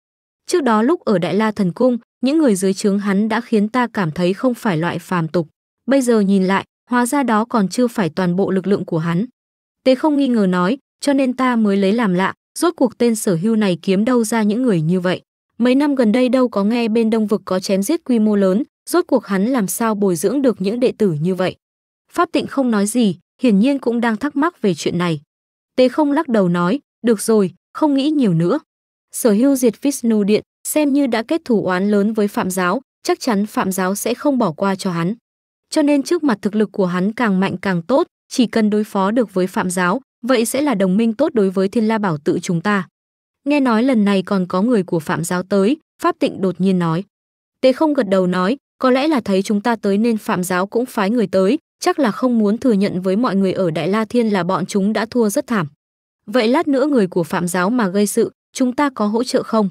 Trước đó lúc ở Đại La Thần Cung, những người dưới trướng hắn đã khiến ta cảm thấy không phải loại phàm tục. Bây giờ nhìn lại, hóa ra đó còn chưa phải toàn bộ lực lượng của hắn. Tế không nghi ngờ nói, cho nên ta mới lấy làm lạ, rốt cuộc tên sở hưu này kiếm đâu ra những người như vậy. Mấy năm gần đây đâu có nghe bên Đông Vực có chém giết quy mô lớn, rốt cuộc hắn làm sao bồi dưỡng được những đệ tử như vậy. Pháp tịnh không nói gì, hiển nhiên cũng đang thắc mắc về chuyện này. Tế không lắc đầu nói, được rồi, không nghĩ nhiều nữa. Sở hưu diệt Vishnu Điện, xem như đã kết thủ oán lớn với Phạm Giáo, chắc chắn Phạm Giáo sẽ không bỏ qua cho hắn cho nên trước mặt thực lực của hắn càng mạnh càng tốt, chỉ cần đối phó được với Phạm giáo, vậy sẽ là đồng minh tốt đối với Thiên La Bảo tự chúng ta. Nghe nói lần này còn có người của Phạm giáo tới, Pháp Tịnh đột nhiên nói. Tế không gật đầu nói, có lẽ là thấy chúng ta tới nên Phạm giáo cũng phái người tới, chắc là không muốn thừa nhận với mọi người ở Đại La Thiên là bọn chúng đã thua rất thảm. Vậy lát nữa người của Phạm giáo mà gây sự, chúng ta có hỗ trợ không?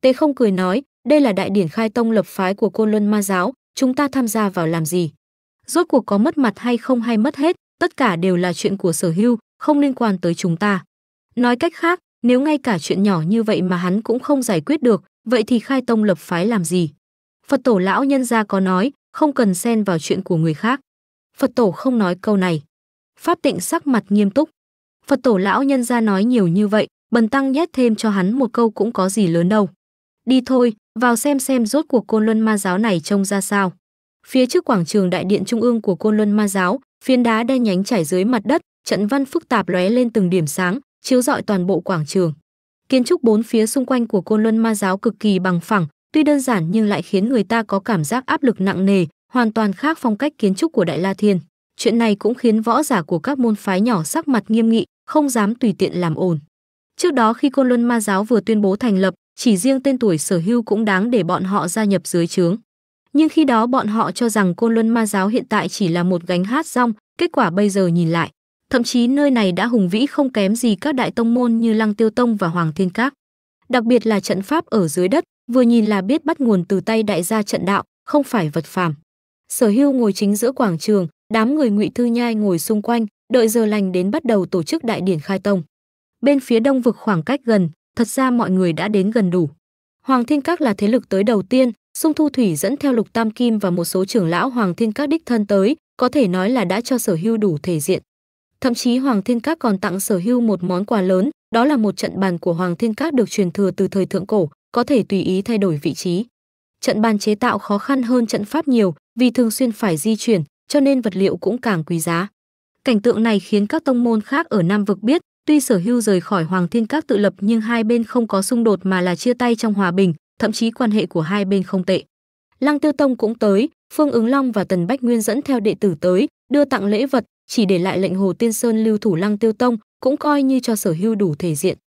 Tế không cười nói, đây là đại điển khai tông lập phái của Côn Luân Ma giáo, chúng ta tham gia vào làm gì? rốt cuộc có mất mặt hay không hay mất hết, tất cả đều là chuyện của sở hưu, không liên quan tới chúng ta. Nói cách khác, nếu ngay cả chuyện nhỏ như vậy mà hắn cũng không giải quyết được, vậy thì khai tông lập phái làm gì? Phật tổ lão nhân gia có nói, không cần xen vào chuyện của người khác. Phật tổ không nói câu này. Pháp tịnh sắc mặt nghiêm túc. Phật tổ lão nhân gia nói nhiều như vậy, bần tăng nhét thêm cho hắn một câu cũng có gì lớn đâu. Đi thôi, vào xem xem rốt cuộc côn luân ma giáo này trông ra sao. Phía trước quảng trường đại điện trung ương của Côn Luân Ma giáo, phiến đá đen nhánh chảy dưới mặt đất, trận văn phức tạp lóe lên từng điểm sáng, chiếu rọi toàn bộ quảng trường. Kiến trúc bốn phía xung quanh của Côn Luân Ma giáo cực kỳ bằng phẳng, tuy đơn giản nhưng lại khiến người ta có cảm giác áp lực nặng nề, hoàn toàn khác phong cách kiến trúc của Đại La Thiên. Chuyện này cũng khiến võ giả của các môn phái nhỏ sắc mặt nghiêm nghị, không dám tùy tiện làm ồn. Trước đó khi Côn Luân Ma giáo vừa tuyên bố thành lập, chỉ riêng tên tuổi sở hưu cũng đáng để bọn họ gia nhập dưới trướng nhưng khi đó bọn họ cho rằng Côn Luân Ma giáo hiện tại chỉ là một gánh hát rong, kết quả bây giờ nhìn lại, thậm chí nơi này đã hùng vĩ không kém gì các đại tông môn như Lăng Tiêu Tông và Hoàng Thiên Các. Đặc biệt là trận pháp ở dưới đất, vừa nhìn là biết bắt nguồn từ tay đại gia trận đạo, không phải vật phàm. Sở Hưu ngồi chính giữa quảng trường, đám người Ngụy Thư Nhai ngồi xung quanh, đợi giờ lành đến bắt đầu tổ chức đại điển khai tông. Bên phía đông vực khoảng cách gần, thật ra mọi người đã đến gần đủ. Hoàng Thiên Các là thế lực tới đầu tiên, Sung Thu Thủy dẫn theo Lục Tam Kim và một số trưởng lão Hoàng Thiên Các đích thân tới, có thể nói là đã cho Sở Hưu đủ thể diện. Thậm chí Hoàng Thiên Các còn tặng Sở Hưu một món quà lớn, đó là một trận bàn của Hoàng Thiên Các được truyền thừa từ thời thượng cổ, có thể tùy ý thay đổi vị trí. Trận bàn chế tạo khó khăn hơn trận pháp nhiều, vì thường xuyên phải di chuyển, cho nên vật liệu cũng càng quý giá. Cảnh tượng này khiến các tông môn khác ở Nam vực biết, tuy Sở Hưu rời khỏi Hoàng Thiên Các tự lập nhưng hai bên không có xung đột mà là chia tay trong hòa bình, thậm chí quan hệ của hai bên không tệ. Lăng Tiêu Tông cũng tới, Phương Ứng Long và Tần Bách Nguyên dẫn theo đệ tử tới, đưa tặng lễ vật, chỉ để lại lệnh Hồ Tiên Sơn lưu thủ Lăng Tiêu Tông, cũng coi như cho sở hưu đủ thể diện.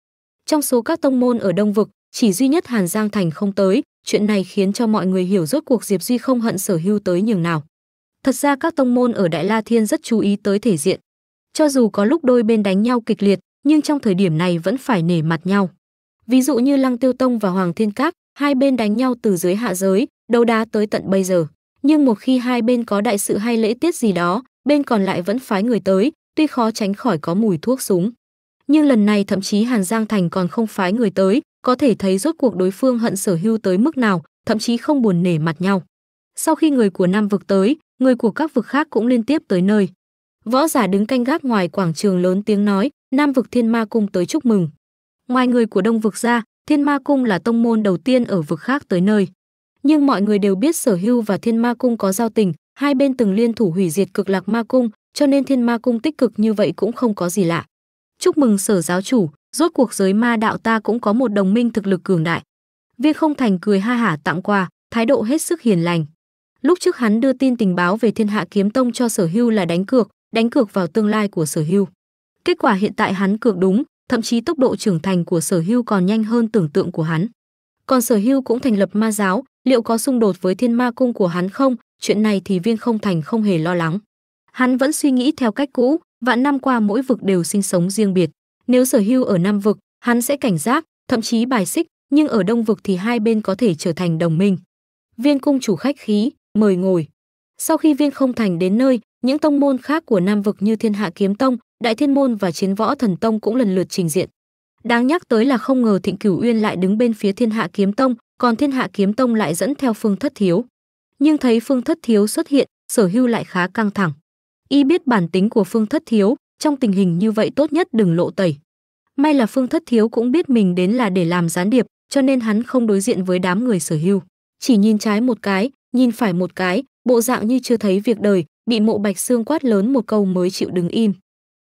Trong số các tông môn ở Đông vực, chỉ duy nhất Hàn Giang Thành không tới, chuyện này khiến cho mọi người hiểu rốt cuộc Diệp Duy không hận sở hưu tới nhường nào. Thật ra các tông môn ở Đại La Thiên rất chú ý tới thể diện. Cho dù có lúc đôi bên đánh nhau kịch liệt, nhưng trong thời điểm này vẫn phải nể mặt nhau. Ví dụ như Lăng Tiêu Tông và Hoàng Thiên Các, Hai bên đánh nhau từ dưới hạ giới, đấu đá tới tận bây giờ. Nhưng một khi hai bên có đại sự hay lễ tiết gì đó, bên còn lại vẫn phái người tới, tuy khó tránh khỏi có mùi thuốc súng. Nhưng lần này thậm chí Hàn Giang Thành còn không phái người tới, có thể thấy rốt cuộc đối phương hận sở hưu tới mức nào, thậm chí không buồn nể mặt nhau. Sau khi người của Nam vực tới, người của các vực khác cũng liên tiếp tới nơi. Võ giả đứng canh gác ngoài quảng trường lớn tiếng nói, Nam vực thiên ma cung tới chúc mừng. Ngoài người của Đông vực ra, Thiên Ma Cung là tông môn đầu tiên ở vực khác tới nơi. Nhưng mọi người đều biết Sở Hưu và Thiên Ma Cung có giao tình, hai bên từng liên thủ hủy diệt cực lạc ma cung, cho nên Thiên Ma Cung tích cực như vậy cũng không có gì lạ. Chúc mừng Sở giáo chủ, rốt cuộc giới ma đạo ta cũng có một đồng minh thực lực cường đại. Viên Không Thành cười ha hả tặng quà, thái độ hết sức hiền lành. Lúc trước hắn đưa tin tình báo về Thiên Hạ Kiếm Tông cho Sở Hưu là đánh cược, đánh cược vào tương lai của Sở Hưu. Kết quả hiện tại hắn cược đúng, thậm chí tốc độ trưởng thành của Sở Hưu còn nhanh hơn tưởng tượng của hắn. Còn Sở Hưu cũng thành lập ma giáo, liệu có xung đột với Thiên Ma cung của hắn không? Chuyện này thì Viên Không Thành không hề lo lắng. Hắn vẫn suy nghĩ theo cách cũ, vạn năm qua mỗi vực đều sinh sống riêng biệt. Nếu Sở Hưu ở Nam vực, hắn sẽ cảnh giác, thậm chí bài xích, nhưng ở Đông vực thì hai bên có thể trở thành đồng minh. Viên cung chủ khách khí, mời ngồi. Sau khi Viên Không Thành đến nơi, những tông môn khác của Nam vực như Thiên Hạ Kiếm Tông, Đại Thiên Môn và Chiến Võ Thần Tông cũng lần lượt trình diện. Đáng nhắc tới là không ngờ Thịnh Cửu Uyên lại đứng bên phía Thiên Hạ Kiếm Tông, còn Thiên Hạ Kiếm Tông lại dẫn theo Phương Thất Thiếu. Nhưng thấy Phương Thất Thiếu xuất hiện, Sở Hưu lại khá căng thẳng. Y biết bản tính của Phương Thất Thiếu, trong tình hình như vậy tốt nhất đừng lộ tẩy. May là Phương Thất Thiếu cũng biết mình đến là để làm gián điệp, cho nên hắn không đối diện với đám người Sở Hưu, chỉ nhìn trái một cái, nhìn phải một cái, bộ dạng như chưa thấy việc đời, bị Mộ Bạch Xương quát lớn một câu mới chịu đứng im.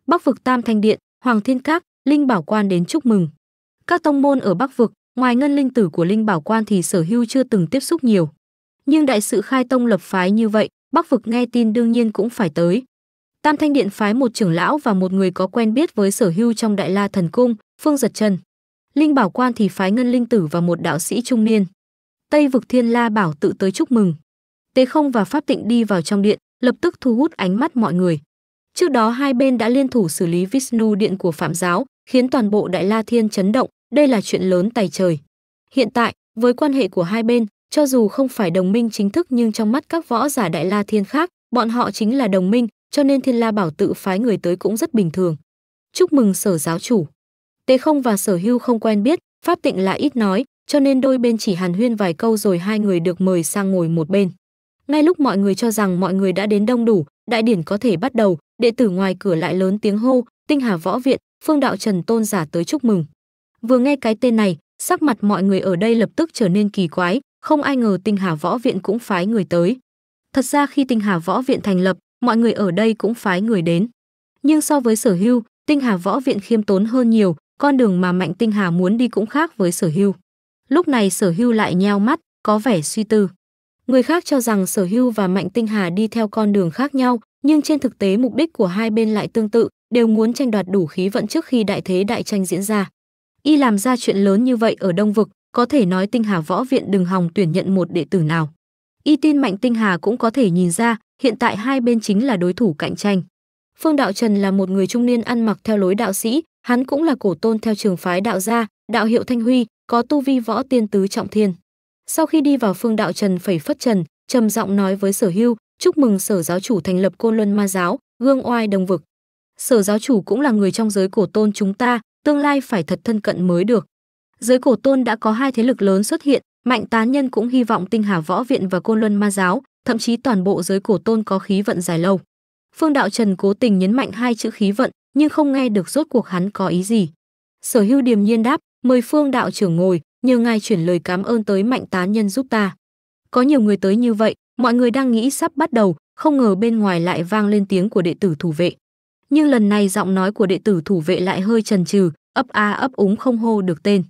Bắc vực Tam Thanh Điện, Hoàng Thiên Các, Linh Bảo Quan đến chúc mừng. Các tông môn ở Bắc vực, ngoài ngân linh tử của Linh Bảo Quan thì sở hưu chưa từng tiếp xúc nhiều. Nhưng đại sự khai tông lập phái như vậy, Bắc vực nghe tin đương nhiên cũng phải tới. Tam Thanh Điện phái một trưởng lão và một người có quen biết với sở hưu trong Đại La Thần Cung, Phương Giật Trần. Linh Bảo Quan thì phái ngân linh tử và một đạo sĩ trung niên. Tây vực Thiên La Bảo tự tới chúc mừng. Tế Không và Pháp Tịnh đi vào trong điện, lập tức thu hút ánh mắt mọi người. Trước đó hai bên đã liên thủ xử lý Vishnu Điện của Phạm giáo, khiến toàn bộ Đại La Thiên chấn động, đây là chuyện lớn tài trời. Hiện tại, với quan hệ của hai bên, cho dù không phải đồng minh chính thức nhưng trong mắt các võ giả Đại La Thiên khác, bọn họ chính là đồng minh, cho nên Thiên La Bảo tự phái người tới cũng rất bình thường. Chúc mừng Sở giáo chủ. Tế Không và Sở Hưu không quen biết, Pháp Tịnh là ít nói, cho nên đôi bên chỉ hàn huyên vài câu rồi hai người được mời sang ngồi một bên. Ngay lúc mọi người cho rằng mọi người đã đến đông đủ, đại điển có thể bắt đầu, đệ tử ngoài cửa lại lớn tiếng hô, "Tinh Hà Võ Viện, Phương đạo Trần Tôn giả tới chúc mừng." Vừa nghe cái tên này, sắc mặt mọi người ở đây lập tức trở nên kỳ quái, không ai ngờ Tinh Hà Võ Viện cũng phái người tới. Thật ra khi Tinh Hà Võ Viện thành lập, mọi người ở đây cũng phái người đến. Nhưng so với Sở Hưu, Tinh Hà Võ Viện khiêm tốn hơn nhiều, con đường mà Mạnh Tinh Hà muốn đi cũng khác với Sở Hưu. Lúc này Sở Hưu lại nheo mắt, có vẻ suy tư. Người khác cho rằng Sở Hưu và Mạnh Tinh Hà đi theo con đường khác nhau, nhưng trên thực tế mục đích của hai bên lại tương tự, đều muốn tranh đoạt đủ khí vận trước khi đại thế đại tranh diễn ra. Y làm ra chuyện lớn như vậy ở Đông vực, có thể nói Tinh Hà Võ Viện đừng hòng tuyển nhận một đệ tử nào. Y tin Mạnh Tinh Hà cũng có thể nhìn ra, hiện tại hai bên chính là đối thủ cạnh tranh. Phương Đạo Trần là một người trung niên ăn mặc theo lối đạo sĩ, hắn cũng là cổ tôn theo trường phái đạo gia, đạo hiệu Thanh Huy, có tu vi võ tiên tứ trọng thiên. Sau khi đi vào Phương Đạo Trần phẩy phất trần, trầm giọng nói với Sở Hưu, chúc mừng sở giáo chủ thành lập Côn Luân Ma giáo, gương oai đồng vực. Sở giáo chủ cũng là người trong giới cổ tôn chúng ta, tương lai phải thật thân cận mới được. Giới cổ tôn đã có hai thế lực lớn xuất hiện, Mạnh Tán Nhân cũng hy vọng Tinh Hà Võ Viện và Côn Luân Ma giáo, thậm chí toàn bộ giới cổ tôn có khí vận dài lâu. Phương Đạo Trần cố tình nhấn mạnh hai chữ khí vận, nhưng không nghe được rốt cuộc hắn có ý gì. Sở Hưu điềm nhiên đáp, mời Phương Đạo trưởng ngồi, nhờ ngài chuyển lời cảm ơn tới Mạnh Tán Nhân giúp ta. Có nhiều người tới như vậy, mọi người đang nghĩ sắp bắt đầu không ngờ bên ngoài lại vang lên tiếng của đệ tử thủ vệ nhưng lần này giọng nói của đệ tử thủ vệ lại hơi trần trừ ấp a ấp úng không hô được tên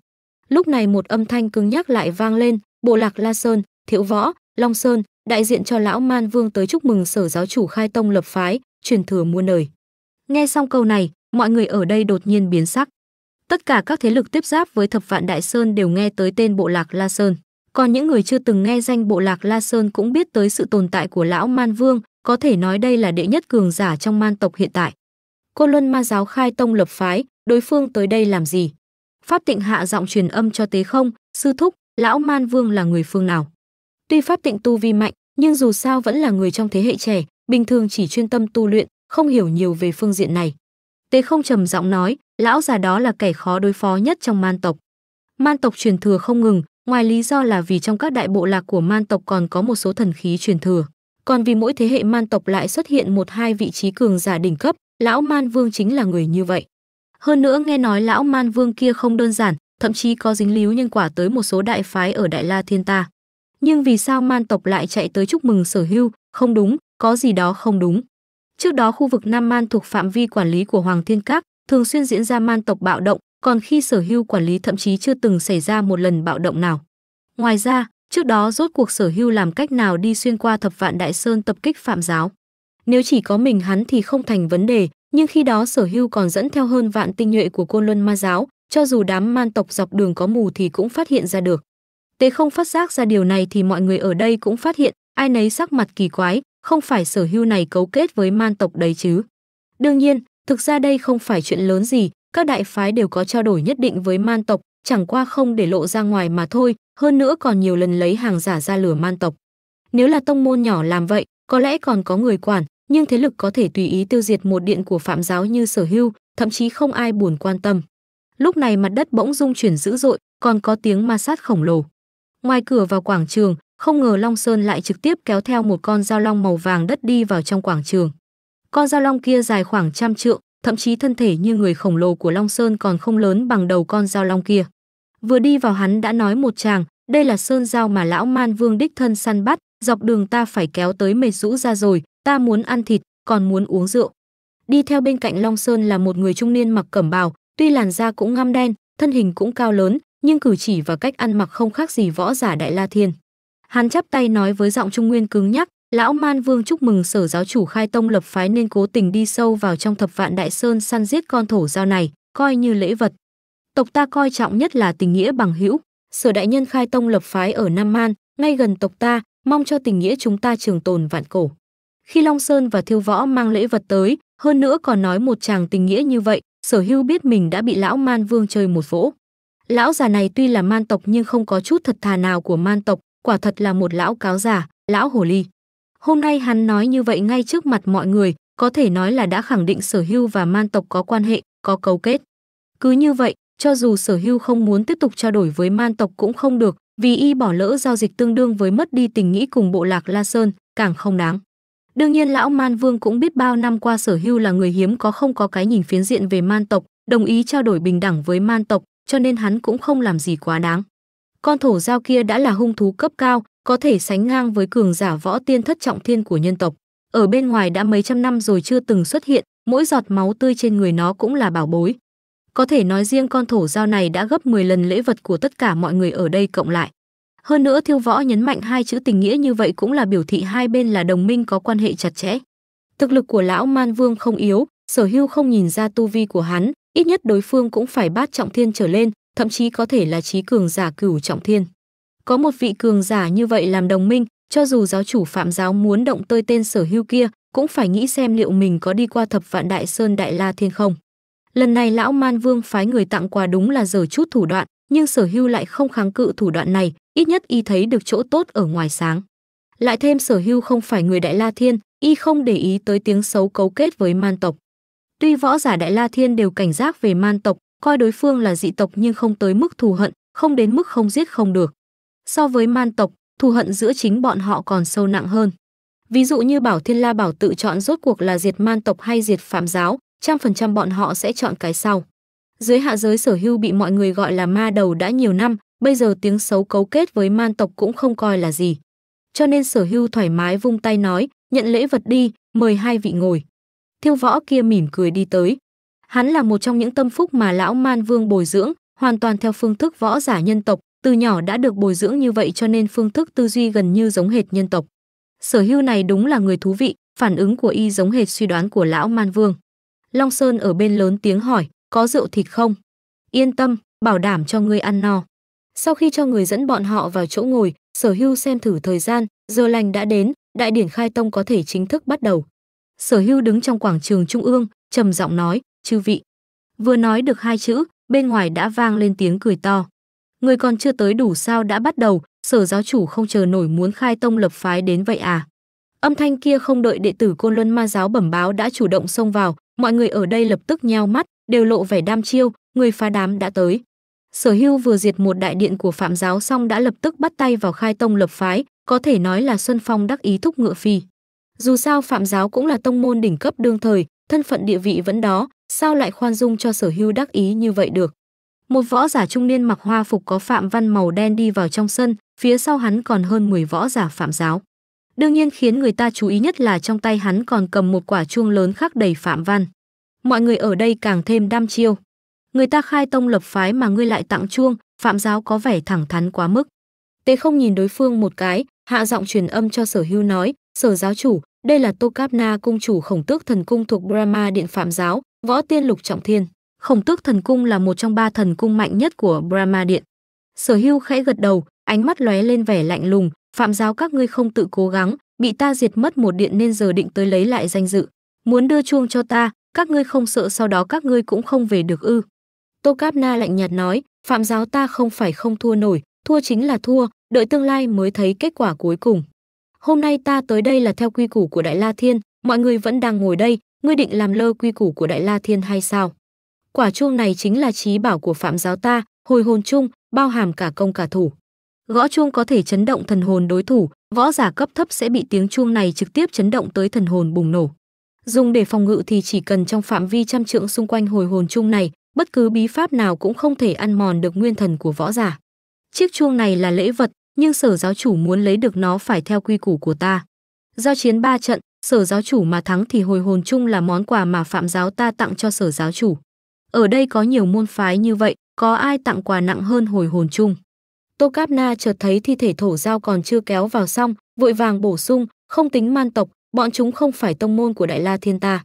lúc này một âm thanh cứng nhắc lại vang lên bộ lạc la sơn thiệu võ long sơn đại diện cho lão man vương tới chúc mừng sở giáo chủ khai tông lập phái truyền thừa muôn đời nghe xong câu này mọi người ở đây đột nhiên biến sắc tất cả các thế lực tiếp giáp với thập vạn đại sơn đều nghe tới tên bộ lạc la sơn còn những người chưa từng nghe danh bộ lạc La Sơn cũng biết tới sự tồn tại của lão Man Vương, có thể nói đây là đệ nhất cường giả trong man tộc hiện tại. Cô Luân Ma giáo khai tông lập phái, đối phương tới đây làm gì? Pháp Tịnh hạ giọng truyền âm cho Tế Không, sư thúc, lão Man Vương là người phương nào? Tuy Pháp Tịnh tu vi mạnh, nhưng dù sao vẫn là người trong thế hệ trẻ, bình thường chỉ chuyên tâm tu luyện, không hiểu nhiều về phương diện này. Tế Không trầm giọng nói, lão già đó là kẻ khó đối phó nhất trong man tộc. Man tộc truyền thừa không ngừng, Ngoài lý do là vì trong các đại bộ lạc của man tộc còn có một số thần khí truyền thừa, còn vì mỗi thế hệ man tộc lại xuất hiện một hai vị trí cường giả đỉnh cấp, lão man vương chính là người như vậy. Hơn nữa nghe nói lão man vương kia không đơn giản, thậm chí có dính líu nhân quả tới một số đại phái ở Đại La Thiên Ta. Nhưng vì sao man tộc lại chạy tới chúc mừng sở hưu, không đúng, có gì đó không đúng. Trước đó khu vực Nam Man thuộc phạm vi quản lý của Hoàng Thiên Các, thường xuyên diễn ra man tộc bạo động, còn khi sở hữu quản lý thậm chí chưa từng xảy ra một lần bạo động nào. Ngoài ra, trước đó rốt cuộc sở hữu làm cách nào đi xuyên qua thập vạn đại sơn tập kích phạm giáo. Nếu chỉ có mình hắn thì không thành vấn đề, nhưng khi đó sở hữu còn dẫn theo hơn vạn tinh nhuệ của côn luân ma giáo, cho dù đám man tộc dọc đường có mù thì cũng phát hiện ra được. Tế không phát giác ra điều này thì mọi người ở đây cũng phát hiện, ai nấy sắc mặt kỳ quái, không phải sở hưu này cấu kết với man tộc đấy chứ. Đương nhiên, thực ra đây không phải chuyện lớn gì, các đại phái đều có trao đổi nhất định với man tộc, chẳng qua không để lộ ra ngoài mà thôi, hơn nữa còn nhiều lần lấy hàng giả ra lửa man tộc. Nếu là tông môn nhỏ làm vậy, có lẽ còn có người quản, nhưng thế lực có thể tùy ý tiêu diệt một điện của phạm giáo như sở hưu, thậm chí không ai buồn quan tâm. Lúc này mặt đất bỗng rung chuyển dữ dội, còn có tiếng ma sát khổng lồ. Ngoài cửa vào quảng trường, không ngờ Long Sơn lại trực tiếp kéo theo một con dao long màu vàng đất đi vào trong quảng trường. Con dao long kia dài khoảng trăm trượng, thậm chí thân thể như người khổng lồ của Long Sơn còn không lớn bằng đầu con dao long kia. Vừa đi vào hắn đã nói một chàng, đây là sơn dao mà lão man vương đích thân săn bắt, dọc đường ta phải kéo tới mệt rũ ra rồi, ta muốn ăn thịt, còn muốn uống rượu. Đi theo bên cạnh Long Sơn là một người trung niên mặc cẩm bào, tuy làn da cũng ngăm đen, thân hình cũng cao lớn, nhưng cử chỉ và cách ăn mặc không khác gì võ giả Đại La Thiên. Hắn chắp tay nói với giọng trung nguyên cứng nhắc, Lão Man Vương chúc mừng sở giáo chủ khai tông lập phái nên cố tình đi sâu vào trong thập vạn đại sơn săn giết con thổ giao này, coi như lễ vật. Tộc ta coi trọng nhất là tình nghĩa bằng hữu, sở đại nhân khai tông lập phái ở Nam Man, ngay gần tộc ta, mong cho tình nghĩa chúng ta trường tồn vạn cổ. Khi Long Sơn và Thiêu Võ mang lễ vật tới, hơn nữa còn nói một chàng tình nghĩa như vậy, sở hưu biết mình đã bị lão Man Vương chơi một vỗ. Lão già này tuy là man tộc nhưng không có chút thật thà nào của man tộc, quả thật là một lão cáo già, lão hồ ly. Hôm nay hắn nói như vậy ngay trước mặt mọi người, có thể nói là đã khẳng định sở hưu và man tộc có quan hệ, có cấu kết. Cứ như vậy, cho dù sở hưu không muốn tiếp tục trao đổi với man tộc cũng không được, vì y bỏ lỡ giao dịch tương đương với mất đi tình nghĩ cùng bộ lạc La Sơn, càng không đáng. Đương nhiên lão Man Vương cũng biết bao năm qua sở hưu là người hiếm có không có cái nhìn phiến diện về man tộc, đồng ý trao đổi bình đẳng với man tộc, cho nên hắn cũng không làm gì quá đáng. Con thổ giao kia đã là hung thú cấp cao, có thể sánh ngang với cường giả võ tiên thất trọng thiên của nhân tộc. Ở bên ngoài đã mấy trăm năm rồi chưa từng xuất hiện, mỗi giọt máu tươi trên người nó cũng là bảo bối. Có thể nói riêng con thổ giao này đã gấp 10 lần lễ vật của tất cả mọi người ở đây cộng lại. Hơn nữa thiêu võ nhấn mạnh hai chữ tình nghĩa như vậy cũng là biểu thị hai bên là đồng minh có quan hệ chặt chẽ. Thực lực của lão man vương không yếu, sở hưu không nhìn ra tu vi của hắn, ít nhất đối phương cũng phải bát trọng thiên trở lên, thậm chí có thể là trí cường giả cửu trọng thiên. Có một vị cường giả như vậy làm đồng minh, cho dù giáo chủ phạm giáo muốn động tơi tên sở hưu kia, cũng phải nghĩ xem liệu mình có đi qua thập vạn đại sơn đại la thiên không. Lần này lão man vương phái người tặng quà đúng là giờ chút thủ đoạn, nhưng sở hưu lại không kháng cự thủ đoạn này, ít nhất y thấy được chỗ tốt ở ngoài sáng. Lại thêm sở hưu không phải người đại la thiên, y không để ý tới tiếng xấu cấu kết với man tộc. Tuy võ giả đại la thiên đều cảnh giác về man tộc, coi đối phương là dị tộc nhưng không tới mức thù hận, không đến mức không giết không được. So với man tộc, thù hận giữa chính bọn họ còn sâu nặng hơn. Ví dụ như Bảo Thiên La Bảo tự chọn rốt cuộc là diệt man tộc hay diệt phạm giáo, trăm phần trăm bọn họ sẽ chọn cái sau. Dưới hạ giới sở hưu bị mọi người gọi là ma đầu đã nhiều năm, bây giờ tiếng xấu cấu kết với man tộc cũng không coi là gì. Cho nên sở hưu thoải mái vung tay nói, nhận lễ vật đi, mời hai vị ngồi. Thiêu võ kia mỉm cười đi tới. Hắn là một trong những tâm phúc mà lão man vương bồi dưỡng, hoàn toàn theo phương thức võ giả nhân tộc, từ nhỏ đã được bồi dưỡng như vậy cho nên phương thức tư duy gần như giống hệt nhân tộc. Sở hưu này đúng là người thú vị, phản ứng của y giống hệt suy đoán của lão Man Vương. Long Sơn ở bên lớn tiếng hỏi, có rượu thịt không? Yên tâm, bảo đảm cho ngươi ăn no. Sau khi cho người dẫn bọn họ vào chỗ ngồi, sở hưu xem thử thời gian, giờ lành đã đến, đại điển khai tông có thể chính thức bắt đầu. Sở hưu đứng trong quảng trường trung ương, trầm giọng nói, chư vị. Vừa nói được hai chữ, bên ngoài đã vang lên tiếng cười to người còn chưa tới đủ sao đã bắt đầu, sở giáo chủ không chờ nổi muốn khai tông lập phái đến vậy à. Âm thanh kia không đợi đệ tử Côn Luân Ma giáo bẩm báo đã chủ động xông vào, mọi người ở đây lập tức nheo mắt, đều lộ vẻ đam chiêu, người phá đám đã tới. Sở Hưu vừa diệt một đại điện của Phạm giáo xong đã lập tức bắt tay vào khai tông lập phái, có thể nói là Xuân Phong đắc ý thúc ngựa phi. Dù sao Phạm giáo cũng là tông môn đỉnh cấp đương thời, thân phận địa vị vẫn đó, sao lại khoan dung cho Sở Hưu đắc ý như vậy được? Một võ giả trung niên mặc hoa phục có phạm văn màu đen đi vào trong sân, phía sau hắn còn hơn 10 võ giả phạm giáo. Đương nhiên khiến người ta chú ý nhất là trong tay hắn còn cầm một quả chuông lớn khắc đầy phạm văn. Mọi người ở đây càng thêm đam chiêu. Người ta khai tông lập phái mà ngươi lại tặng chuông, phạm giáo có vẻ thẳng thắn quá mức. Tế không nhìn đối phương một cái, hạ giọng truyền âm cho sở hưu nói, sở giáo chủ, đây là Tô Cáp Na cung chủ khổng tước thần cung thuộc Brahma điện phạm giáo, võ tiên lục trọng thiên. Khổng Tước Thần Cung là một trong ba thần cung mạnh nhất của Brahma Điện. Sở Hưu khẽ gật đầu, ánh mắt lóe lên vẻ lạnh lùng, "Phạm giáo các ngươi không tự cố gắng, bị ta diệt mất một điện nên giờ định tới lấy lại danh dự, muốn đưa chuông cho ta, các ngươi không sợ sau đó các ngươi cũng không về được ư?" Tô Cáp Na lạnh nhạt nói, "Phạm giáo ta không phải không thua nổi, thua chính là thua, đợi tương lai mới thấy kết quả cuối cùng. Hôm nay ta tới đây là theo quy củ của Đại La Thiên, mọi người vẫn đang ngồi đây, ngươi định làm lơ quy củ của Đại La Thiên hay sao?" quả chuông này chính là trí bảo của phạm giáo ta, hồi hồn chung, bao hàm cả công cả thủ. Gõ chuông có thể chấn động thần hồn đối thủ, võ giả cấp thấp sẽ bị tiếng chuông này trực tiếp chấn động tới thần hồn bùng nổ. Dùng để phòng ngự thì chỉ cần trong phạm vi trăm trượng xung quanh hồi hồn chung này, bất cứ bí pháp nào cũng không thể ăn mòn được nguyên thần của võ giả. Chiếc chuông này là lễ vật, nhưng sở giáo chủ muốn lấy được nó phải theo quy củ của ta. Giao chiến ba trận, sở giáo chủ mà thắng thì hồi hồn chung là món quà mà phạm giáo ta tặng cho sở giáo chủ. Ở đây có nhiều môn phái như vậy, có ai tặng quà nặng hơn hồi hồn chung. Tô Cáp Na chợt thấy thi thể thổ giao còn chưa kéo vào xong, vội vàng bổ sung, không tính man tộc, bọn chúng không phải tông môn của Đại La Thiên ta.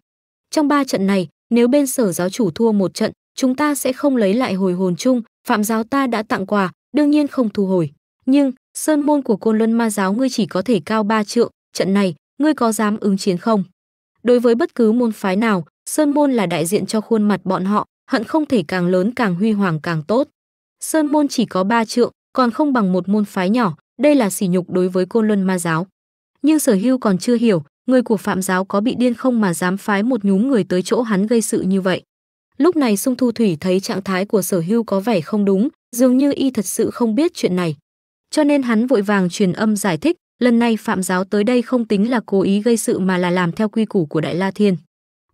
Trong ba trận này, nếu bên sở giáo chủ thua một trận, chúng ta sẽ không lấy lại hồi hồn chung, phạm giáo ta đã tặng quà, đương nhiên không thu hồi. Nhưng, sơn môn của côn luân ma giáo ngươi chỉ có thể cao ba trượng, trận này, ngươi có dám ứng chiến không? Đối với bất cứ môn phái nào, sơn môn là đại diện cho khuôn mặt bọn họ, hận không thể càng lớn càng huy hoàng càng tốt. Sơn môn chỉ có ba trượng, còn không bằng một môn phái nhỏ, đây là sỉ nhục đối với côn luân ma giáo. Nhưng sở hưu còn chưa hiểu, người của phạm giáo có bị điên không mà dám phái một nhúm người tới chỗ hắn gây sự như vậy. Lúc này sung thu thủy thấy trạng thái của sở hưu có vẻ không đúng, dường như y thật sự không biết chuyện này. Cho nên hắn vội vàng truyền âm giải thích, lần này phạm giáo tới đây không tính là cố ý gây sự mà là làm theo quy củ của Đại La Thiên.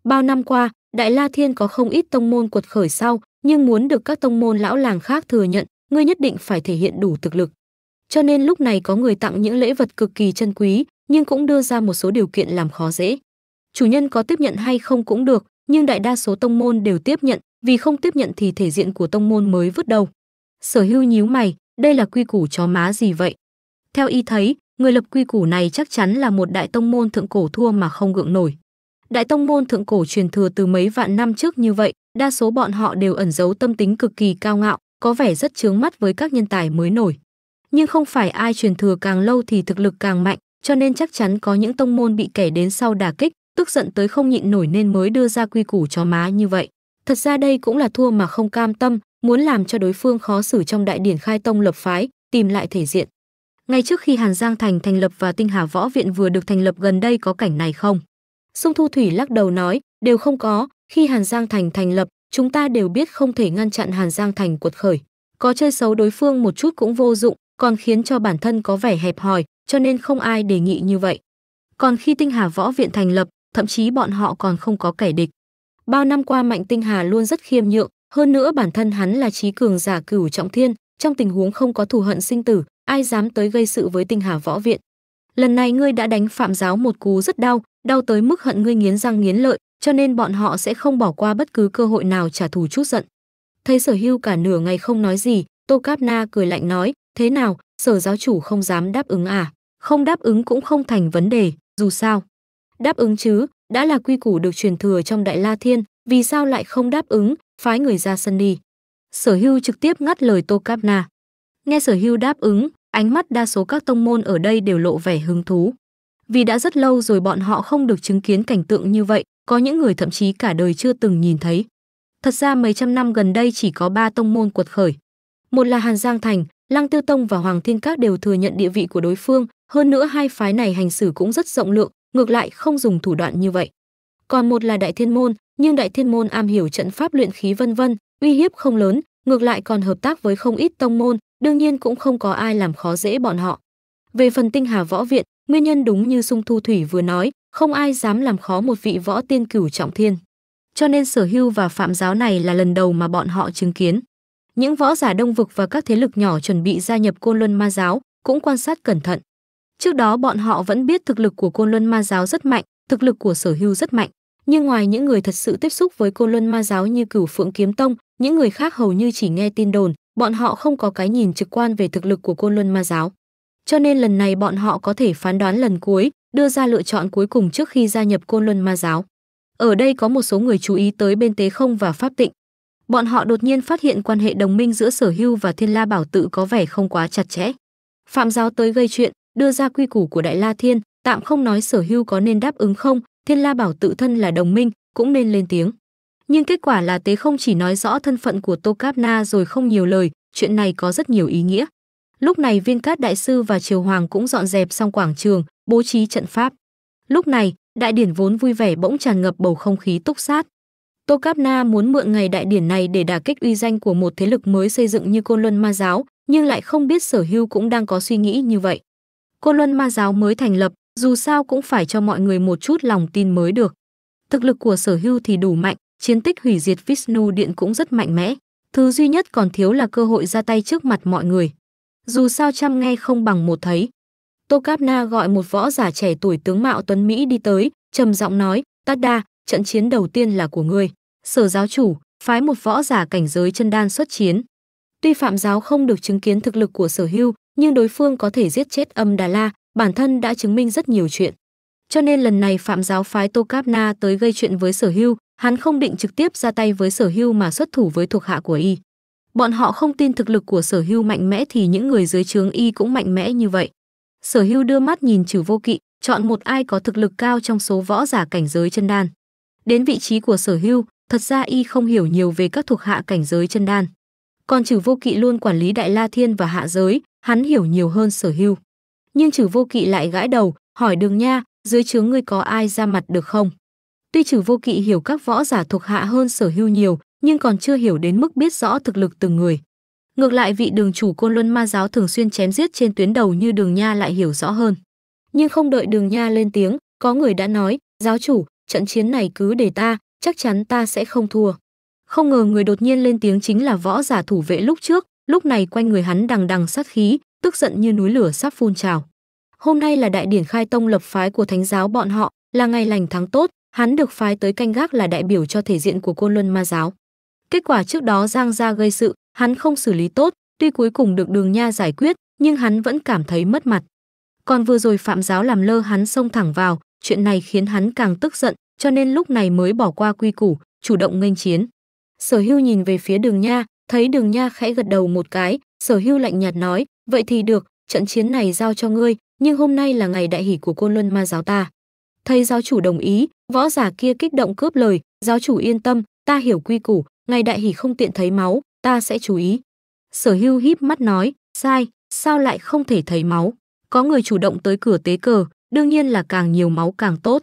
Bao năm qua, Đại La Thiên có không ít tông môn cuột khởi sau, nhưng muốn được các tông môn lão làng khác thừa nhận, ngươi nhất định phải thể hiện đủ thực lực. Cho nên lúc này có người tặng những lễ vật cực kỳ chân quý, nhưng cũng đưa ra một số điều kiện làm khó dễ. Chủ nhân có tiếp nhận hay không cũng được, nhưng đại đa số tông môn đều tiếp nhận, vì không tiếp nhận thì thể diện của tông môn mới vứt đầu. Sở Hưu nhíu mày, đây là quy củ chó má gì vậy? Theo y thấy, người lập quy củ này chắc chắn là một đại tông môn thượng cổ thua mà không gượng nổi. Đại tông môn thượng cổ truyền thừa từ mấy vạn năm trước như vậy, đa số bọn họ đều ẩn giấu tâm tính cực kỳ cao ngạo, có vẻ rất chướng mắt với các nhân tài mới nổi. Nhưng không phải ai truyền thừa càng lâu thì thực lực càng mạnh, cho nên chắc chắn có những tông môn bị kẻ đến sau đả kích, tức giận tới không nhịn nổi nên mới đưa ra quy củ chó má như vậy. Thật ra đây cũng là thua mà không cam tâm, muốn làm cho đối phương khó xử trong đại điển khai tông lập phái, tìm lại thể diện. Ngay trước khi Hàn Giang Thành thành lập và Tinh Hà Võ Viện vừa được thành lập gần đây có cảnh này không? Sung Thu Thủy lắc đầu nói, đều không có, khi Hàn Giang Thành thành lập, chúng ta đều biết không thể ngăn chặn Hàn Giang Thành cuột khởi. Có chơi xấu đối phương một chút cũng vô dụng, còn khiến cho bản thân có vẻ hẹp hòi, cho nên không ai đề nghị như vậy. Còn khi Tinh Hà Võ Viện thành lập, thậm chí bọn họ còn không có kẻ địch. Bao năm qua Mạnh Tinh Hà luôn rất khiêm nhượng, hơn nữa bản thân hắn là trí cường giả cửu trọng thiên, trong tình huống không có thù hận sinh tử, ai dám tới gây sự với Tinh Hà Võ Viện. Lần này ngươi đã đánh Phạm Giáo một cú rất đau, đau tới mức hận ngươi nghiến răng nghiến lợi, cho nên bọn họ sẽ không bỏ qua bất cứ cơ hội nào trả thù chút giận. Thấy Sở Hưu cả nửa ngày không nói gì, Tô Cáp Na cười lạnh nói, thế nào, Sở giáo chủ không dám đáp ứng à? Không đáp ứng cũng không thành vấn đề, dù sao. Đáp ứng chứ, đã là quy củ được truyền thừa trong Đại La Thiên, vì sao lại không đáp ứng, phái người ra sân đi. Sở Hưu trực tiếp ngắt lời Tô Cáp Na. Nghe Sở Hưu đáp ứng, ánh mắt đa số các tông môn ở đây đều lộ vẻ hứng thú vì đã rất lâu rồi bọn họ không được chứng kiến cảnh tượng như vậy, có những người thậm chí cả đời chưa từng nhìn thấy. Thật ra mấy trăm năm gần đây chỉ có ba tông môn cuột khởi. Một là Hàn Giang Thành, Lăng Tiêu Tông và Hoàng Thiên Các đều thừa nhận địa vị của đối phương, hơn nữa hai phái này hành xử cũng rất rộng lượng, ngược lại không dùng thủ đoạn như vậy. Còn một là Đại Thiên Môn, nhưng Đại Thiên Môn am hiểu trận pháp luyện khí vân vân, uy hiếp không lớn, ngược lại còn hợp tác với không ít tông môn, đương nhiên cũng không có ai làm khó dễ bọn họ. Về phần Tinh Hà Võ Viện, Nguyên nhân đúng như Sung Thu Thủy vừa nói, không ai dám làm khó một vị võ tiên cửu trọng thiên. Cho nên sở hưu và phạm giáo này là lần đầu mà bọn họ chứng kiến. Những võ giả đông vực và các thế lực nhỏ chuẩn bị gia nhập Côn Luân Ma Giáo cũng quan sát cẩn thận. Trước đó bọn họ vẫn biết thực lực của Côn Luân Ma Giáo rất mạnh, thực lực của sở hưu rất mạnh. Nhưng ngoài những người thật sự tiếp xúc với Côn Luân Ma Giáo như cửu phượng kiếm tông, những người khác hầu như chỉ nghe tin đồn, bọn họ không có cái nhìn trực quan về thực lực của Côn Luân Ma Giáo cho nên lần này bọn họ có thể phán đoán lần cuối, đưa ra lựa chọn cuối cùng trước khi gia nhập Côn Luân Ma giáo. Ở đây có một số người chú ý tới bên Tế Không và Pháp Tịnh. Bọn họ đột nhiên phát hiện quan hệ đồng minh giữa Sở Hưu và Thiên La Bảo tự có vẻ không quá chặt chẽ. Phạm giáo tới gây chuyện, đưa ra quy củ của Đại La Thiên, tạm không nói Sở Hưu có nên đáp ứng không, Thiên La Bảo tự thân là đồng minh, cũng nên lên tiếng. Nhưng kết quả là Tế Không chỉ nói rõ thân phận của Tô Cáp Na rồi không nhiều lời, chuyện này có rất nhiều ý nghĩa. Lúc này Viên Cát Đại Sư và Triều Hoàng cũng dọn dẹp xong quảng trường, bố trí trận pháp. Lúc này, đại điển vốn vui vẻ bỗng tràn ngập bầu không khí túc sát. Tô Cáp Na muốn mượn ngày đại điển này để đả kích uy danh của một thế lực mới xây dựng như Côn Luân Ma Giáo, nhưng lại không biết sở hưu cũng đang có suy nghĩ như vậy. Côn Luân Ma Giáo mới thành lập, dù sao cũng phải cho mọi người một chút lòng tin mới được. Thực lực của sở hưu thì đủ mạnh, chiến tích hủy diệt Vishnu Điện cũng rất mạnh mẽ. Thứ duy nhất còn thiếu là cơ hội ra tay trước mặt mọi người dù sao trăm nghe không bằng một thấy. Tô Cáp Na gọi một võ giả trẻ tuổi tướng mạo Tuấn Mỹ đi tới, trầm giọng nói, Tát Đa, trận chiến đầu tiên là của ngươi. Sở giáo chủ, phái một võ giả cảnh giới chân đan xuất chiến. Tuy Phạm giáo không được chứng kiến thực lực của sở hưu, nhưng đối phương có thể giết chết âm Đà La, bản thân đã chứng minh rất nhiều chuyện. Cho nên lần này Phạm giáo phái Tô Cáp Na tới gây chuyện với sở hưu, hắn không định trực tiếp ra tay với sở hưu mà xuất thủ với thuộc hạ của y. Bọn họ không tin thực lực của sở hưu mạnh mẽ thì những người dưới trướng y cũng mạnh mẽ như vậy. Sở hưu đưa mắt nhìn trừ vô kỵ, chọn một ai có thực lực cao trong số võ giả cảnh giới chân đan. Đến vị trí của sở hưu, thật ra y không hiểu nhiều về các thuộc hạ cảnh giới chân đan. Còn trừ vô kỵ luôn quản lý đại la thiên và hạ giới, hắn hiểu nhiều hơn sở hưu. Nhưng trừ vô kỵ lại gãi đầu, hỏi đường nha, dưới trướng ngươi có ai ra mặt được không? Tuy trừ vô kỵ hiểu các võ giả thuộc hạ hơn sở hưu nhiều, nhưng còn chưa hiểu đến mức biết rõ thực lực từng người. Ngược lại vị đường chủ Côn Luân Ma giáo thường xuyên chém giết trên tuyến đầu như Đường Nha lại hiểu rõ hơn. Nhưng không đợi Đường Nha lên tiếng, có người đã nói, "Giáo chủ, trận chiến này cứ để ta, chắc chắn ta sẽ không thua." Không ngờ người đột nhiên lên tiếng chính là võ giả thủ vệ lúc trước, lúc này quanh người hắn đằng đằng sát khí, tức giận như núi lửa sắp phun trào. Hôm nay là đại điển khai tông lập phái của thánh giáo bọn họ, là ngày lành tháng tốt, hắn được phái tới canh gác là đại biểu cho thể diện của Côn Luân Ma giáo. Kết quả trước đó Giang Gia gây sự, hắn không xử lý tốt, tuy cuối cùng được Đường Nha giải quyết, nhưng hắn vẫn cảm thấy mất mặt. Còn vừa rồi Phạm Giáo làm lơ hắn xông thẳng vào, chuyện này khiến hắn càng tức giận, cho nên lúc này mới bỏ qua quy củ, chủ động nghênh chiến. Sở Hưu nhìn về phía Đường Nha, thấy Đường Nha khẽ gật đầu một cái, Sở Hưu lạnh nhạt nói, vậy thì được, trận chiến này giao cho ngươi, nhưng hôm nay là ngày đại hỷ của Côn Luân Ma giáo ta. Thấy giáo chủ đồng ý, võ giả kia kích động cướp lời, giáo chủ yên tâm, ta hiểu quy củ, ngày đại hỉ không tiện thấy máu, ta sẽ chú ý. Sở hưu híp mắt nói, sai, sao lại không thể thấy máu? Có người chủ động tới cửa tế cờ, đương nhiên là càng nhiều máu càng tốt.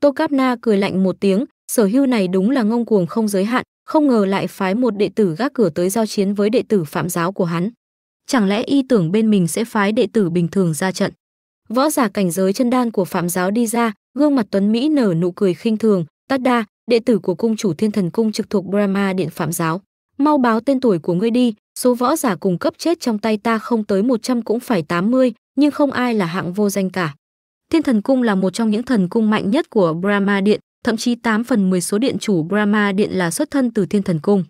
Tô Cáp Na cười lạnh một tiếng, sở hưu này đúng là ngông cuồng không giới hạn, không ngờ lại phái một đệ tử gác cửa tới giao chiến với đệ tử phạm giáo của hắn. Chẳng lẽ y tưởng bên mình sẽ phái đệ tử bình thường ra trận? Võ giả cảnh giới chân đan của phạm giáo đi ra, gương mặt Tuấn Mỹ nở nụ cười khinh thường, tát đa, đệ tử của cung chủ thiên thần cung trực thuộc Brahma điện phạm giáo. Mau báo tên tuổi của ngươi đi, số võ giả cùng cấp chết trong tay ta không tới 100 cũng phải 80, nhưng không ai là hạng vô danh cả. Thiên thần cung là một trong những thần cung mạnh nhất của Brahma điện, thậm chí 8 phần 10 số điện chủ Brahma điện là xuất thân từ thiên thần cung.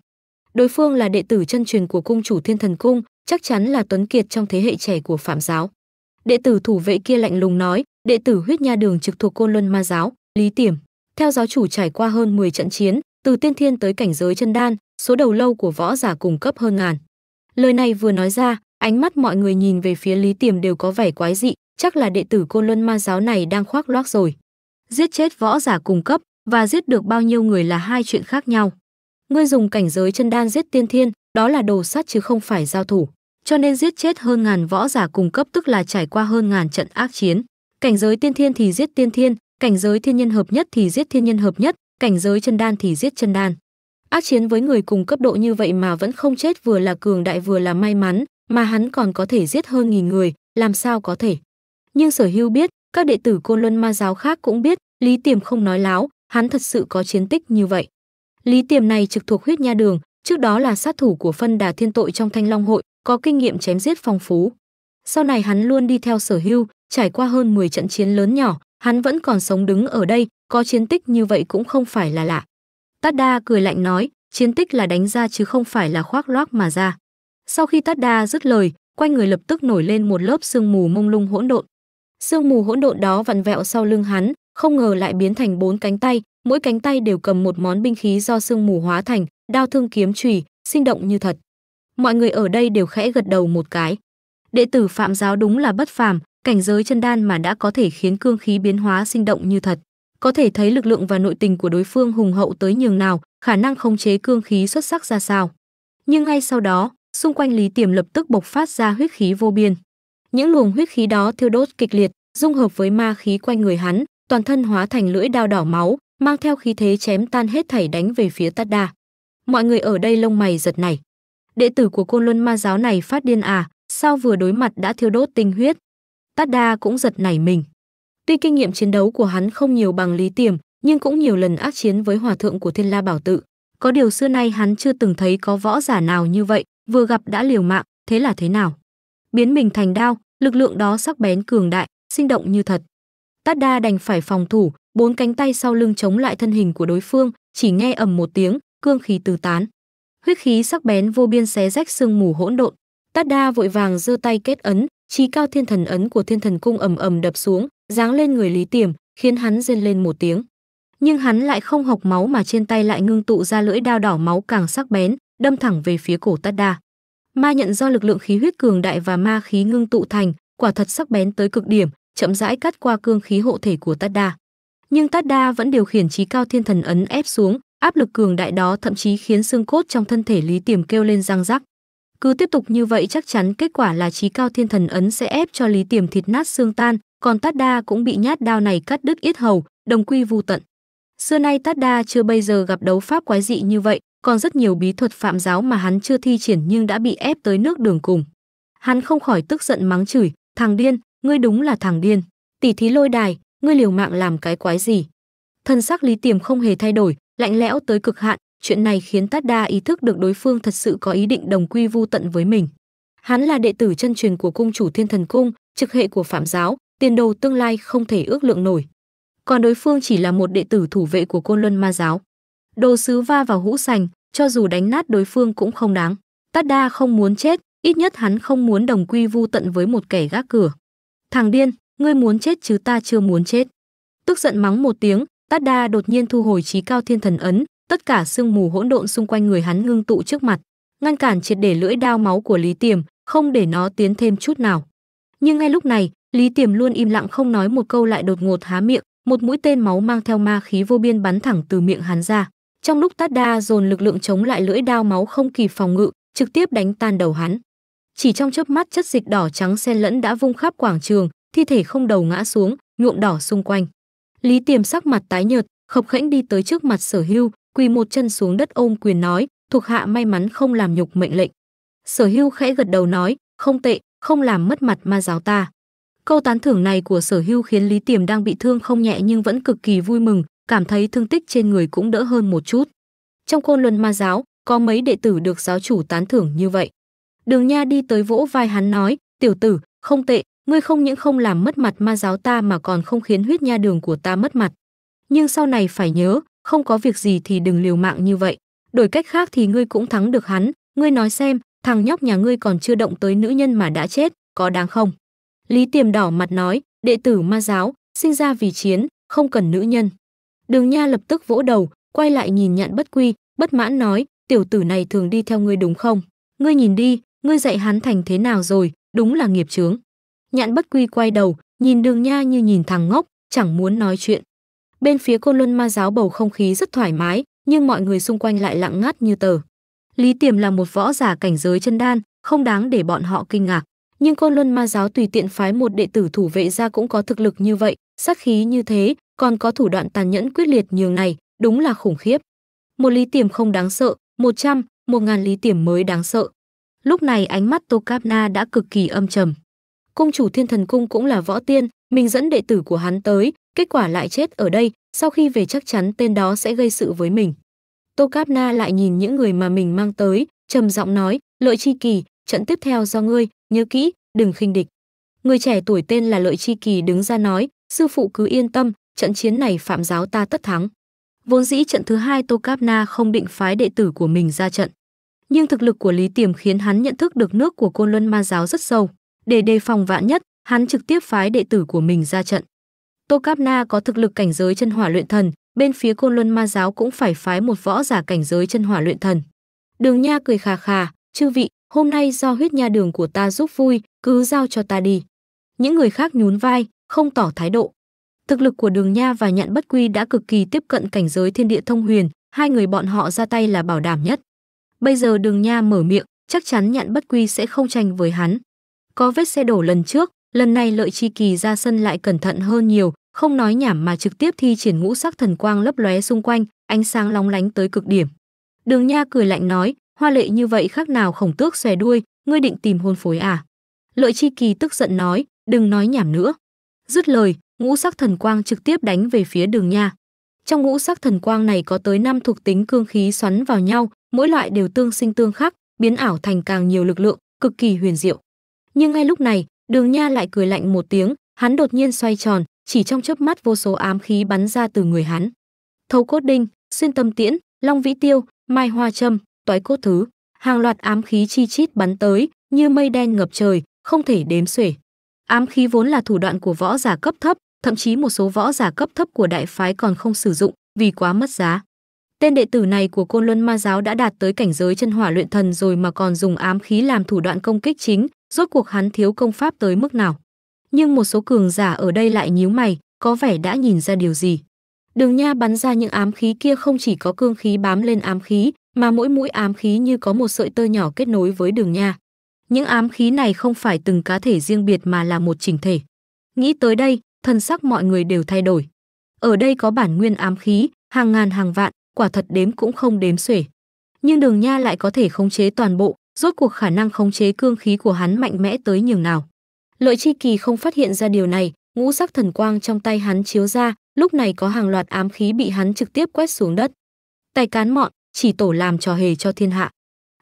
Đối phương là đệ tử chân truyền của cung chủ thiên thần cung, chắc chắn là tuấn kiệt trong thế hệ trẻ của phạm giáo. Đệ tử thủ vệ kia lạnh lùng nói, đệ tử huyết nha đường trực thuộc côn luân ma giáo, Lý tiềm theo giáo chủ trải qua hơn 10 trận chiến, từ tiên thiên tới cảnh giới chân đan, số đầu lâu của võ giả cùng cấp hơn ngàn. Lời này vừa nói ra, ánh mắt mọi người nhìn về phía Lý Tiềm đều có vẻ quái dị, chắc là đệ tử Côn Luân Ma giáo này đang khoác loác rồi. Giết chết võ giả cùng cấp và giết được bao nhiêu người là hai chuyện khác nhau. Ngươi dùng cảnh giới chân đan giết tiên thiên, đó là đồ sát chứ không phải giao thủ. Cho nên giết chết hơn ngàn võ giả cùng cấp tức là trải qua hơn ngàn trận ác chiến. Cảnh giới tiên thiên thì giết tiên thiên, cảnh giới thiên nhân hợp nhất thì giết thiên nhân hợp nhất cảnh giới chân đan thì giết chân đan ác chiến với người cùng cấp độ như vậy mà vẫn không chết vừa là cường đại vừa là may mắn mà hắn còn có thể giết hơn nghìn người làm sao có thể nhưng sở hưu biết các đệ tử côn luân ma giáo khác cũng biết lý tiềm không nói láo hắn thật sự có chiến tích như vậy lý tiềm này trực thuộc huyết nha đường trước đó là sát thủ của phân đà thiên tội trong thanh long hội có kinh nghiệm chém giết phong phú sau này hắn luôn đi theo sở hưu trải qua hơn 10 trận chiến lớn nhỏ hắn vẫn còn sống đứng ở đây, có chiến tích như vậy cũng không phải là lạ. tát đa cười lạnh nói, chiến tích là đánh ra chứ không phải là khoác loác mà ra. Sau khi tát đa dứt lời, quanh người lập tức nổi lên một lớp sương mù mông lung hỗn độn. Sương mù hỗn độn đó vặn vẹo sau lưng hắn, không ngờ lại biến thành bốn cánh tay, mỗi cánh tay đều cầm một món binh khí do sương mù hóa thành, đao thương kiếm chùy, sinh động như thật. Mọi người ở đây đều khẽ gật đầu một cái. Đệ tử Phạm giáo đúng là bất phàm, cảnh giới chân đan mà đã có thể khiến cương khí biến hóa sinh động như thật có thể thấy lực lượng và nội tình của đối phương hùng hậu tới nhường nào khả năng khống chế cương khí xuất sắc ra sao nhưng ngay sau đó xung quanh lý tiềm lập tức bộc phát ra huyết khí vô biên những luồng huyết khí đó thiêu đốt kịch liệt dung hợp với ma khí quanh người hắn toàn thân hóa thành lưỡi đao đỏ máu mang theo khí thế chém tan hết thảy đánh về phía tát đa mọi người ở đây lông mày giật này đệ tử của côn luân ma giáo này phát điên à sao vừa đối mặt đã thiêu đốt tinh huyết Tada cũng giật nảy mình. Tuy kinh nghiệm chiến đấu của hắn không nhiều bằng Lý Tiềm, nhưng cũng nhiều lần ác chiến với hòa thượng của Thiên La Bảo Tự. Có điều xưa nay hắn chưa từng thấy có võ giả nào như vậy, vừa gặp đã liều mạng, thế là thế nào? Biến mình thành đao, lực lượng đó sắc bén cường đại, sinh động như thật. Tada đành phải phòng thủ, bốn cánh tay sau lưng chống lại thân hình của đối phương, chỉ nghe ầm một tiếng, cương khí tứ tán. Huyết khí sắc bén vô biên xé rách sương mù hỗn độn. Tada vội vàng giơ tay kết ấn, trí cao thiên thần ấn của thiên thần cung ầm ầm đập xuống giáng lên người lý tiềm khiến hắn rên lên một tiếng nhưng hắn lại không học máu mà trên tay lại ngưng tụ ra lưỡi đao đỏ máu càng sắc bén đâm thẳng về phía cổ tát đa ma nhận do lực lượng khí huyết cường đại và ma khí ngưng tụ thành quả thật sắc bén tới cực điểm chậm rãi cắt qua cương khí hộ thể của tát đa nhưng tát đa vẫn điều khiển trí cao thiên thần ấn ép xuống áp lực cường đại đó thậm chí khiến xương cốt trong thân thể lý tiềm kêu lên răng rắc cứ tiếp tục như vậy chắc chắn kết quả là trí cao thiên thần ấn sẽ ép cho Lý Tiềm thịt nát xương tan, còn Tát Đa cũng bị nhát đao này cắt đứt yết hầu, đồng quy vu tận. Xưa nay Tát Đa chưa bây giờ gặp đấu pháp quái dị như vậy, còn rất nhiều bí thuật phạm giáo mà hắn chưa thi triển nhưng đã bị ép tới nước đường cùng. Hắn không khỏi tức giận mắng chửi, thằng điên, ngươi đúng là thằng điên. Tỷ thí lôi đài, ngươi liều mạng làm cái quái gì? Thân sắc Lý Tiềm không hề thay đổi, lạnh lẽo tới cực hạn, Chuyện này khiến Tát Đa ý thức được đối phương thật sự có ý định đồng quy vu tận với mình. Hắn là đệ tử chân truyền của cung chủ Thiên Thần Cung, trực hệ của Phạm giáo, tiền đồ tương lai không thể ước lượng nổi. Còn đối phương chỉ là một đệ tử thủ vệ của Côn Luân Ma giáo. Đồ sứ va vào hũ sành, cho dù đánh nát đối phương cũng không đáng. Tát Đa không muốn chết, ít nhất hắn không muốn đồng quy vu tận với một kẻ gác cửa. Thằng điên, ngươi muốn chết chứ ta chưa muốn chết. Tức giận mắng một tiếng, Tát Đa đột nhiên thu hồi trí cao thiên thần ấn, tất cả sương mù hỗn độn xung quanh người hắn ngưng tụ trước mặt ngăn cản triệt để lưỡi đao máu của lý tiềm không để nó tiến thêm chút nào nhưng ngay lúc này lý tiềm luôn im lặng không nói một câu lại đột ngột há miệng một mũi tên máu mang theo ma khí vô biên bắn thẳng từ miệng hắn ra trong lúc tát đa dồn lực lượng chống lại lưỡi đao máu không kịp phòng ngự trực tiếp đánh tan đầu hắn chỉ trong chớp mắt chất dịch đỏ trắng xen lẫn đã vung khắp quảng trường thi thể không đầu ngã xuống nhuộm đỏ xung quanh lý tiềm sắc mặt tái nhợt khập khẽnh đi tới trước mặt sở hưu quỳ một chân xuống đất ôm quyền nói, thuộc hạ may mắn không làm nhục mệnh lệnh. Sở hưu khẽ gật đầu nói, không tệ, không làm mất mặt ma giáo ta. Câu tán thưởng này của sở hưu khiến Lý Tiềm đang bị thương không nhẹ nhưng vẫn cực kỳ vui mừng, cảm thấy thương tích trên người cũng đỡ hơn một chút. Trong côn luân ma giáo, có mấy đệ tử được giáo chủ tán thưởng như vậy. Đường Nha đi tới vỗ vai hắn nói, tiểu tử, không tệ, ngươi không những không làm mất mặt ma giáo ta mà còn không khiến huyết nha đường của ta mất mặt. Nhưng sau này phải nhớ, không có việc gì thì đừng liều mạng như vậy đổi cách khác thì ngươi cũng thắng được hắn ngươi nói xem thằng nhóc nhà ngươi còn chưa động tới nữ nhân mà đã chết có đáng không lý tiềm đỏ mặt nói đệ tử ma giáo sinh ra vì chiến không cần nữ nhân đường nha lập tức vỗ đầu quay lại nhìn nhạn bất quy bất mãn nói tiểu tử này thường đi theo ngươi đúng không ngươi nhìn đi ngươi dạy hắn thành thế nào rồi đúng là nghiệp chướng nhạn bất quy quay đầu nhìn đường nha như nhìn thằng ngốc chẳng muốn nói chuyện bên phía côn luân ma giáo bầu không khí rất thoải mái nhưng mọi người xung quanh lại lặng ngắt như tờ lý tiềm là một võ giả cảnh giới chân đan không đáng để bọn họ kinh ngạc nhưng côn luân ma giáo tùy tiện phái một đệ tử thủ vệ ra cũng có thực lực như vậy sát khí như thế còn có thủ đoạn tàn nhẫn quyết liệt như này đúng là khủng khiếp một lý tiềm không đáng sợ một trăm một ngàn lý tiềm mới đáng sợ lúc này ánh mắt tô cáp na đã cực kỳ âm trầm cung chủ thiên thần cung cũng là võ tiên mình dẫn đệ tử của hắn tới kết quả lại chết ở đây, sau khi về chắc chắn tên đó sẽ gây sự với mình. Tô Cáp Na lại nhìn những người mà mình mang tới, trầm giọng nói, Lợi Chi Kỳ, trận tiếp theo do ngươi, nhớ kỹ, đừng khinh địch. Người trẻ tuổi tên là Lợi Chi Kỳ đứng ra nói, sư phụ cứ yên tâm, trận chiến này phạm giáo ta tất thắng. Vốn dĩ trận thứ hai Tô Cáp Na không định phái đệ tử của mình ra trận. Nhưng thực lực của Lý Tiềm khiến hắn nhận thức được nước của Côn Luân Ma giáo rất sâu. Để đề phòng vạn nhất, hắn trực tiếp phái đệ tử của mình ra trận. Tô Cáp Na có thực lực cảnh giới chân hỏa luyện thần, bên phía Côn Luân Ma giáo cũng phải phái một võ giả cảnh giới chân hỏa luyện thần. Đường Nha cười khà khà, "Chư vị, hôm nay do huyết nha đường của ta giúp vui, cứ giao cho ta đi." Những người khác nhún vai, không tỏ thái độ. Thực lực của Đường Nha và Nhạn Bất Quy đã cực kỳ tiếp cận cảnh giới thiên địa thông huyền, hai người bọn họ ra tay là bảo đảm nhất. Bây giờ Đường Nha mở miệng, chắc chắn Nhạn Bất Quy sẽ không tranh với hắn. Có vết xe đổ lần trước, lần này lợi chi kỳ ra sân lại cẩn thận hơn nhiều không nói nhảm mà trực tiếp thi triển ngũ sắc thần quang lấp lóe xung quanh ánh sáng lóng lánh tới cực điểm đường nha cười lạnh nói hoa lệ như vậy khác nào khổng tước xòe đuôi ngươi định tìm hôn phối à lợi chi kỳ tức giận nói đừng nói nhảm nữa dứt lời ngũ sắc thần quang trực tiếp đánh về phía đường nha trong ngũ sắc thần quang này có tới năm thuộc tính cương khí xoắn vào nhau mỗi loại đều tương sinh tương khắc biến ảo thành càng nhiều lực lượng cực kỳ huyền diệu nhưng ngay lúc này Đường Nha lại cười lạnh một tiếng, hắn đột nhiên xoay tròn, chỉ trong chớp mắt vô số ám khí bắn ra từ người hắn. Thấu cốt đinh, xuyên tâm tiễn, long vĩ tiêu, mai hoa châm, toái cốt thứ, hàng loạt ám khí chi chít bắn tới, như mây đen ngập trời, không thể đếm xuể. Ám khí vốn là thủ đoạn của võ giả cấp thấp, thậm chí một số võ giả cấp thấp của đại phái còn không sử dụng vì quá mất giá. Tên đệ tử này của Côn Luân Ma giáo đã đạt tới cảnh giới chân hỏa luyện thần rồi mà còn dùng ám khí làm thủ đoạn công kích chính, rốt cuộc hắn thiếu công pháp tới mức nào. Nhưng một số cường giả ở đây lại nhíu mày, có vẻ đã nhìn ra điều gì. Đường Nha bắn ra những ám khí kia không chỉ có cương khí bám lên ám khí, mà mỗi mũi ám khí như có một sợi tơ nhỏ kết nối với Đường Nha. Những ám khí này không phải từng cá thể riêng biệt mà là một chỉnh thể. Nghĩ tới đây, thân sắc mọi người đều thay đổi. Ở đây có bản nguyên ám khí, hàng ngàn hàng vạn, quả thật đếm cũng không đếm xuể. Nhưng Đường Nha lại có thể khống chế toàn bộ, rốt cuộc khả năng khống chế cương khí của hắn mạnh mẽ tới nhường nào. Lợi Chi Kỳ không phát hiện ra điều này, ngũ sắc thần quang trong tay hắn chiếu ra, lúc này có hàng loạt ám khí bị hắn trực tiếp quét xuống đất. Tài cán mọn, chỉ tổ làm trò hề cho thiên hạ.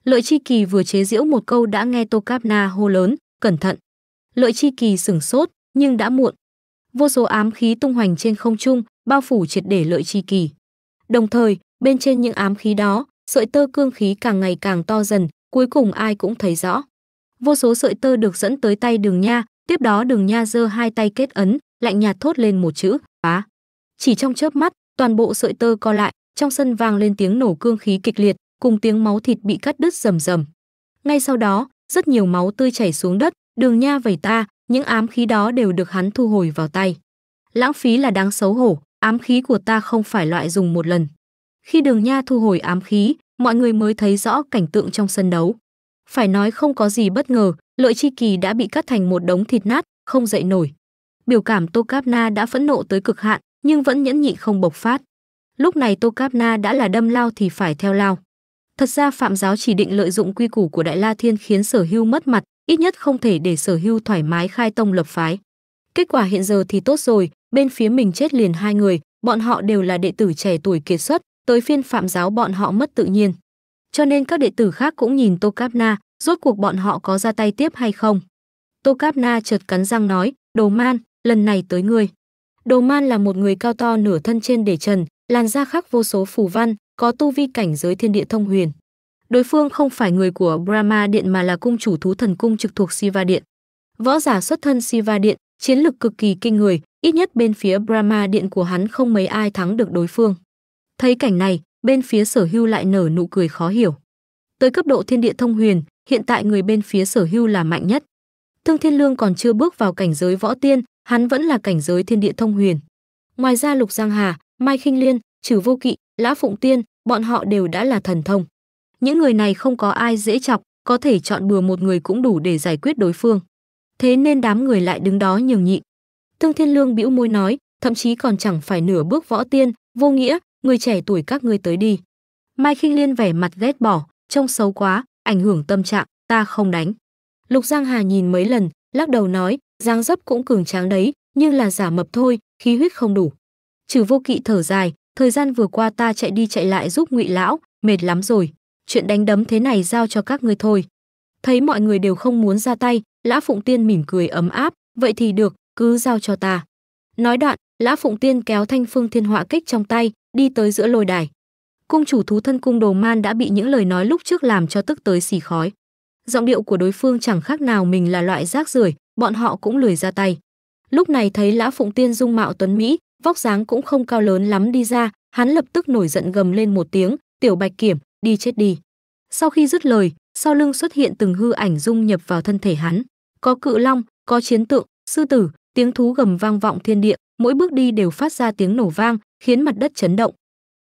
Lợi Chi Kỳ vừa chế giễu một câu đã nghe Tô Cáp Na hô lớn, cẩn thận. Lợi Chi Kỳ sửng sốt, nhưng đã muộn. Vô số ám khí tung hoành trên không trung, bao phủ triệt để Lợi Chi Kỳ. Đồng thời, bên trên những ám khí đó, sợi tơ cương khí càng ngày càng to dần, cuối cùng ai cũng thấy rõ. Vô số sợi tơ được dẫn tới tay Đường Nha, tiếp đó Đường Nha giơ hai tay kết ấn, lạnh nhạt thốt lên một chữ, "Phá." Chỉ trong chớp mắt, toàn bộ sợi tơ co lại, trong sân vang lên tiếng nổ cương khí kịch liệt, cùng tiếng máu thịt bị cắt đứt rầm rầm. Ngay sau đó, rất nhiều máu tươi chảy xuống đất, Đường Nha vẩy ta, những ám khí đó đều được hắn thu hồi vào tay. Lãng phí là đáng xấu hổ, ám khí của ta không phải loại dùng một lần. Khi Đường Nha thu hồi ám khí, mọi người mới thấy rõ cảnh tượng trong sân đấu. Phải nói không có gì bất ngờ, Lợi Chi Kỳ đã bị cắt thành một đống thịt nát, không dậy nổi. Biểu cảm Tô Cáp Na đã phẫn nộ tới cực hạn, nhưng vẫn nhẫn nhịn không bộc phát. Lúc này Tô Cáp Na đã là đâm lao thì phải theo lao. Thật ra Phạm giáo chỉ định lợi dụng quy củ của Đại La Thiên khiến Sở Hưu mất mặt, ít nhất không thể để Sở Hưu thoải mái khai tông lập phái. Kết quả hiện giờ thì tốt rồi, bên phía mình chết liền hai người, bọn họ đều là đệ tử trẻ tuổi kiệt xuất, tới phiên phạm giáo bọn họ mất tự nhiên. Cho nên các đệ tử khác cũng nhìn Tô Cáp Na, rốt cuộc bọn họ có ra tay tiếp hay không. Tô Cáp Na chợt cắn răng nói, đồ man, lần này tới ngươi. Đồ man là một người cao to nửa thân trên để trần, làn da khắc vô số phù văn, có tu vi cảnh giới thiên địa thông huyền. Đối phương không phải người của Brahma Điện mà là cung chủ thú thần cung trực thuộc Siva Điện. Võ giả xuất thân Siva Điện, chiến lực cực kỳ kinh người, ít nhất bên phía Brahma Điện của hắn không mấy ai thắng được đối phương. Thấy cảnh này, bên phía sở hưu lại nở nụ cười khó hiểu. Tới cấp độ thiên địa thông huyền, hiện tại người bên phía sở hưu là mạnh nhất. Thương Thiên Lương còn chưa bước vào cảnh giới võ tiên, hắn vẫn là cảnh giới thiên địa thông huyền. Ngoài ra Lục Giang Hà, Mai Khinh Liên, Trừ Vô Kỵ, Lã Phụng Tiên, bọn họ đều đã là thần thông. Những người này không có ai dễ chọc, có thể chọn bừa một người cũng đủ để giải quyết đối phương. Thế nên đám người lại đứng đó nhường nhịn. Thương Thiên Lương bĩu môi nói, thậm chí còn chẳng phải nửa bước võ tiên, vô nghĩa, người trẻ tuổi các ngươi tới đi mai Kinh liên vẻ mặt ghét bỏ trông xấu quá ảnh hưởng tâm trạng ta không đánh lục giang hà nhìn mấy lần lắc đầu nói Giang dấp cũng cường tráng đấy nhưng là giả mập thôi khí huyết không đủ trừ vô kỵ thở dài thời gian vừa qua ta chạy đi chạy lại giúp ngụy lão mệt lắm rồi chuyện đánh đấm thế này giao cho các ngươi thôi thấy mọi người đều không muốn ra tay lã phụng tiên mỉm cười ấm áp vậy thì được cứ giao cho ta nói đoạn Lã Phụng Tiên kéo Thanh Phương Thiên Họa kích trong tay, đi tới giữa lôi đài. Cung chủ thú thân cung Đồ Man đã bị những lời nói lúc trước làm cho tức tới xì khói. Giọng điệu của đối phương chẳng khác nào mình là loại rác rưởi, bọn họ cũng lười ra tay. Lúc này thấy Lã Phụng Tiên dung mạo tuấn mỹ, vóc dáng cũng không cao lớn lắm đi ra, hắn lập tức nổi giận gầm lên một tiếng, "Tiểu Bạch Kiểm, đi chết đi." Sau khi dứt lời, sau lưng xuất hiện từng hư ảnh dung nhập vào thân thể hắn. Có cự long, có chiến tượng, sư tử, tiếng thú gầm vang vọng thiên địa, mỗi bước đi đều phát ra tiếng nổ vang, khiến mặt đất chấn động.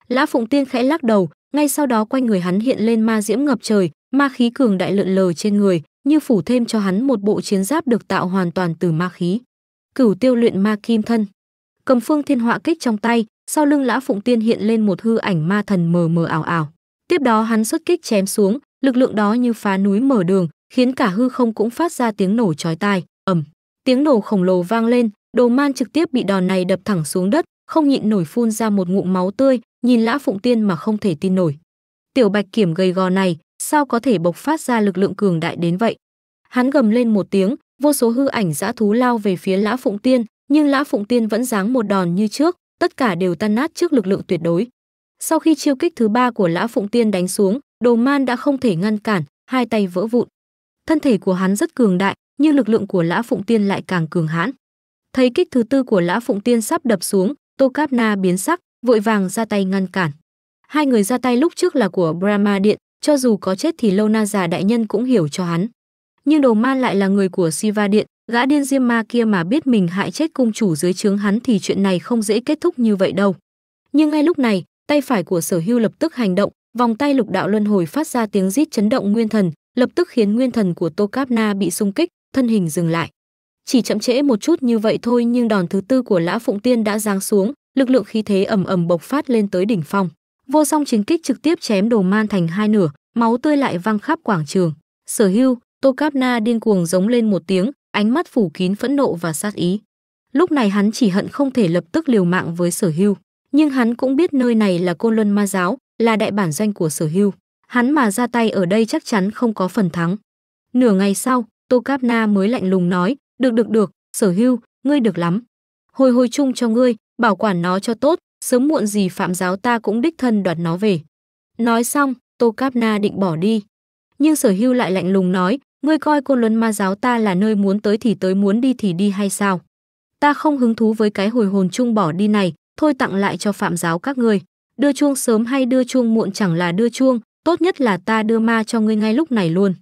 Lã Phụng Tiên khẽ lắc đầu, ngay sau đó quanh người hắn hiện lên ma diễm ngập trời, ma khí cường đại lượn lờ trên người, như phủ thêm cho hắn một bộ chiến giáp được tạo hoàn toàn từ ma khí. Cửu Tiêu luyện ma kim thân, cầm phương thiên họa kích trong tay, sau lưng Lã Phụng Tiên hiện lên một hư ảnh ma thần mờ mờ ảo ảo. Tiếp đó hắn xuất kích chém xuống, lực lượng đó như phá núi mở đường, khiến cả hư không cũng phát ra tiếng nổ chói tai, ầm. Tiếng nổ khổng lồ vang lên, Đồ Man trực tiếp bị đòn này đập thẳng xuống đất, không nhịn nổi phun ra một ngụm máu tươi, nhìn Lã Phụng Tiên mà không thể tin nổi. Tiểu Bạch Kiểm gầy gò này, sao có thể bộc phát ra lực lượng cường đại đến vậy? Hắn gầm lên một tiếng, vô số hư ảnh dã thú lao về phía Lã Phụng Tiên, nhưng Lã Phụng Tiên vẫn giáng một đòn như trước, tất cả đều tan nát trước lực lượng tuyệt đối. Sau khi chiêu kích thứ ba của Lã Phụng Tiên đánh xuống, Đồ Man đã không thể ngăn cản, hai tay vỡ vụn. Thân thể của hắn rất cường đại, nhưng lực lượng của Lã Phụng Tiên lại càng cường hãn. Thấy kích thứ tư của Lã Phụng Tiên sắp đập xuống, Tô Cáp Na biến sắc, vội vàng ra tay ngăn cản. Hai người ra tay lúc trước là của Brahma Điện, cho dù có chết thì Lâu Na già đại nhân cũng hiểu cho hắn. Nhưng Đồ Man lại là người của Siva Điện, gã điên diêm ma kia mà biết mình hại chết cung chủ dưới trướng hắn thì chuyện này không dễ kết thúc như vậy đâu. Nhưng ngay lúc này, tay phải của Sở Hưu lập tức hành động, vòng tay lục đạo luân hồi phát ra tiếng rít chấn động nguyên thần, lập tức khiến nguyên thần của Tô Cáp Na bị xung kích, thân hình dừng lại chỉ chậm trễ một chút như vậy thôi nhưng đòn thứ tư của Lã Phụng Tiên đã giáng xuống, lực lượng khí thế ầm ầm bộc phát lên tới đỉnh phong. Vô song chiến kích trực tiếp chém đồ man thành hai nửa, máu tươi lại văng khắp quảng trường. Sở Hưu, Tô Cáp Na điên cuồng giống lên một tiếng, ánh mắt phủ kín phẫn nộ và sát ý. Lúc này hắn chỉ hận không thể lập tức liều mạng với Sở Hưu, nhưng hắn cũng biết nơi này là Côn Luân Ma giáo, là đại bản doanh của Sở Hưu. Hắn mà ra tay ở đây chắc chắn không có phần thắng. Nửa ngày sau, Tô Cáp Na mới lạnh lùng nói, được được được, sở hưu, ngươi được lắm. Hồi hồi chung cho ngươi, bảo quản nó cho tốt, sớm muộn gì phạm giáo ta cũng đích thân đoạt nó về. Nói xong, Tô Cáp Na định bỏ đi. Nhưng sở hưu lại lạnh lùng nói, ngươi coi côn luân ma giáo ta là nơi muốn tới thì tới muốn đi thì đi hay sao? Ta không hứng thú với cái hồi hồn chung bỏ đi này, thôi tặng lại cho phạm giáo các ngươi. Đưa chuông sớm hay đưa chuông muộn chẳng là đưa chuông, tốt nhất là ta đưa ma cho ngươi ngay lúc này luôn.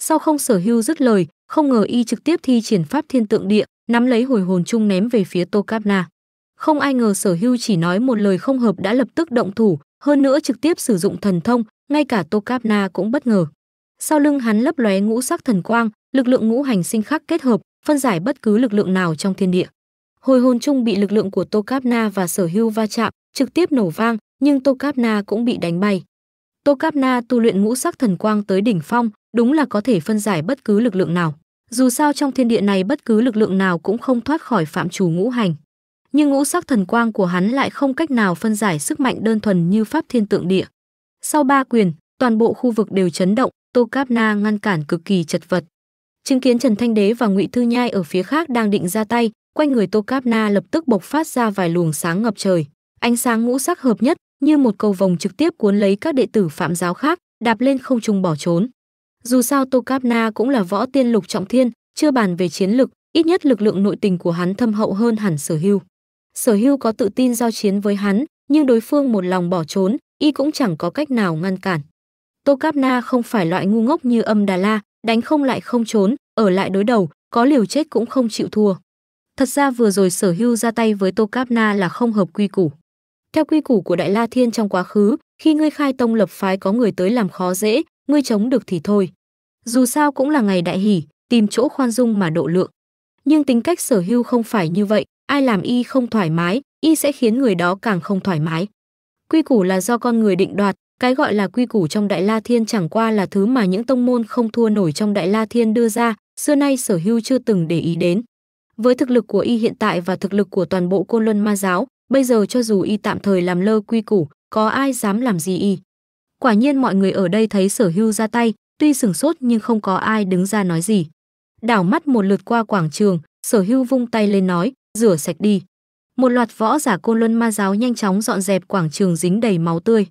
Sau không sở hưu dứt lời, không ngờ y trực tiếp thi triển pháp thiên tượng địa, nắm lấy hồi hồn chung ném về phía Tô Cáp Na. Không ai ngờ sở hưu chỉ nói một lời không hợp đã lập tức động thủ, hơn nữa trực tiếp sử dụng thần thông, ngay cả Tô Cáp Na cũng bất ngờ. Sau lưng hắn lấp lóe ngũ sắc thần quang, lực lượng ngũ hành sinh khắc kết hợp, phân giải bất cứ lực lượng nào trong thiên địa. Hồi hồn chung bị lực lượng của Tô Cáp Na và Sở Hưu va chạm, trực tiếp nổ vang, nhưng Tô Cáp Na cũng bị đánh bay. Tô Cáp Na tu luyện ngũ sắc thần quang tới đỉnh phong, đúng là có thể phân giải bất cứ lực lượng nào. Dù sao trong thiên địa này bất cứ lực lượng nào cũng không thoát khỏi phạm chủ ngũ hành. Nhưng ngũ sắc thần quang của hắn lại không cách nào phân giải sức mạnh đơn thuần như pháp thiên tượng địa. Sau ba quyền, toàn bộ khu vực đều chấn động, Tô Cáp Na ngăn cản cực kỳ chật vật. Chứng kiến Trần Thanh Đế và Ngụy Thư Nhai ở phía khác đang định ra tay, quanh người Tô Cáp Na lập tức bộc phát ra vài luồng sáng ngập trời, ánh sáng ngũ sắc hợp nhất, như một cầu vòng trực tiếp cuốn lấy các đệ tử phạm giáo khác, đạp lên không trung bỏ trốn. Dù sao tô na cũng là võ tiên lục trọng thiên, chưa bàn về chiến lực, ít nhất lực lượng nội tình của hắn thâm hậu hơn hẳn Sở Hưu. Sở Hưu có tự tin giao chiến với hắn, nhưng đối phương một lòng bỏ trốn, y cũng chẳng có cách nào ngăn cản. tô na không phải loại ngu ngốc như Âm Đà La, đánh không lại không trốn, ở lại đối đầu, có liều chết cũng không chịu thua. Thật ra vừa rồi Sở Hưu ra tay với tô na là không hợp quy củ. Theo quy củ của Đại La Thiên trong quá khứ, khi ngươi khai tông lập phái có người tới làm khó dễ, ngươi chống được thì thôi. Dù sao cũng là ngày đại hỷ, tìm chỗ khoan dung mà độ lượng. Nhưng tính cách sở hưu không phải như vậy, ai làm y không thoải mái, y sẽ khiến người đó càng không thoải mái. Quy củ là do con người định đoạt, cái gọi là quy củ trong Đại La Thiên chẳng qua là thứ mà những tông môn không thua nổi trong Đại La Thiên đưa ra, xưa nay sở hưu chưa từng để ý đến. Với thực lực của y hiện tại và thực lực của toàn bộ côn luân ma giáo, bây giờ cho dù y tạm thời làm lơ quy củ, có ai dám làm gì y. Quả nhiên mọi người ở đây thấy sở hưu ra tay, tuy sửng sốt nhưng không có ai đứng ra nói gì. Đảo mắt một lượt qua quảng trường, sở hưu vung tay lên nói, rửa sạch đi. Một loạt võ giả côn luân ma giáo nhanh chóng dọn dẹp quảng trường dính đầy máu tươi.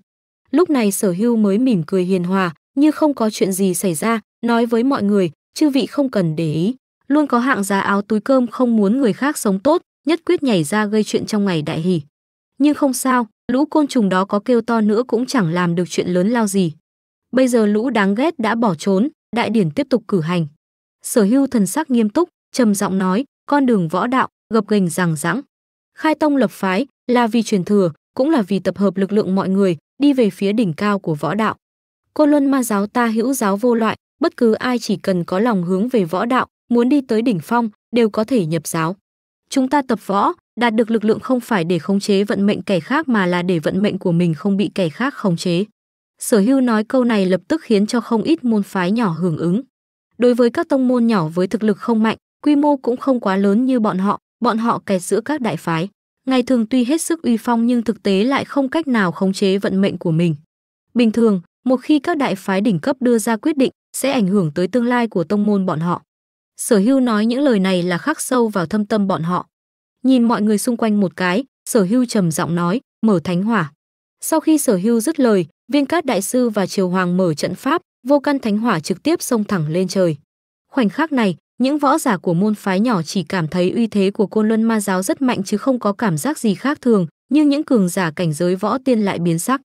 Lúc này sở hưu mới mỉm cười hiền hòa, như không có chuyện gì xảy ra, nói với mọi người, chư vị không cần để ý. Luôn có hạng giá áo túi cơm không muốn người khác sống tốt, nhất quyết nhảy ra gây chuyện trong ngày đại hỷ. Nhưng không sao, lũ côn trùng đó có kêu to nữa cũng chẳng làm được chuyện lớn lao gì. Bây giờ lũ đáng ghét đã bỏ trốn, đại điển tiếp tục cử hành. Sở hưu thần sắc nghiêm túc, trầm giọng nói, con đường võ đạo, gập ghềnh ràng rãng. Khai tông lập phái là vì truyền thừa, cũng là vì tập hợp lực lượng mọi người, đi về phía đỉnh cao của võ đạo. cô Luân Ma giáo ta hữu giáo vô loại, bất cứ ai chỉ cần có lòng hướng về võ đạo, muốn đi tới đỉnh phong, đều có thể nhập giáo. Chúng ta tập võ, đạt được lực lượng không phải để khống chế vận mệnh kẻ khác mà là để vận mệnh của mình không bị kẻ khác khống chế. Sở Hưu nói câu này lập tức khiến cho không ít môn phái nhỏ hưởng ứng. Đối với các tông môn nhỏ với thực lực không mạnh, quy mô cũng không quá lớn như bọn họ, bọn họ kẹt giữa các đại phái. Ngày thường tuy hết sức uy phong nhưng thực tế lại không cách nào khống chế vận mệnh của mình. Bình thường, một khi các đại phái đỉnh cấp đưa ra quyết định sẽ ảnh hưởng tới tương lai của tông môn bọn họ. Sở hưu nói những lời này là khắc sâu vào thâm tâm bọn họ. Nhìn mọi người xung quanh một cái, sở hưu trầm giọng nói, mở thánh hỏa. Sau khi sở hưu dứt lời, viên cát đại sư và triều hoàng mở trận pháp, vô căn thánh hỏa trực tiếp xông thẳng lên trời. Khoảnh khắc này, những võ giả của môn phái nhỏ chỉ cảm thấy uy thế của côn luân ma giáo rất mạnh chứ không có cảm giác gì khác thường, nhưng những cường giả cảnh giới võ tiên lại biến sắc.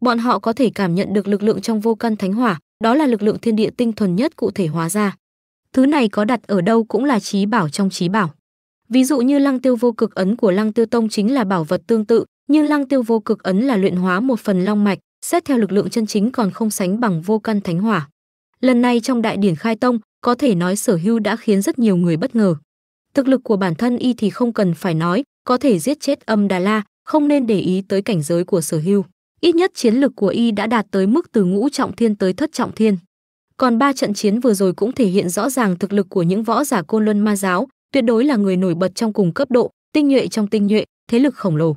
Bọn họ có thể cảm nhận được lực lượng trong vô căn thánh hỏa, đó là lực lượng thiên địa tinh thuần nhất cụ thể hóa ra. Thứ này có đặt ở đâu cũng là trí bảo trong trí bảo. Ví dụ như Lăng Tiêu Vô Cực Ấn của Lăng Tiêu Tông chính là bảo vật tương tự, nhưng Lăng Tiêu Vô Cực Ấn là luyện hóa một phần long mạch, xét theo lực lượng chân chính còn không sánh bằng vô căn thánh hỏa. Lần này trong đại điển khai tông, có thể nói sở hưu đã khiến rất nhiều người bất ngờ. Thực lực của bản thân y thì không cần phải nói, có thể giết chết âm Đà La, không nên để ý tới cảnh giới của sở hưu. Ít nhất chiến lực của y đã đạt tới mức từ ngũ trọng thiên tới thất trọng thiên. Còn ba trận chiến vừa rồi cũng thể hiện rõ ràng thực lực của những võ giả Côn Luân Ma giáo, tuyệt đối là người nổi bật trong cùng cấp độ, tinh nhuệ trong tinh nhuệ, thế lực khổng lồ.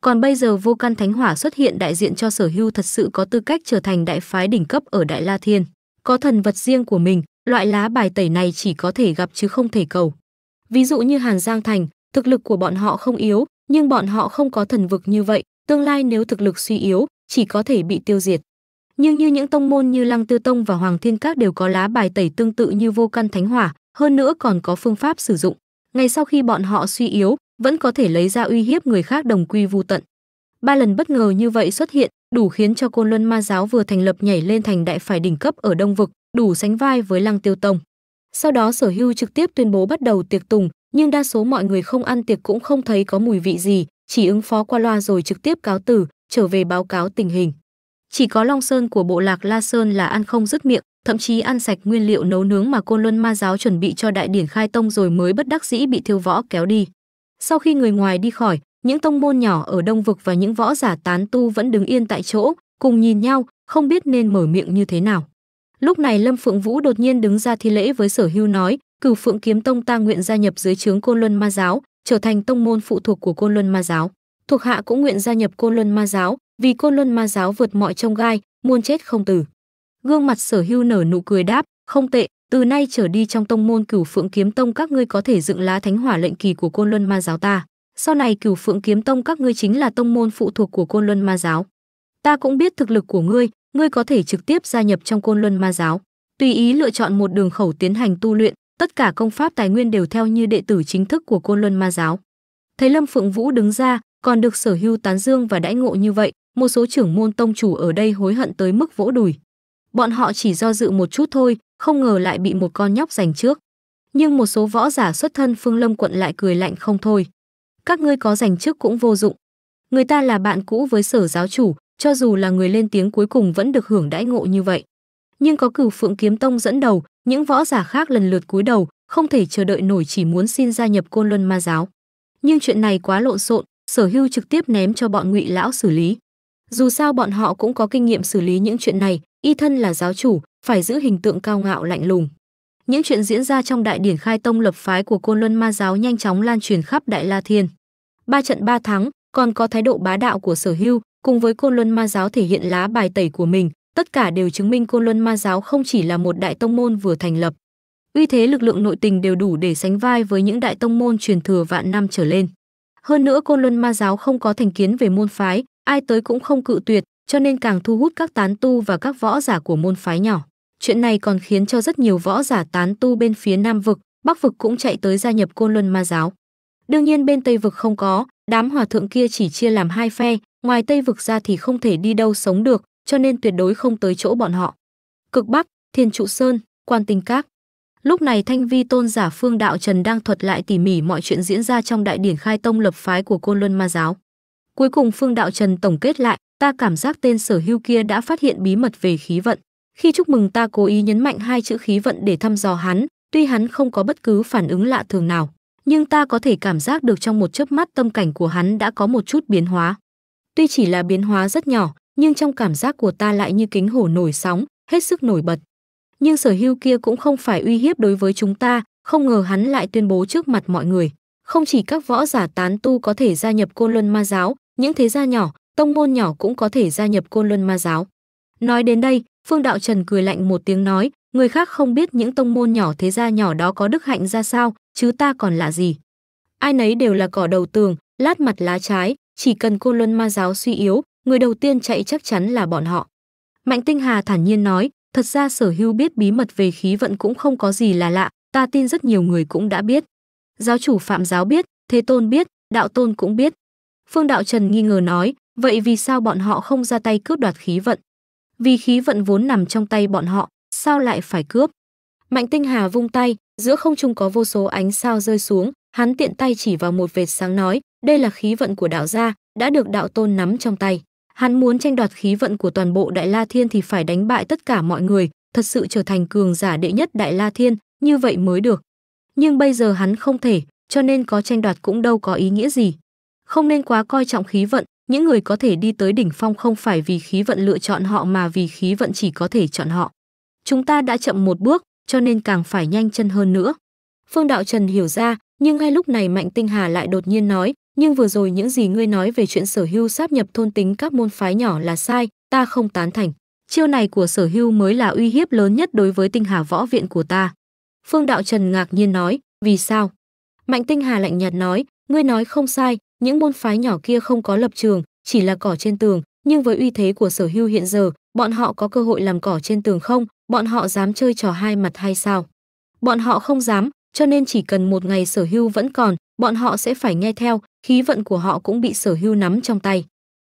Còn bây giờ Vô Căn Thánh Hỏa xuất hiện đại diện cho Sở Hưu thật sự có tư cách trở thành đại phái đỉnh cấp ở Đại La Thiên, có thần vật riêng của mình, loại lá bài tẩy này chỉ có thể gặp chứ không thể cầu. Ví dụ như Hàn Giang Thành, thực lực của bọn họ không yếu, nhưng bọn họ không có thần vực như vậy, tương lai nếu thực lực suy yếu, chỉ có thể bị tiêu diệt nhưng như những tông môn như Lăng Tư Tông và Hoàng Thiên Các đều có lá bài tẩy tương tự như vô căn thánh hỏa, hơn nữa còn có phương pháp sử dụng. Ngay sau khi bọn họ suy yếu, vẫn có thể lấy ra uy hiếp người khác đồng quy vu tận. Ba lần bất ngờ như vậy xuất hiện, đủ khiến cho Côn Luân Ma giáo vừa thành lập nhảy lên thành đại phái đỉnh cấp ở Đông vực, đủ sánh vai với Lăng Tiêu Tông. Sau đó Sở Hưu trực tiếp tuyên bố bắt đầu tiệc tùng, nhưng đa số mọi người không ăn tiệc cũng không thấy có mùi vị gì, chỉ ứng phó qua loa rồi trực tiếp cáo tử, trở về báo cáo tình hình. Chỉ có long sơn của bộ lạc La Sơn là ăn không dứt miệng, thậm chí ăn sạch nguyên liệu nấu nướng mà Côn Luân Ma giáo chuẩn bị cho đại điển khai tông rồi mới bất đắc dĩ bị thiêu võ kéo đi. Sau khi người ngoài đi khỏi, những tông môn nhỏ ở Đông vực và những võ giả tán tu vẫn đứng yên tại chỗ, cùng nhìn nhau, không biết nên mở miệng như thế nào. Lúc này Lâm Phượng Vũ đột nhiên đứng ra thi lễ với Sở Hưu nói, "Cửu Phượng Kiếm Tông ta nguyện gia nhập dưới trướng Côn Luân Ma giáo, trở thành tông môn phụ thuộc của Côn Luân Ma giáo. Thuộc hạ cũng nguyện gia nhập Côn Luân Ma giáo, vì côn luân ma giáo vượt mọi trông gai muôn chết không tử gương mặt sở hưu nở nụ cười đáp không tệ từ nay trở đi trong tông môn cửu phượng kiếm tông các ngươi có thể dựng lá thánh hỏa lệnh kỳ của côn luân ma giáo ta sau này cửu phượng kiếm tông các ngươi chính là tông môn phụ thuộc của côn luân ma giáo ta cũng biết thực lực của ngươi ngươi có thể trực tiếp gia nhập trong côn luân ma giáo tùy ý lựa chọn một đường khẩu tiến hành tu luyện tất cả công pháp tài nguyên đều theo như đệ tử chính thức của côn luân ma giáo thấy lâm phượng vũ đứng ra còn được sở hưu tán dương và đãi ngộ như vậy một số trưởng môn tông chủ ở đây hối hận tới mức vỗ đùi. Bọn họ chỉ do dự một chút thôi, không ngờ lại bị một con nhóc giành trước. Nhưng một số võ giả xuất thân Phương Lâm quận lại cười lạnh không thôi. Các ngươi có giành trước cũng vô dụng. Người ta là bạn cũ với sở giáo chủ, cho dù là người lên tiếng cuối cùng vẫn được hưởng đãi ngộ như vậy. Nhưng có cửu phượng kiếm tông dẫn đầu, những võ giả khác lần lượt cúi đầu, không thể chờ đợi nổi chỉ muốn xin gia nhập côn luân ma giáo. Nhưng chuyện này quá lộn xộn, sở hưu trực tiếp ném cho bọn ngụy lão xử lý. Dù sao bọn họ cũng có kinh nghiệm xử lý những chuyện này, y thân là giáo chủ, phải giữ hình tượng cao ngạo lạnh lùng. Những chuyện diễn ra trong đại điển khai tông lập phái của Côn Luân Ma giáo nhanh chóng lan truyền khắp Đại La Thiên. Ba trận ba thắng, còn có thái độ bá đạo của Sở Hưu, cùng với Côn Luân Ma giáo thể hiện lá bài tẩy của mình, tất cả đều chứng minh Côn Luân Ma giáo không chỉ là một đại tông môn vừa thành lập. Uy thế lực lượng nội tình đều đủ để sánh vai với những đại tông môn truyền thừa vạn năm trở lên. Hơn nữa Côn Luân Ma giáo không có thành kiến về môn phái, ai tới cũng không cự tuyệt, cho nên càng thu hút các tán tu và các võ giả của môn phái nhỏ. Chuyện này còn khiến cho rất nhiều võ giả tán tu bên phía Nam vực, Bắc vực cũng chạy tới gia nhập Côn Luân Ma giáo. Đương nhiên bên Tây vực không có, đám hòa thượng kia chỉ chia làm hai phe, ngoài Tây vực ra thì không thể đi đâu sống được, cho nên tuyệt đối không tới chỗ bọn họ. Cực Bắc, Thiên Trụ Sơn, Quan Tinh Các. Lúc này Thanh Vi Tôn giả Phương Đạo Trần đang thuật lại tỉ mỉ mọi chuyện diễn ra trong đại điển khai tông lập phái của Côn Luân Ma giáo. Cuối cùng Phương Đạo Trần tổng kết lại, ta cảm giác tên sở hưu kia đã phát hiện bí mật về khí vận. Khi chúc mừng ta cố ý nhấn mạnh hai chữ khí vận để thăm dò hắn, tuy hắn không có bất cứ phản ứng lạ thường nào, nhưng ta có thể cảm giác được trong một chớp mắt tâm cảnh của hắn đã có một chút biến hóa. Tuy chỉ là biến hóa rất nhỏ, nhưng trong cảm giác của ta lại như kính hổ nổi sóng, hết sức nổi bật. Nhưng sở hưu kia cũng không phải uy hiếp đối với chúng ta, không ngờ hắn lại tuyên bố trước mặt mọi người. Không chỉ các võ giả tán tu có thể gia nhập côn luân ma giáo, những thế gia nhỏ, tông môn nhỏ cũng có thể gia nhập Côn Luân Ma giáo. Nói đến đây, Phương Đạo Trần cười lạnh một tiếng nói, người khác không biết những tông môn nhỏ thế gia nhỏ đó có đức hạnh ra sao, chứ ta còn lạ gì. Ai nấy đều là cỏ đầu tường, lát mặt lá trái, chỉ cần Côn Luân Ma giáo suy yếu, người đầu tiên chạy chắc chắn là bọn họ. Mạnh Tinh Hà thản nhiên nói, thật ra sở hưu biết bí mật về khí vận cũng không có gì là lạ, ta tin rất nhiều người cũng đã biết. Giáo chủ Phạm giáo biết, Thế Tôn biết, Đạo Tôn cũng biết, Phương Đạo Trần nghi ngờ nói, vậy vì sao bọn họ không ra tay cướp đoạt khí vận? Vì khí vận vốn nằm trong tay bọn họ, sao lại phải cướp? Mạnh Tinh Hà vung tay, giữa không trung có vô số ánh sao rơi xuống, hắn tiện tay chỉ vào một vệt sáng nói, đây là khí vận của đạo gia, đã được đạo tôn nắm trong tay. Hắn muốn tranh đoạt khí vận của toàn bộ Đại La Thiên thì phải đánh bại tất cả mọi người, thật sự trở thành cường giả đệ nhất Đại La Thiên, như vậy mới được. Nhưng bây giờ hắn không thể, cho nên có tranh đoạt cũng đâu có ý nghĩa gì không nên quá coi trọng khí vận những người có thể đi tới đỉnh phong không phải vì khí vận lựa chọn họ mà vì khí vận chỉ có thể chọn họ chúng ta đã chậm một bước cho nên càng phải nhanh chân hơn nữa phương đạo trần hiểu ra nhưng ngay lúc này mạnh tinh hà lại đột nhiên nói nhưng vừa rồi những gì ngươi nói về chuyện sở hưu sáp nhập thôn tính các môn phái nhỏ là sai ta không tán thành chiêu này của sở hưu mới là uy hiếp lớn nhất đối với tinh hà võ viện của ta phương đạo trần ngạc nhiên nói vì sao mạnh tinh hà lạnh nhạt nói ngươi nói không sai những môn phái nhỏ kia không có lập trường chỉ là cỏ trên tường nhưng với uy thế của sở hưu hiện giờ bọn họ có cơ hội làm cỏ trên tường không bọn họ dám chơi trò hai mặt hay sao bọn họ không dám cho nên chỉ cần một ngày sở hưu vẫn còn bọn họ sẽ phải nghe theo khí vận của họ cũng bị sở hưu nắm trong tay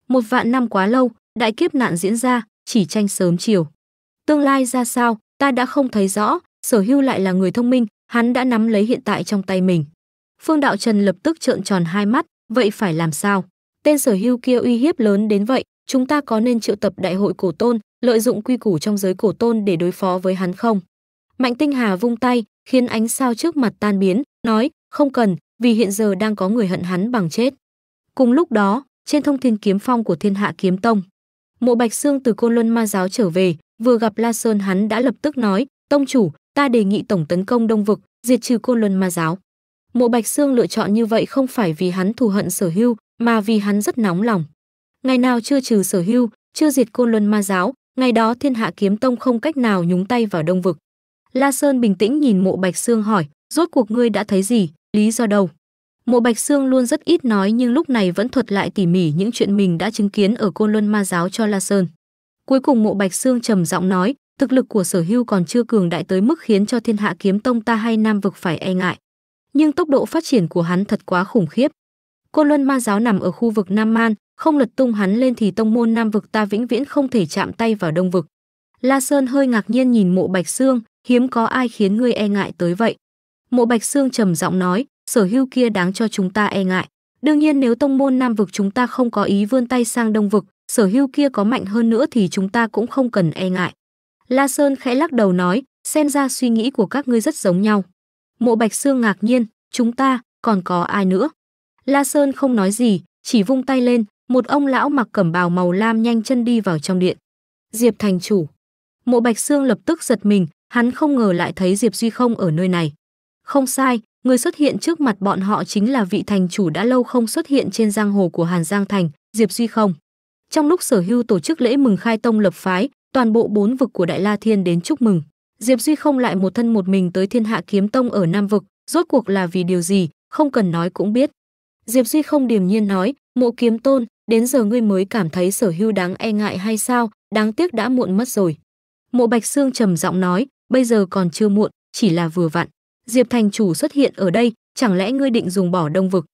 một vạn năm quá lâu đại kiếp nạn diễn ra chỉ tranh sớm chiều tương lai ra sao ta đã không thấy rõ sở hưu lại là người thông minh hắn đã nắm lấy hiện tại trong tay mình phương đạo trần lập tức trợn tròn hai mắt Vậy phải làm sao? Tên sở hưu kia uy hiếp lớn đến vậy, chúng ta có nên triệu tập đại hội cổ tôn, lợi dụng quy củ trong giới cổ tôn để đối phó với hắn không? Mạnh Tinh Hà vung tay, khiến ánh sao trước mặt tan biến, nói, không cần, vì hiện giờ đang có người hận hắn bằng chết. Cùng lúc đó, trên thông thiên kiếm phong của thiên hạ kiếm tông, mộ bạch xương từ côn luân ma giáo trở về, vừa gặp La Sơn hắn đã lập tức nói, tông chủ, ta đề nghị tổng tấn công đông vực, diệt trừ côn luân ma giáo. Mộ Bạch Sương lựa chọn như vậy không phải vì hắn thù hận sở hưu, mà vì hắn rất nóng lòng. Ngày nào chưa trừ sở hưu, chưa diệt côn luân ma giáo, ngày đó thiên hạ kiếm tông không cách nào nhúng tay vào đông vực. La Sơn bình tĩnh nhìn mộ Bạch Sương hỏi, rốt cuộc ngươi đã thấy gì, lý do đâu? Mộ Bạch Sương luôn rất ít nói nhưng lúc này vẫn thuật lại tỉ mỉ những chuyện mình đã chứng kiến ở Côn Luân Ma Giáo cho La Sơn. Cuối cùng Mộ Bạch Sương trầm giọng nói, thực lực của Sở Hưu còn chưa cường đại tới mức khiến cho Thiên Hạ Kiếm Tông ta hay Nam vực phải e ngại nhưng tốc độ phát triển của hắn thật quá khủng khiếp. Côn Luân Ma giáo nằm ở khu vực Nam Man, không lật tung hắn lên thì tông môn Nam vực ta vĩnh viễn không thể chạm tay vào Đông vực. La Sơn hơi ngạc nhiên nhìn Mộ Bạch Xương, hiếm có ai khiến ngươi e ngại tới vậy. Mộ Bạch Xương trầm giọng nói, sở hữu kia đáng cho chúng ta e ngại. Đương nhiên nếu tông môn Nam vực chúng ta không có ý vươn tay sang Đông vực, sở hữu kia có mạnh hơn nữa thì chúng ta cũng không cần e ngại. La Sơn khẽ lắc đầu nói, xem ra suy nghĩ của các ngươi rất giống nhau. Mộ Bạch Sương ngạc nhiên, chúng ta, còn có ai nữa? La Sơn không nói gì, chỉ vung tay lên, một ông lão mặc cẩm bào màu lam nhanh chân đi vào trong điện. Diệp thành chủ. Mộ Bạch Sương lập tức giật mình, hắn không ngờ lại thấy Diệp Duy không ở nơi này. Không sai, người xuất hiện trước mặt bọn họ chính là vị thành chủ đã lâu không xuất hiện trên giang hồ của Hàn Giang Thành, Diệp Duy không. Trong lúc sở hưu tổ chức lễ mừng khai tông lập phái, toàn bộ bốn vực của Đại La Thiên đến chúc mừng. Diệp Duy không lại một thân một mình tới Thiên Hạ Kiếm Tông ở Nam vực, rốt cuộc là vì điều gì, không cần nói cũng biết. Diệp Duy không điềm nhiên nói, "Mộ Kiếm Tôn, đến giờ ngươi mới cảm thấy sở hưu đáng e ngại hay sao, đáng tiếc đã muộn mất rồi." Mộ Bạch Sương trầm giọng nói, "Bây giờ còn chưa muộn, chỉ là vừa vặn. Diệp thành chủ xuất hiện ở đây, chẳng lẽ ngươi định dùng bỏ Đông vực?"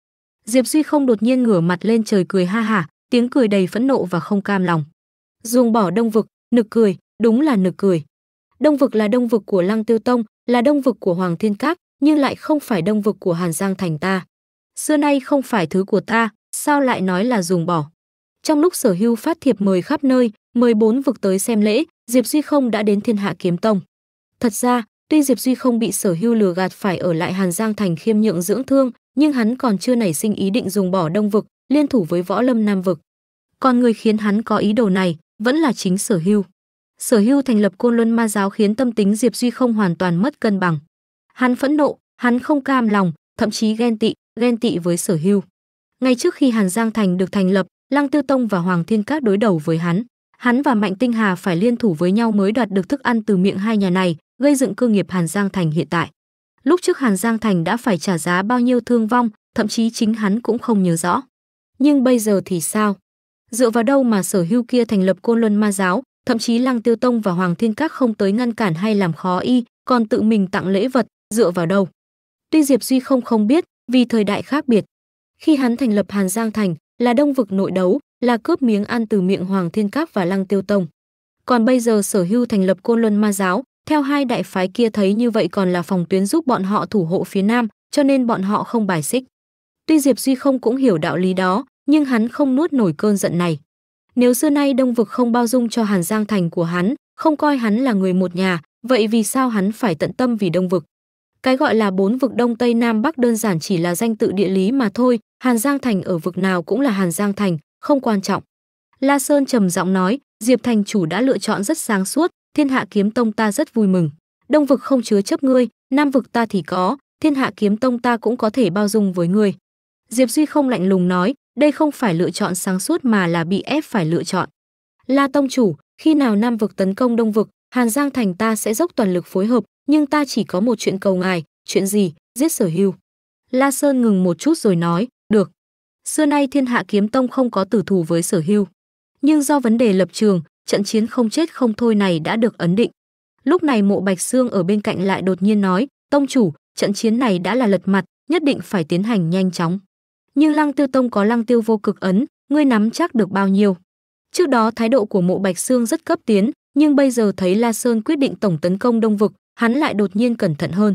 Diệp Duy không đột nhiên ngửa mặt lên trời cười ha hả, tiếng cười đầy phẫn nộ và không cam lòng. Dùng bỏ Đông vực, nực cười, đúng là nực cười. Đông vực là đông vực của Lăng Tiêu Tông, là đông vực của Hoàng Thiên Các, nhưng lại không phải đông vực của Hàn Giang thành ta. Xưa nay không phải thứ của ta, sao lại nói là dùng bỏ. Trong lúc sở hưu phát thiệp mời khắp nơi, mời bốn vực tới xem lễ, Diệp Duy không đã đến thiên hạ kiếm tông. Thật ra, tuy Diệp Duy không bị sở hưu lừa gạt phải ở lại Hàn Giang thành khiêm nhượng dưỡng thương, nhưng hắn còn chưa nảy sinh ý định dùng bỏ đông vực, liên thủ với võ lâm nam vực. Còn người khiến hắn có ý đồ này vẫn là chính sở hưu. Sở Hưu thành lập Côn Luân Ma giáo khiến tâm tính Diệp Duy không hoàn toàn mất cân bằng. Hắn phẫn nộ, hắn không cam lòng, thậm chí ghen tị, ghen tị với Sở Hưu. Ngay trước khi Hàn Giang thành được thành lập, Lăng Tiêu Tông và Hoàng Thiên Các đối đầu với hắn. Hắn và Mạnh Tinh Hà phải liên thủ với nhau mới đoạt được thức ăn từ miệng hai nhà này, gây dựng cơ nghiệp Hàn Giang thành hiện tại. Lúc trước Hàn Giang thành đã phải trả giá bao nhiêu thương vong, thậm chí chính hắn cũng không nhớ rõ. Nhưng bây giờ thì sao? Dựa vào đâu mà Sở Hưu kia thành lập Côn Luân Ma giáo, thậm chí Lăng Tiêu Tông và Hoàng Thiên Các không tới ngăn cản hay làm khó y, còn tự mình tặng lễ vật, dựa vào đâu. Tuy Diệp Duy không không biết, vì thời đại khác biệt. Khi hắn thành lập Hàn Giang Thành, là đông vực nội đấu, là cướp miếng ăn từ miệng Hoàng Thiên Các và Lăng Tiêu Tông. Còn bây giờ sở hưu thành lập Côn Luân Ma Giáo, theo hai đại phái kia thấy như vậy còn là phòng tuyến giúp bọn họ thủ hộ phía Nam, cho nên bọn họ không bài xích. Tuy Diệp Duy không cũng hiểu đạo lý đó, nhưng hắn không nuốt nổi cơn giận này. Nếu xưa nay Đông Vực không bao dung cho Hàn Giang Thành của hắn, không coi hắn là người một nhà, vậy vì sao hắn phải tận tâm vì Đông Vực? Cái gọi là bốn vực Đông Tây Nam Bắc đơn giản chỉ là danh tự địa lý mà thôi, Hàn Giang Thành ở vực nào cũng là Hàn Giang Thành, không quan trọng. La Sơn trầm giọng nói, Diệp Thành chủ đã lựa chọn rất sáng suốt, Thiên Hạ Kiếm Tông ta rất vui mừng. Đông vực không chứa chấp ngươi, Nam vực ta thì có, Thiên Hạ Kiếm Tông ta cũng có thể bao dung với ngươi. Diệp Duy không lạnh lùng nói, đây không phải lựa chọn sáng suốt mà là bị ép phải lựa chọn. La Tông Chủ, khi nào Nam vực tấn công Đông vực, Hàn Giang Thành ta sẽ dốc toàn lực phối hợp, nhưng ta chỉ có một chuyện cầu ngài, chuyện gì, giết sở hưu. La Sơn ngừng một chút rồi nói, được. Xưa nay thiên hạ kiếm tông không có tử thù với sở hưu. Nhưng do vấn đề lập trường, trận chiến không chết không thôi này đã được ấn định. Lúc này mộ Bạch xương ở bên cạnh lại đột nhiên nói, Tông chủ, trận chiến này đã là lật mặt, nhất định phải tiến hành nhanh chóng nhưng Lăng Tiêu Tông có Lăng Tiêu vô cực ấn, ngươi nắm chắc được bao nhiêu? Trước đó thái độ của Mộ Bạch Xương rất cấp tiến, nhưng bây giờ thấy La Sơn quyết định tổng tấn công Đông vực, hắn lại đột nhiên cẩn thận hơn.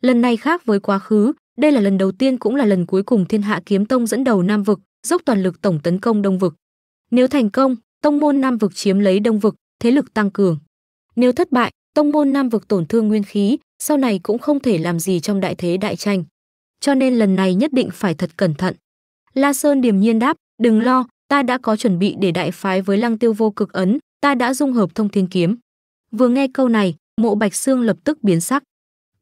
Lần này khác với quá khứ, đây là lần đầu tiên cũng là lần cuối cùng Thiên Hạ Kiếm Tông dẫn đầu Nam vực, dốc toàn lực tổng tấn công Đông vực. Nếu thành công, tông môn Nam vực chiếm lấy Đông vực, thế lực tăng cường. Nếu thất bại, tông môn Nam vực tổn thương nguyên khí, sau này cũng không thể làm gì trong đại thế đại tranh cho nên lần này nhất định phải thật cẩn thận. La Sơn điềm nhiên đáp, đừng lo, ta đã có chuẩn bị để đại phái với lăng tiêu vô cực ấn, ta đã dung hợp thông thiên kiếm. Vừa nghe câu này, mộ bạch xương lập tức biến sắc.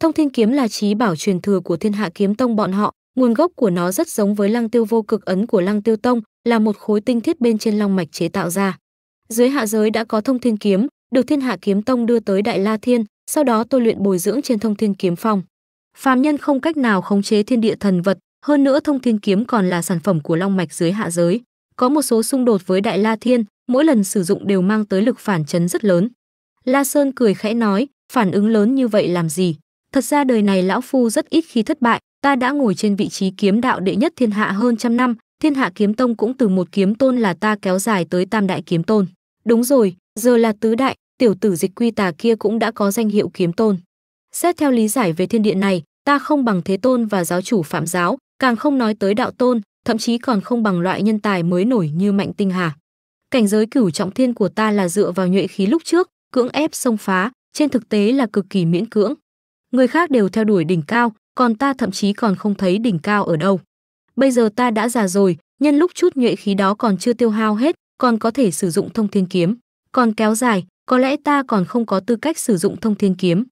Thông thiên kiếm là trí bảo truyền thừa của thiên hạ kiếm tông bọn họ, nguồn gốc của nó rất giống với lăng tiêu vô cực ấn của lăng tiêu tông, là một khối tinh thiết bên trên long mạch chế tạo ra. Dưới hạ giới đã có thông thiên kiếm, được thiên hạ kiếm tông đưa tới Đại La Thiên, sau đó tôi luyện bồi dưỡng trên thông thiên kiếm phong phàm nhân không cách nào khống chế thiên địa thần vật, hơn nữa thông thiên kiếm còn là sản phẩm của long mạch dưới hạ giới, có một số xung đột với đại la thiên, mỗi lần sử dụng đều mang tới lực phản chấn rất lớn. La Sơn cười khẽ nói, phản ứng lớn như vậy làm gì? Thật ra đời này lão phu rất ít khi thất bại, ta đã ngồi trên vị trí kiếm đạo đệ nhất thiên hạ hơn trăm năm, thiên hạ kiếm tông cũng từ một kiếm tôn là ta kéo dài tới tam đại kiếm tôn. Đúng rồi, giờ là tứ đại, tiểu tử dịch quy tà kia cũng đã có danh hiệu kiếm tôn. Xét theo lý giải về thiên địa này, ta không bằng Thế Tôn và giáo chủ Phạm giáo, càng không nói tới đạo tôn, thậm chí còn không bằng loại nhân tài mới nổi như Mạnh Tinh Hà. Cảnh giới cửu trọng thiên của ta là dựa vào nhuệ khí lúc trước, cưỡng ép xông phá, trên thực tế là cực kỳ miễn cưỡng. Người khác đều theo đuổi đỉnh cao, còn ta thậm chí còn không thấy đỉnh cao ở đâu. Bây giờ ta đã già rồi, nhân lúc chút nhuệ khí đó còn chưa tiêu hao hết, còn có thể sử dụng thông thiên kiếm. Còn kéo dài, có lẽ ta còn không có tư cách sử dụng thông thiên kiếm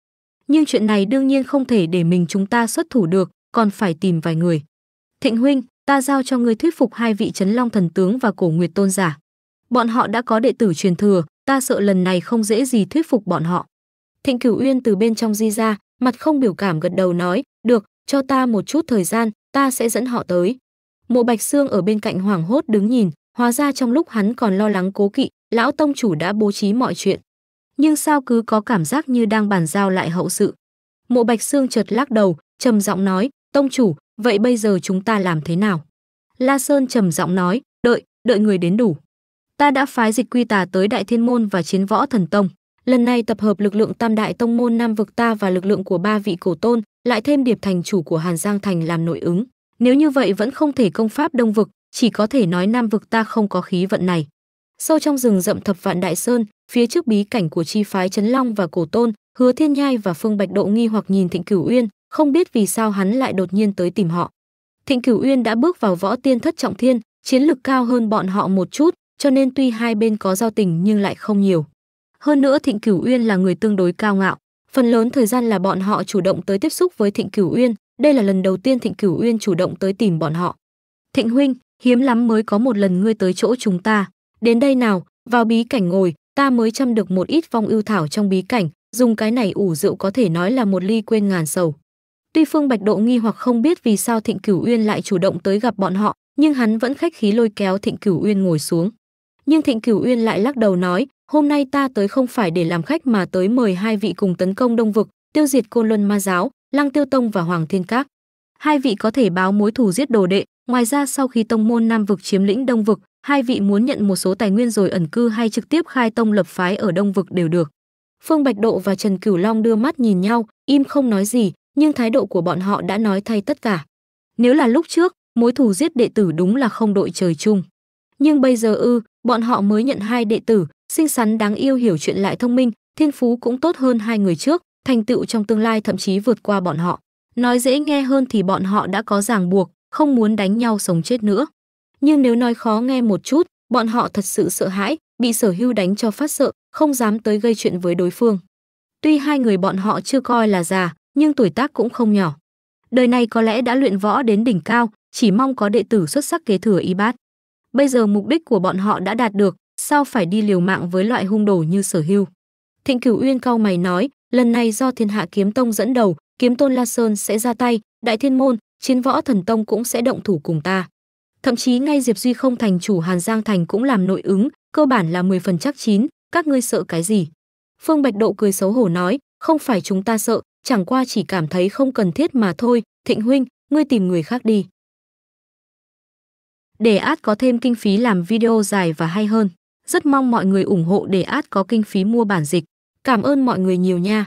nhưng chuyện này đương nhiên không thể để mình chúng ta xuất thủ được, còn phải tìm vài người. Thịnh huynh, ta giao cho ngươi thuyết phục hai vị Trấn long thần tướng và cổ nguyệt tôn giả. Bọn họ đã có đệ tử truyền thừa, ta sợ lần này không dễ gì thuyết phục bọn họ. Thịnh Cửu Uyên từ bên trong di ra, mặt không biểu cảm gật đầu nói, được, cho ta một chút thời gian, ta sẽ dẫn họ tới. Mộ Bạch Sương ở bên cạnh hoảng hốt đứng nhìn, hóa ra trong lúc hắn còn lo lắng cố kỵ, lão tông chủ đã bố trí mọi chuyện nhưng sao cứ có cảm giác như đang bàn giao lại hậu sự. Mộ Bạch Sương chợt lắc đầu, trầm giọng nói, "Tông chủ, vậy bây giờ chúng ta làm thế nào?" La Sơn trầm giọng nói, "Đợi, đợi người đến đủ. Ta đã phái Dịch Quy Tà tới Đại Thiên môn và Chiến Võ Thần Tông, lần này tập hợp lực lượng Tam Đại tông môn Nam vực ta và lực lượng của ba vị cổ tôn, lại thêm điệp thành chủ của Hàn Giang thành làm nội ứng. Nếu như vậy vẫn không thể công pháp Đông vực, chỉ có thể nói Nam vực ta không có khí vận này." sâu trong rừng rậm thập vạn đại sơn phía trước bí cảnh của chi phái trấn long và cổ tôn hứa thiên nhai và phương bạch độ nghi hoặc nhìn thịnh cửu uyên không biết vì sao hắn lại đột nhiên tới tìm họ thịnh cửu uyên đã bước vào võ tiên thất trọng thiên chiến lực cao hơn bọn họ một chút cho nên tuy hai bên có giao tình nhưng lại không nhiều hơn nữa thịnh cửu uyên là người tương đối cao ngạo phần lớn thời gian là bọn họ chủ động tới tiếp xúc với thịnh cửu uyên đây là lần đầu tiên thịnh cửu uyên chủ động tới tìm bọn họ thịnh huynh hiếm lắm mới có một lần ngươi tới chỗ chúng ta đến đây nào vào bí cảnh ngồi ta mới chăm được một ít vong ưu thảo trong bí cảnh dùng cái này ủ rượu có thể nói là một ly quên ngàn sầu tuy phương bạch độ nghi hoặc không biết vì sao thịnh cửu uyên lại chủ động tới gặp bọn họ nhưng hắn vẫn khách khí lôi kéo thịnh cửu uyên ngồi xuống nhưng thịnh cửu uyên lại lắc đầu nói hôm nay ta tới không phải để làm khách mà tới mời hai vị cùng tấn công đông vực tiêu diệt côn luân ma giáo lăng tiêu tông và hoàng thiên các hai vị có thể báo mối thù giết đồ đệ ngoài ra sau khi tông môn nam vực chiếm lĩnh đông vực hai vị muốn nhận một số tài nguyên rồi ẩn cư hay trực tiếp khai tông lập phái ở Đông vực đều được. Phương Bạch Độ và Trần Cửu Long đưa mắt nhìn nhau, im không nói gì, nhưng thái độ của bọn họ đã nói thay tất cả. Nếu là lúc trước, mối thù giết đệ tử đúng là không đội trời chung. Nhưng bây giờ ư, bọn họ mới nhận hai đệ tử, xinh xắn đáng yêu hiểu chuyện lại thông minh, thiên phú cũng tốt hơn hai người trước, thành tựu trong tương lai thậm chí vượt qua bọn họ. Nói dễ nghe hơn thì bọn họ đã có ràng buộc, không muốn đánh nhau sống chết nữa nhưng nếu nói khó nghe một chút, bọn họ thật sự sợ hãi, bị sở hưu đánh cho phát sợ, không dám tới gây chuyện với đối phương. Tuy hai người bọn họ chưa coi là già, nhưng tuổi tác cũng không nhỏ. Đời này có lẽ đã luyện võ đến đỉnh cao, chỉ mong có đệ tử xuất sắc kế thừa y bát. Bây giờ mục đích của bọn họ đã đạt được, sao phải đi liều mạng với loại hung đồ như sở hưu. Thịnh Cửu Uyên cau mày nói, lần này do Thiên Hạ Kiếm Tông dẫn đầu, Kiếm Tôn La Sơn sẽ ra tay, Đại Thiên Môn, Chiến Võ Thần Tông cũng sẽ động thủ cùng ta. Thậm chí ngay Diệp Duy không thành chủ Hàn Giang Thành cũng làm nội ứng, cơ bản là 10 phần chắc chín, các ngươi sợ cái gì? Phương Bạch Độ cười xấu hổ nói, không phải chúng ta sợ, chẳng qua chỉ cảm thấy không cần thiết mà thôi, Thịnh huynh, ngươi tìm người khác đi. Để ad có thêm kinh phí làm video dài và hay hơn. Rất mong mọi người ủng hộ để ad có kinh phí mua bản dịch. Cảm ơn mọi người nhiều nha.